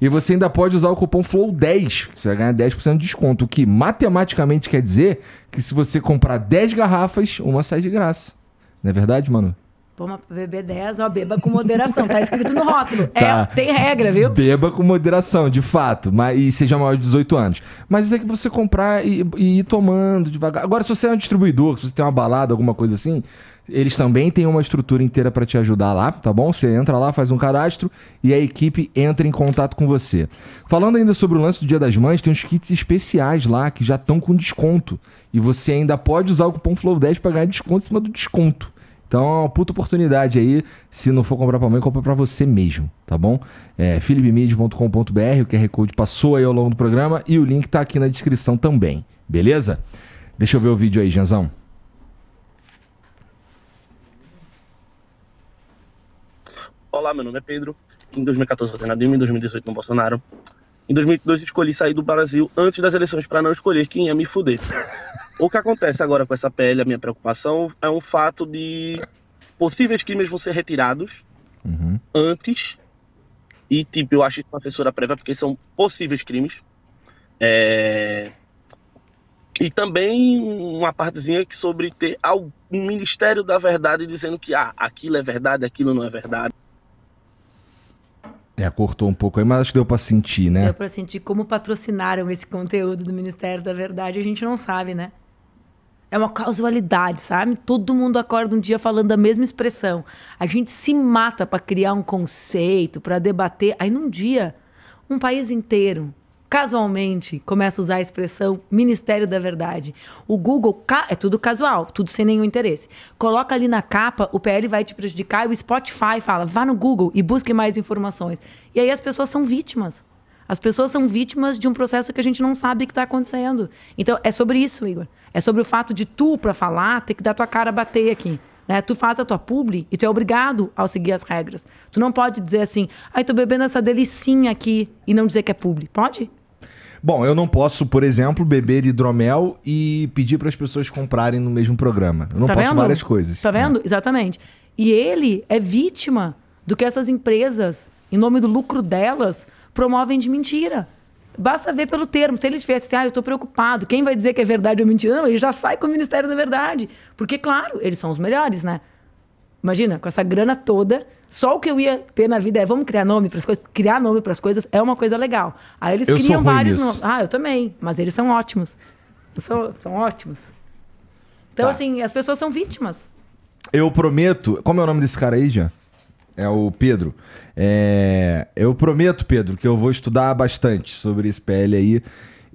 e você ainda pode usar o cupom FLOW10. Você vai ganhar 10% de desconto. O que matematicamente quer dizer que se você comprar 10 garrafas, uma sai de graça. Não é verdade, mano? Pô, pra beber 10, ó, beba com moderação. Tá escrito no rótulo. É, tá. É, tem regra, viu? Beba com moderação, de fato. Mas, e seja maior de 18 anos. Mas isso é que você comprar e, e, ir tomando devagar. Agora, se você é um distribuidor, se você tem uma balada, alguma coisa assim, eles também têm uma estrutura inteira para te ajudar lá, tá bom? Você entra lá, faz um cadastro e a equipe entra em contato com você. Falando ainda sobre o lance do Dia das Mães, tem uns kits especiais lá que já estão com desconto. E você ainda pode usar o cupom FLOW10 para ganhar desconto em cima do desconto. Então é uma puta oportunidade aí. Se não for comprar pra mãe, compra pra você mesmo, tá bom? É philipmid.com.br, o QR Code passou aí ao longo do programa e o link tá aqui na descrição também, beleza? Deixa eu ver o vídeo aí, Janzão. Olá, meu nome é Pedro. Em 2014 votei na Dilma, em 2018 no Bolsonaro. Em 2002 escolhi sair do Brasil antes das eleições para não escolher quem ia me fuder. O que acontece agora com essa PL, a minha preocupação, é um fato de possíveis crimes vão ser retirados uhum. antes. E, tipo, eu acho isso uma censura prévia, porque são possíveis crimes. É... E também uma partezinha que sobre ter um Ministério da Verdade dizendo que ah, aquilo é verdade, aquilo não é verdade. É, cortou um pouco aí, mas acho que deu para sentir, né? Deu para sentir como patrocinaram esse conteúdo do Ministério da Verdade, a gente não sabe, né? é uma causalidade, sabe? Todo mundo acorda um dia falando a mesma expressão. A gente se mata para criar um conceito, para debater. Aí num dia, um país inteiro casualmente começa a usar a expressão Ministério da Verdade. O Google é tudo casual, tudo sem nenhum interesse. Coloca ali na capa, o PL vai te prejudicar e o Spotify fala: vá no Google e busque mais informações. E aí as pessoas são vítimas. As pessoas são vítimas de um processo que a gente não sabe que está acontecendo. Então, é sobre isso, Igor. É sobre o fato de tu, para falar, ter que dar tua cara a bater aqui. Né? Tu faz a tua publi e tu é obrigado a seguir as regras. Tu não pode dizer assim, ai, tô bebendo essa delicinha aqui e não dizer que é publi. Pode? Bom, eu não posso, por exemplo, beber hidromel e pedir para as pessoas comprarem no mesmo programa. Eu não tá posso vendo? várias coisas. Tá né? vendo? Né? Exatamente. E ele é vítima do que essas empresas, em nome do lucro delas, promovem de mentira. Basta ver pelo termo. Se ele tivesse assim, ah, eu estou preocupado, quem vai dizer que é verdade ou mentira? Não, ele já sai com o Ministério da Verdade. Porque, claro, eles são os melhores, né? Imagina, com essa grana toda, só o que eu ia ter na vida é vamos criar nome para as coisas. Criar nome para as coisas é uma coisa legal. Aí eles eu criam vários nomes. Ah, eu também, mas eles são ótimos. Sou, são ótimos. Então, tá. assim, as pessoas são vítimas. Eu prometo. Como é o nome desse cara aí, Jean? É o Pedro. É... Eu prometo, Pedro, que eu vou estudar bastante sobre esse PL aí.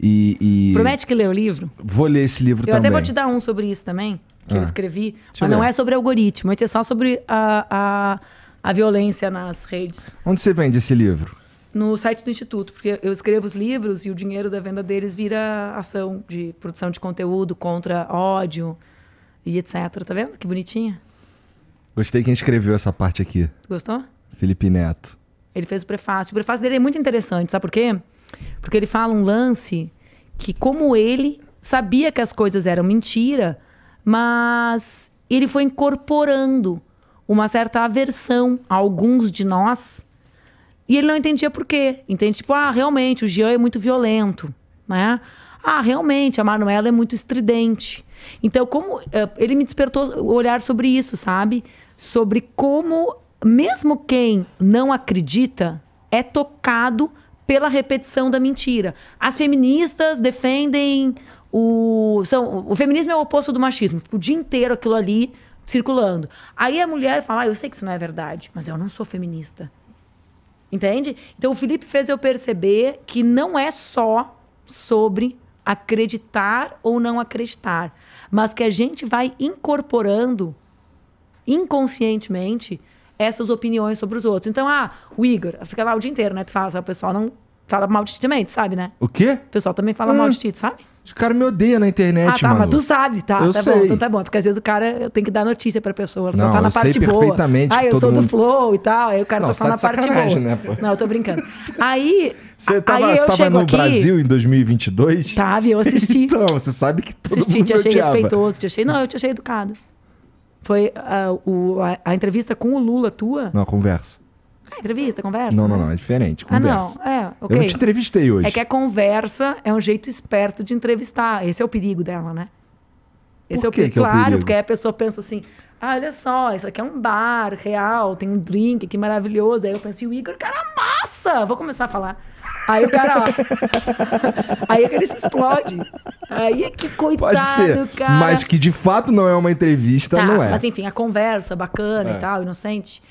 E, e... Promete que lê o livro? Vou ler esse livro eu também. Eu até vou te dar um sobre isso também, que ah. eu escrevi. mas não é sobre algoritmo, é só sobre a, a, a violência nas redes. Onde você vende esse livro? no site do Instituto, porque eu escrevo os livros e o dinheiro da venda deles vira ação de produção de conteúdo contra ódio e etc. Tá vendo que bonitinha? Gostei quem escreveu essa parte aqui. Gostou? Felipe Neto. Ele fez o prefácio. O prefácio dele é muito interessante, sabe por quê? Porque ele fala um lance que, como ele sabia que as coisas eram mentira, mas ele foi incorporando uma certa aversão a alguns de nós. E ele não entendia por quê. Entende? Tipo, ah, realmente, o Jean é muito violento, né? Ah, realmente, a Manuela é muito estridente. Então, como eh, ele me despertou o olhar sobre isso, sabe? sobre como, mesmo quem não acredita, é tocado pela repetição da mentira. As feministas defendem o. São, o feminismo é o oposto do machismo. Fica o dia inteiro aquilo ali circulando. Aí a mulher fala: ah, eu sei que isso não é verdade, mas eu não sou feminista. Entende? Então o Felipe fez eu perceber que não é só sobre acreditar ou não acreditar, mas que a gente vai incorporando inconscientemente essas opiniões sobre os outros. Então, ah, o Igor, fica lá o dia inteiro, né? Tu fala, o pessoal não fala mal de ti também, tu sabe, né? O quê? O pessoal também fala mal de ah. ti, tu sabe? Os caras me odeiam na internet, Ah, tá, Manu. mas tu sabe, tá? Eu tá sei. bom, então tá bom. É porque às vezes o cara, eu tenho que dar notícia pra pessoa, não, só tá na parte boa. perfeitamente Ah, eu sou mundo... do flow e tal, aí o cara não, tá só tá na parte boa. Né, pô? Não, eu tô brincando. Aí... Você tava, aí eu tava no aqui... Brasil em 2022? Tava, eu assisti. então, você sabe que todo assisti, mundo te achei respeitoso, te achei... Não, eu te achei educado. Foi a, o, a, a entrevista com o Lula tua? Não, a conversa. A ah, entrevista, conversa? Não, né? não, não, é diferente. Conversa. Ah, não, é, ok. Eu não te entrevistei hoje. É que a conversa é um jeito esperto de entrevistar. Esse é o perigo dela, né? Esse Por é o perigo. claro, é o perigo? porque a pessoa pensa assim: ah, olha só, isso aqui é um bar real, tem um drink, que maravilhoso. Aí eu penso, o Igor, cara, massa! Vou começar a falar. Aí o cara, ó. aí que ele se explode. Aí que coitado, Pode ser, cara. Mas que de fato não é uma entrevista, tá, não é. Mas enfim, a conversa bacana é. e tal, inocente.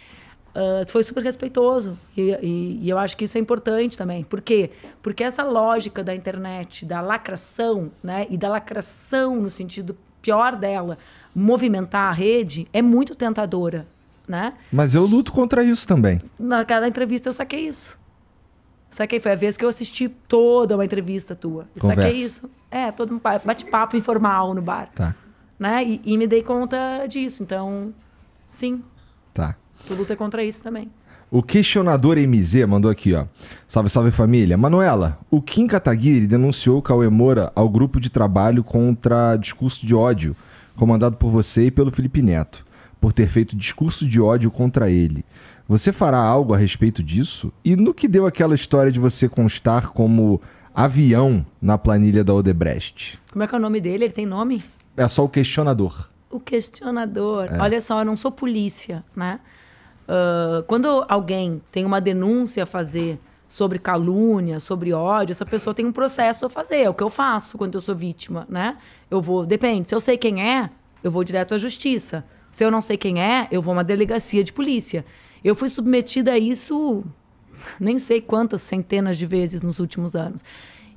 Uh, foi super respeitoso. E, e, e, eu acho que isso é importante também. Por quê? Porque essa lógica da internet, da lacração, né? E da lacração no sentido pior dela, movimentar a rede, é muito tentadora, né? Mas eu luto contra isso também. Naquela entrevista eu saquei isso. Só que aí foi a vez que eu assisti toda uma entrevista tua. Só que é isso. É, todo um bate-papo informal no bar. Tá. Né? E, e, me dei conta disso. Então, sim. Tá. Tu luta contra isso também. O questionador MZ mandou aqui, ó. Salve, salve família. Manuela, o Kim Kataguiri denunciou Cauê Moura ao grupo de trabalho contra discurso de ódio, comandado por você e pelo Felipe Neto, por ter feito discurso de ódio contra ele. Você fará algo a respeito disso? E no que deu aquela história de você constar como avião na planilha da Odebrecht? Como é que é o nome dele? Ele tem nome? É só o questionador. O questionador. É. Olha só, eu não sou polícia, né? Uh, quando alguém tem uma denúncia a fazer sobre calúnia, sobre ódio, essa pessoa tem um processo a fazer. É o que eu faço quando eu sou vítima, né? Eu vou, depende, se eu sei quem é, eu vou direto à justiça. Se eu não sei quem é, eu vou a uma delegacia de polícia. Eu fui submetida a isso nem sei quantas centenas de vezes nos últimos anos.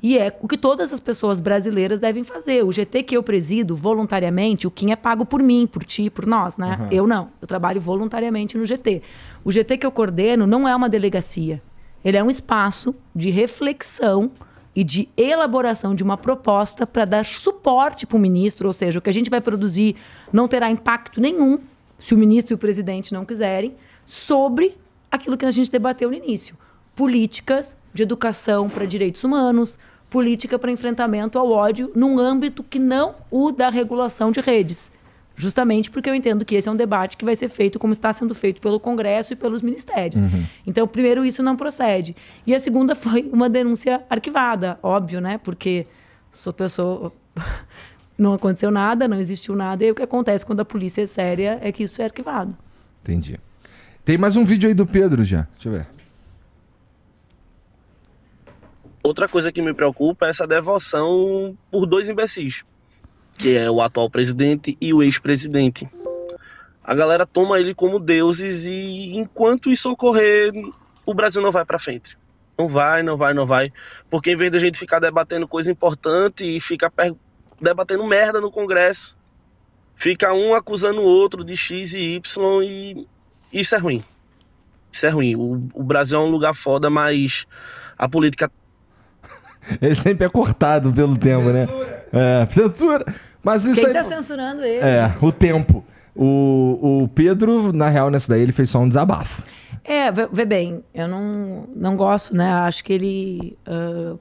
E é o que todas as pessoas brasileiras devem fazer. O GT que eu presido voluntariamente, o Kim é pago por mim, por ti, por nós, né? Uhum. Eu não. Eu trabalho voluntariamente no GT. O GT que eu coordeno não é uma delegacia. Ele é um espaço de reflexão e de elaboração de uma proposta para dar suporte para o ministro, ou seja, o que a gente vai produzir não terá impacto nenhum se o ministro e o presidente não quiserem sobre aquilo que a gente debateu no início: políticas de educação para direitos humanos, política para enfrentamento ao ódio, num âmbito que não o da regulação de redes. Justamente porque eu entendo que esse é um debate que vai ser feito como está sendo feito pelo Congresso e pelos ministérios. Uhum. Então, primeiro, isso não procede. E a segunda <laughs> foi uma denúncia arquivada, óbvio, né? Porque sou pessoa. <laughs> não aconteceu nada, não existiu nada. E o que acontece quando a polícia é séria é que isso é arquivado. Entendi. Tem mais um vídeo aí do Pedro já. Deixa eu ver. Outra coisa que me preocupa é essa devoção por dois imbecis, que é o atual presidente e o ex-presidente. A galera toma ele como deuses e enquanto isso ocorrer, o Brasil não vai para frente. Não vai, não vai, não vai. Porque em vez da gente ficar debatendo coisa importante e ficar debatendo merda no Congresso, fica um acusando o outro de X e Y e isso é ruim. Isso é ruim. O, o Brasil é um lugar foda, mas a política. <laughs> Ele sempre é cortado pelo tempo, né? É, censura. Mas isso Quem aí. tá censurando ele? É, o tempo. O, o Pedro, na real, nessa daí, ele fez só um desabafo. É, vê, vê bem, eu não, não gosto, né? Acho que ele uh,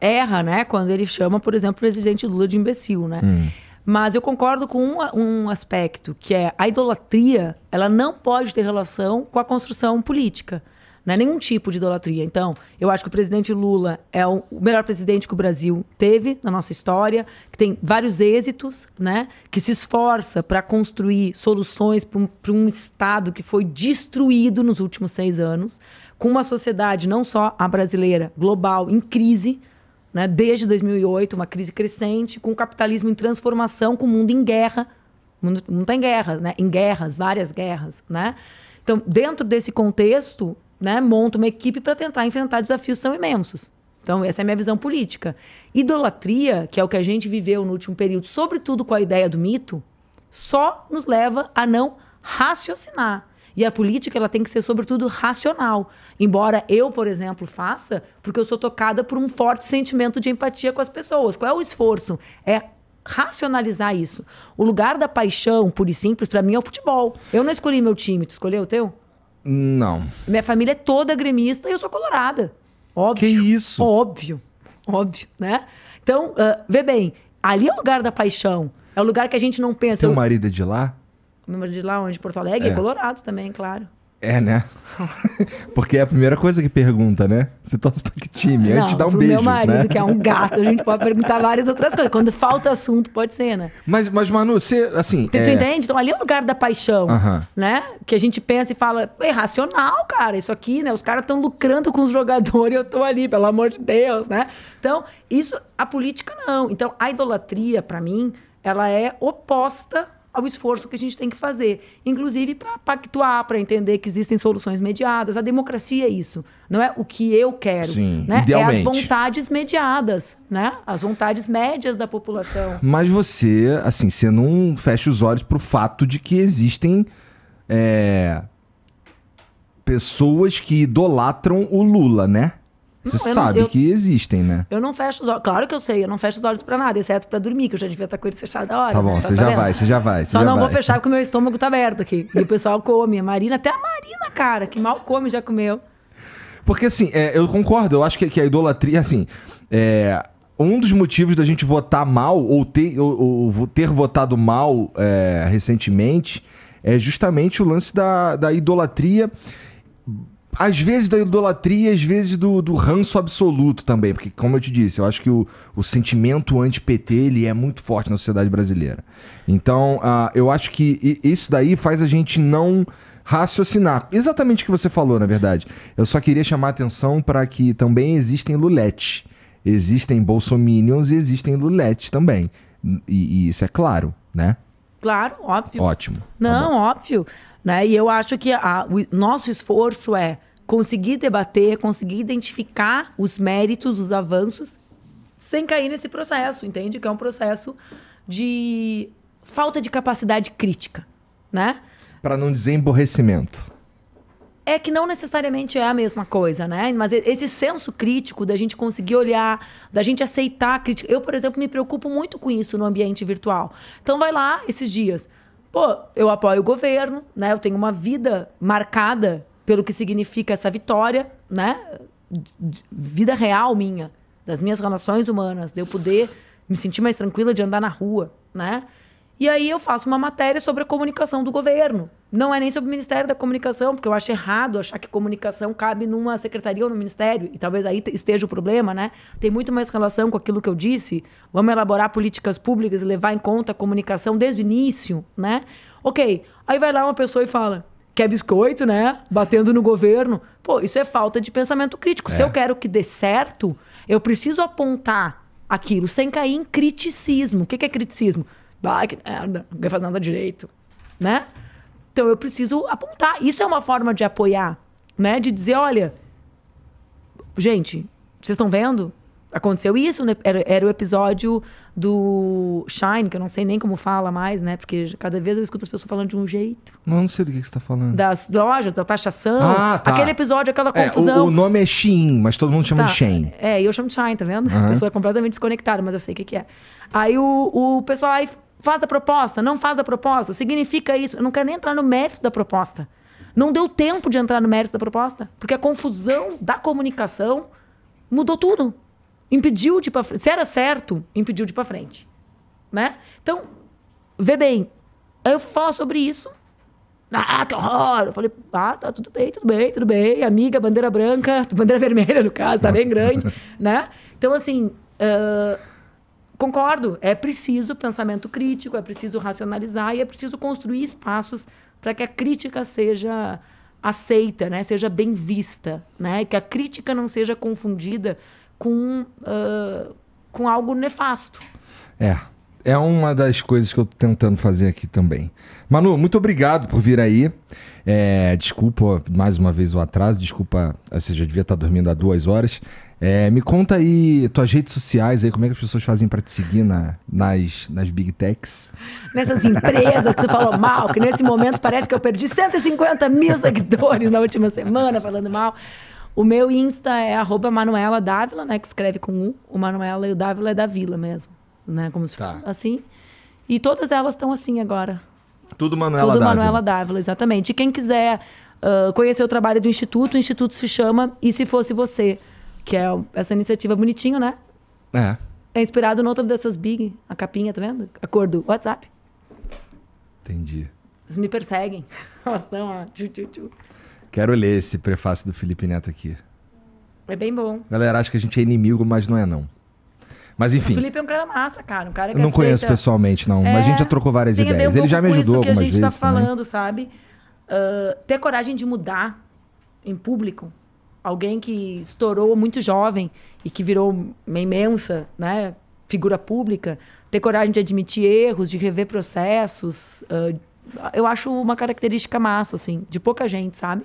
erra, né? Quando ele chama, por exemplo, o presidente Lula de imbecil, né? Hum. Mas eu concordo com um, um, aspecto, que é a idolatria, ela não pode ter relação com a construção política. Não é nenhum tipo de idolatria. Então, eu acho que o presidente Lula é o melhor presidente que o Brasil teve na nossa história, que tem vários êxitos, né? que se esforça para construir soluções para um, um Estado que foi destruído nos últimos seis anos, com uma sociedade, não só a brasileira, global, em crise né? Desde 2008, uma crise crescente, com o capitalismo em transformação, com o mundo em guerra. O mundo está em guerra, né? Em guerras, várias guerras, né? Então, dentro desse contexto, né, monta uma equipe para tentar enfrentar desafios tão imensos. Então, essa é a minha visão política. Idolatria, que é o que a gente viveu no último período, sobretudo com a ideia do mito, só nos leva a não raciocinar. E a política ela tem que ser sobretudo racional. Embora eu, por exemplo, faça, porque eu sou tocada por um forte sentimento de empatia com as pessoas. Qual é o esforço? É racionalizar isso. O lugar da paixão, pura e simples, para mim é o futebol. Eu não escolhi meu time, tu escolheu o teu? Não. Minha família é toda gremista e eu sou colorada. Óbvio. Que isso? Óbvio. Óbvio, né? Então, uh, vê bem, ali é o lugar da paixão. É o lugar que a gente não pensa. Seu marido é de lá? Meu marido de lá onde? Porto Alegre? É. colorado também, claro. É, né? <laughs> Porque é a primeira coisa que pergunta, né? Você torce pra que time? Não, Antes dá um pro beijo. meu marido, né? que é um gato, a gente pode perguntar várias outras coisas. Quando falta assunto, pode ser, né? Mas, mas Manu, você, assim. Tu, é... tu entende? Então, ali é o lugar da paixão, uh -huh. né? Que a gente pensa e fala, é racional, cara, isso aqui, né? Os caras estão lucrando com os jogadores e eu tô ali, pelo amor de Deus, né? Então, isso, a política não. Então, a idolatria, para mim, ela é oposta ao esforço que a gente tem que fazer, inclusive para pactuar, para entender que existem soluções mediadas. A democracia é isso, não é o que eu quero, Sim, né? Idealmente. É as vontades mediadas, né? As vontades médias da população. Mas você, assim, você não fecha os olhos para o fato de que existem é, pessoas que idolatram o Lula, né? Você não, sabe eu, que existem, né? Eu não fecho os olhos. Claro que eu sei, eu não fecho os olhos para nada, exceto para dormir, que eu já devia estar com eles fechados a hora. Tá né? bom, você tá já sabendo. vai, você já vai. Você Só já não vai. vou fechar porque o meu estômago tá aberto aqui. E o pessoal come, a Marina, até a Marina, cara, que mal come, já comeu. Porque assim, é, eu concordo, eu acho que, que a idolatria, assim, é, um dos motivos da gente votar mal, ou ter, ou, ou ter votado mal é, recentemente, é justamente o lance da, da idolatria às vezes da idolatria, às vezes do, do ranço absoluto também, porque como eu te disse, eu acho que o, o sentimento anti-PT ele é muito forte na sociedade brasileira. Então, uh, eu acho que isso daí faz a gente não raciocinar. Exatamente o que você falou, na verdade. Eu só queria chamar a atenção para que também existem lulete, existem bolsominions e existem lulete também. E, e isso é claro, né? Claro, óbvio. Ótimo. Tá não, tá óbvio. Né? E eu acho que a, o nosso esforço é conseguir debater, conseguir identificar os méritos, os avanços, sem cair nesse processo, entende? Que é um processo de falta de capacidade crítica, né? Para não dizer emborrecimento é que não necessariamente é a mesma coisa, né? Mas esse senso crítico da gente conseguir olhar, da gente aceitar a crítica. Eu, por exemplo, me preocupo muito com isso no ambiente virtual. Então vai lá esses dias. Pô, eu apoio o governo, né? Eu tenho uma vida marcada pelo que significa essa vitória, né? Vida real minha, das minhas relações humanas, de eu poder me sentir mais tranquila de andar na rua, né? E aí eu faço uma matéria sobre a comunicação do governo. Não é nem sobre o Ministério da Comunicação, porque eu acho errado achar que comunicação cabe numa secretaria ou no ministério, e talvez aí esteja o problema, né? Tem muito mais relação com aquilo que eu disse. Vamos elaborar políticas públicas e levar em conta a comunicação desde o início, né? Ok, aí vai lá uma pessoa e fala, quer biscoito, né? Batendo no governo. Pô, isso é falta de pensamento crítico. É. Se eu quero que dê certo, eu preciso apontar aquilo sem cair em criticismo. O que, que é criticismo? Bah, que merda, quer fazer nada direito, né? Então eu preciso apontar. Isso é uma forma de apoiar, né? De dizer, olha, gente, vocês estão vendo? Aconteceu isso, né? era, era o episódio do Shine, que eu não sei nem como fala mais, né? Porque cada vez eu escuto as pessoas falando de um jeito. Não, não sei do que, você está falando. Das lojas, da taxação. Ah, tá. Aquele episódio, aquela é, confusão. o, o nome é Shein, mas todo mundo chama tá. de Shein. É, eu chamo de Shine, tá vendo? Uhum. A pessoa é completamente desconectada, mas eu sei o que, que é. Aí o, o pessoal aí Faz a proposta, não faz a proposta. Significa isso. Eu não quero nem entrar no mérito da proposta. Não deu tempo de entrar no mérito da proposta, porque a confusão da comunicação mudou tudo. Impediu de ir frente. Se era certo, impediu de ir para frente. Né? Então, vê bem. Aí eu falo sobre isso. Ah, que horror! Eu falei, ah, tá, tudo bem, tudo bem, tudo bem. Amiga, bandeira branca, <laughs> bandeira vermelha, no caso, tá bem grande, <laughs> né? Então, assim, uh, concordo, é preciso pensamento crítico, é preciso racionalizar e é preciso construir espaços para que a crítica seja aceita, né? seja bem vista, né? que a crítica não seja confundida com, uh, com algo nefasto. É, é uma das coisas que eu estou tentando fazer aqui também. Manu, muito obrigado por vir aí. É, desculpa mais uma vez o atraso, desculpa, você já devia estar tá dormindo há duas horas, é, me conta aí tuas redes sociais aí, como é que as pessoas fazem para te seguir na, nas, nas big techs? Nessas empresas que tu falou mal, que nesse momento parece que eu perdi 150 mil seguidores na última semana falando mal. O meu Insta é arroba Manuela Dávila, né? Que escreve com U. O Manuela e o Dávila é da Vila mesmo, né? Como se tá. assim. E todas elas estão assim agora. Tudo Manuela Tudo Dávila. Manuela Dávila, exatamente. E quem quiser uh, conhecer o trabalho do Instituto, o Instituto se chama E Se Fosse Você. Que é essa iniciativa bonitinho, né? É. É inspirado no outro dessas Big, a capinha, tá vendo? A cor do WhatsApp. Entendi. Eles me perseguem. <laughs> Elas estão, ó. Tchu, tchu, tchu. Quero ler esse prefácio do Felipe Neto aqui. É bem bom. Galera, acho que a gente é inimigo, mas não é não. Mas enfim. O Felipe é um cara massa, cara. Um cara que Eu não aceita... conheço pessoalmente, não. É... Mas a gente já é, trocou várias Tem ideias. Um Ele já me ajudou algumas vezes. que a gente tá falando, também. sabe? Uh, ter coragem de mudar em público alguém que estourou muito jovem e que virou uma imensa né, figura pública, ter coragem de admitir erros, de rever processos, uh, eu acho uma característica massa, assim, de pouca gente, sabe?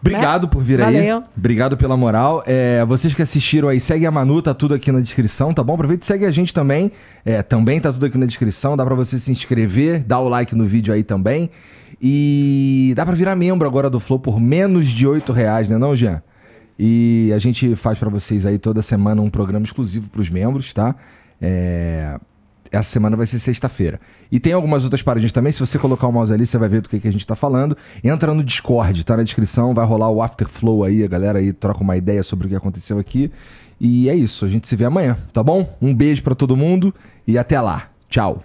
Obrigado né? por vir Valeu. aí. Obrigado pela moral. É, vocês que assistiram aí, segue a Manu, tá tudo aqui na descrição, tá bom? Aproveita e segue a gente também. É, também tá tudo aqui na descrição, dá para você se inscrever, dá o like no vídeo aí também. E dá para virar membro agora do Flow por menos de oito reais, né, não, Jean? E a gente faz para vocês aí toda semana um programa exclusivo para os membros, tá? É... Essa semana vai ser sexta-feira. E tem algumas outras paradinhas também. Se você colocar o mouse ali, você vai ver do que, que a gente tá falando. Entra no Discord, tá na descrição. Vai rolar o After Flow aí. A galera aí troca uma ideia sobre o que aconteceu aqui. E é isso. A gente se vê amanhã, tá bom? Um beijo para todo mundo e até lá. Tchau.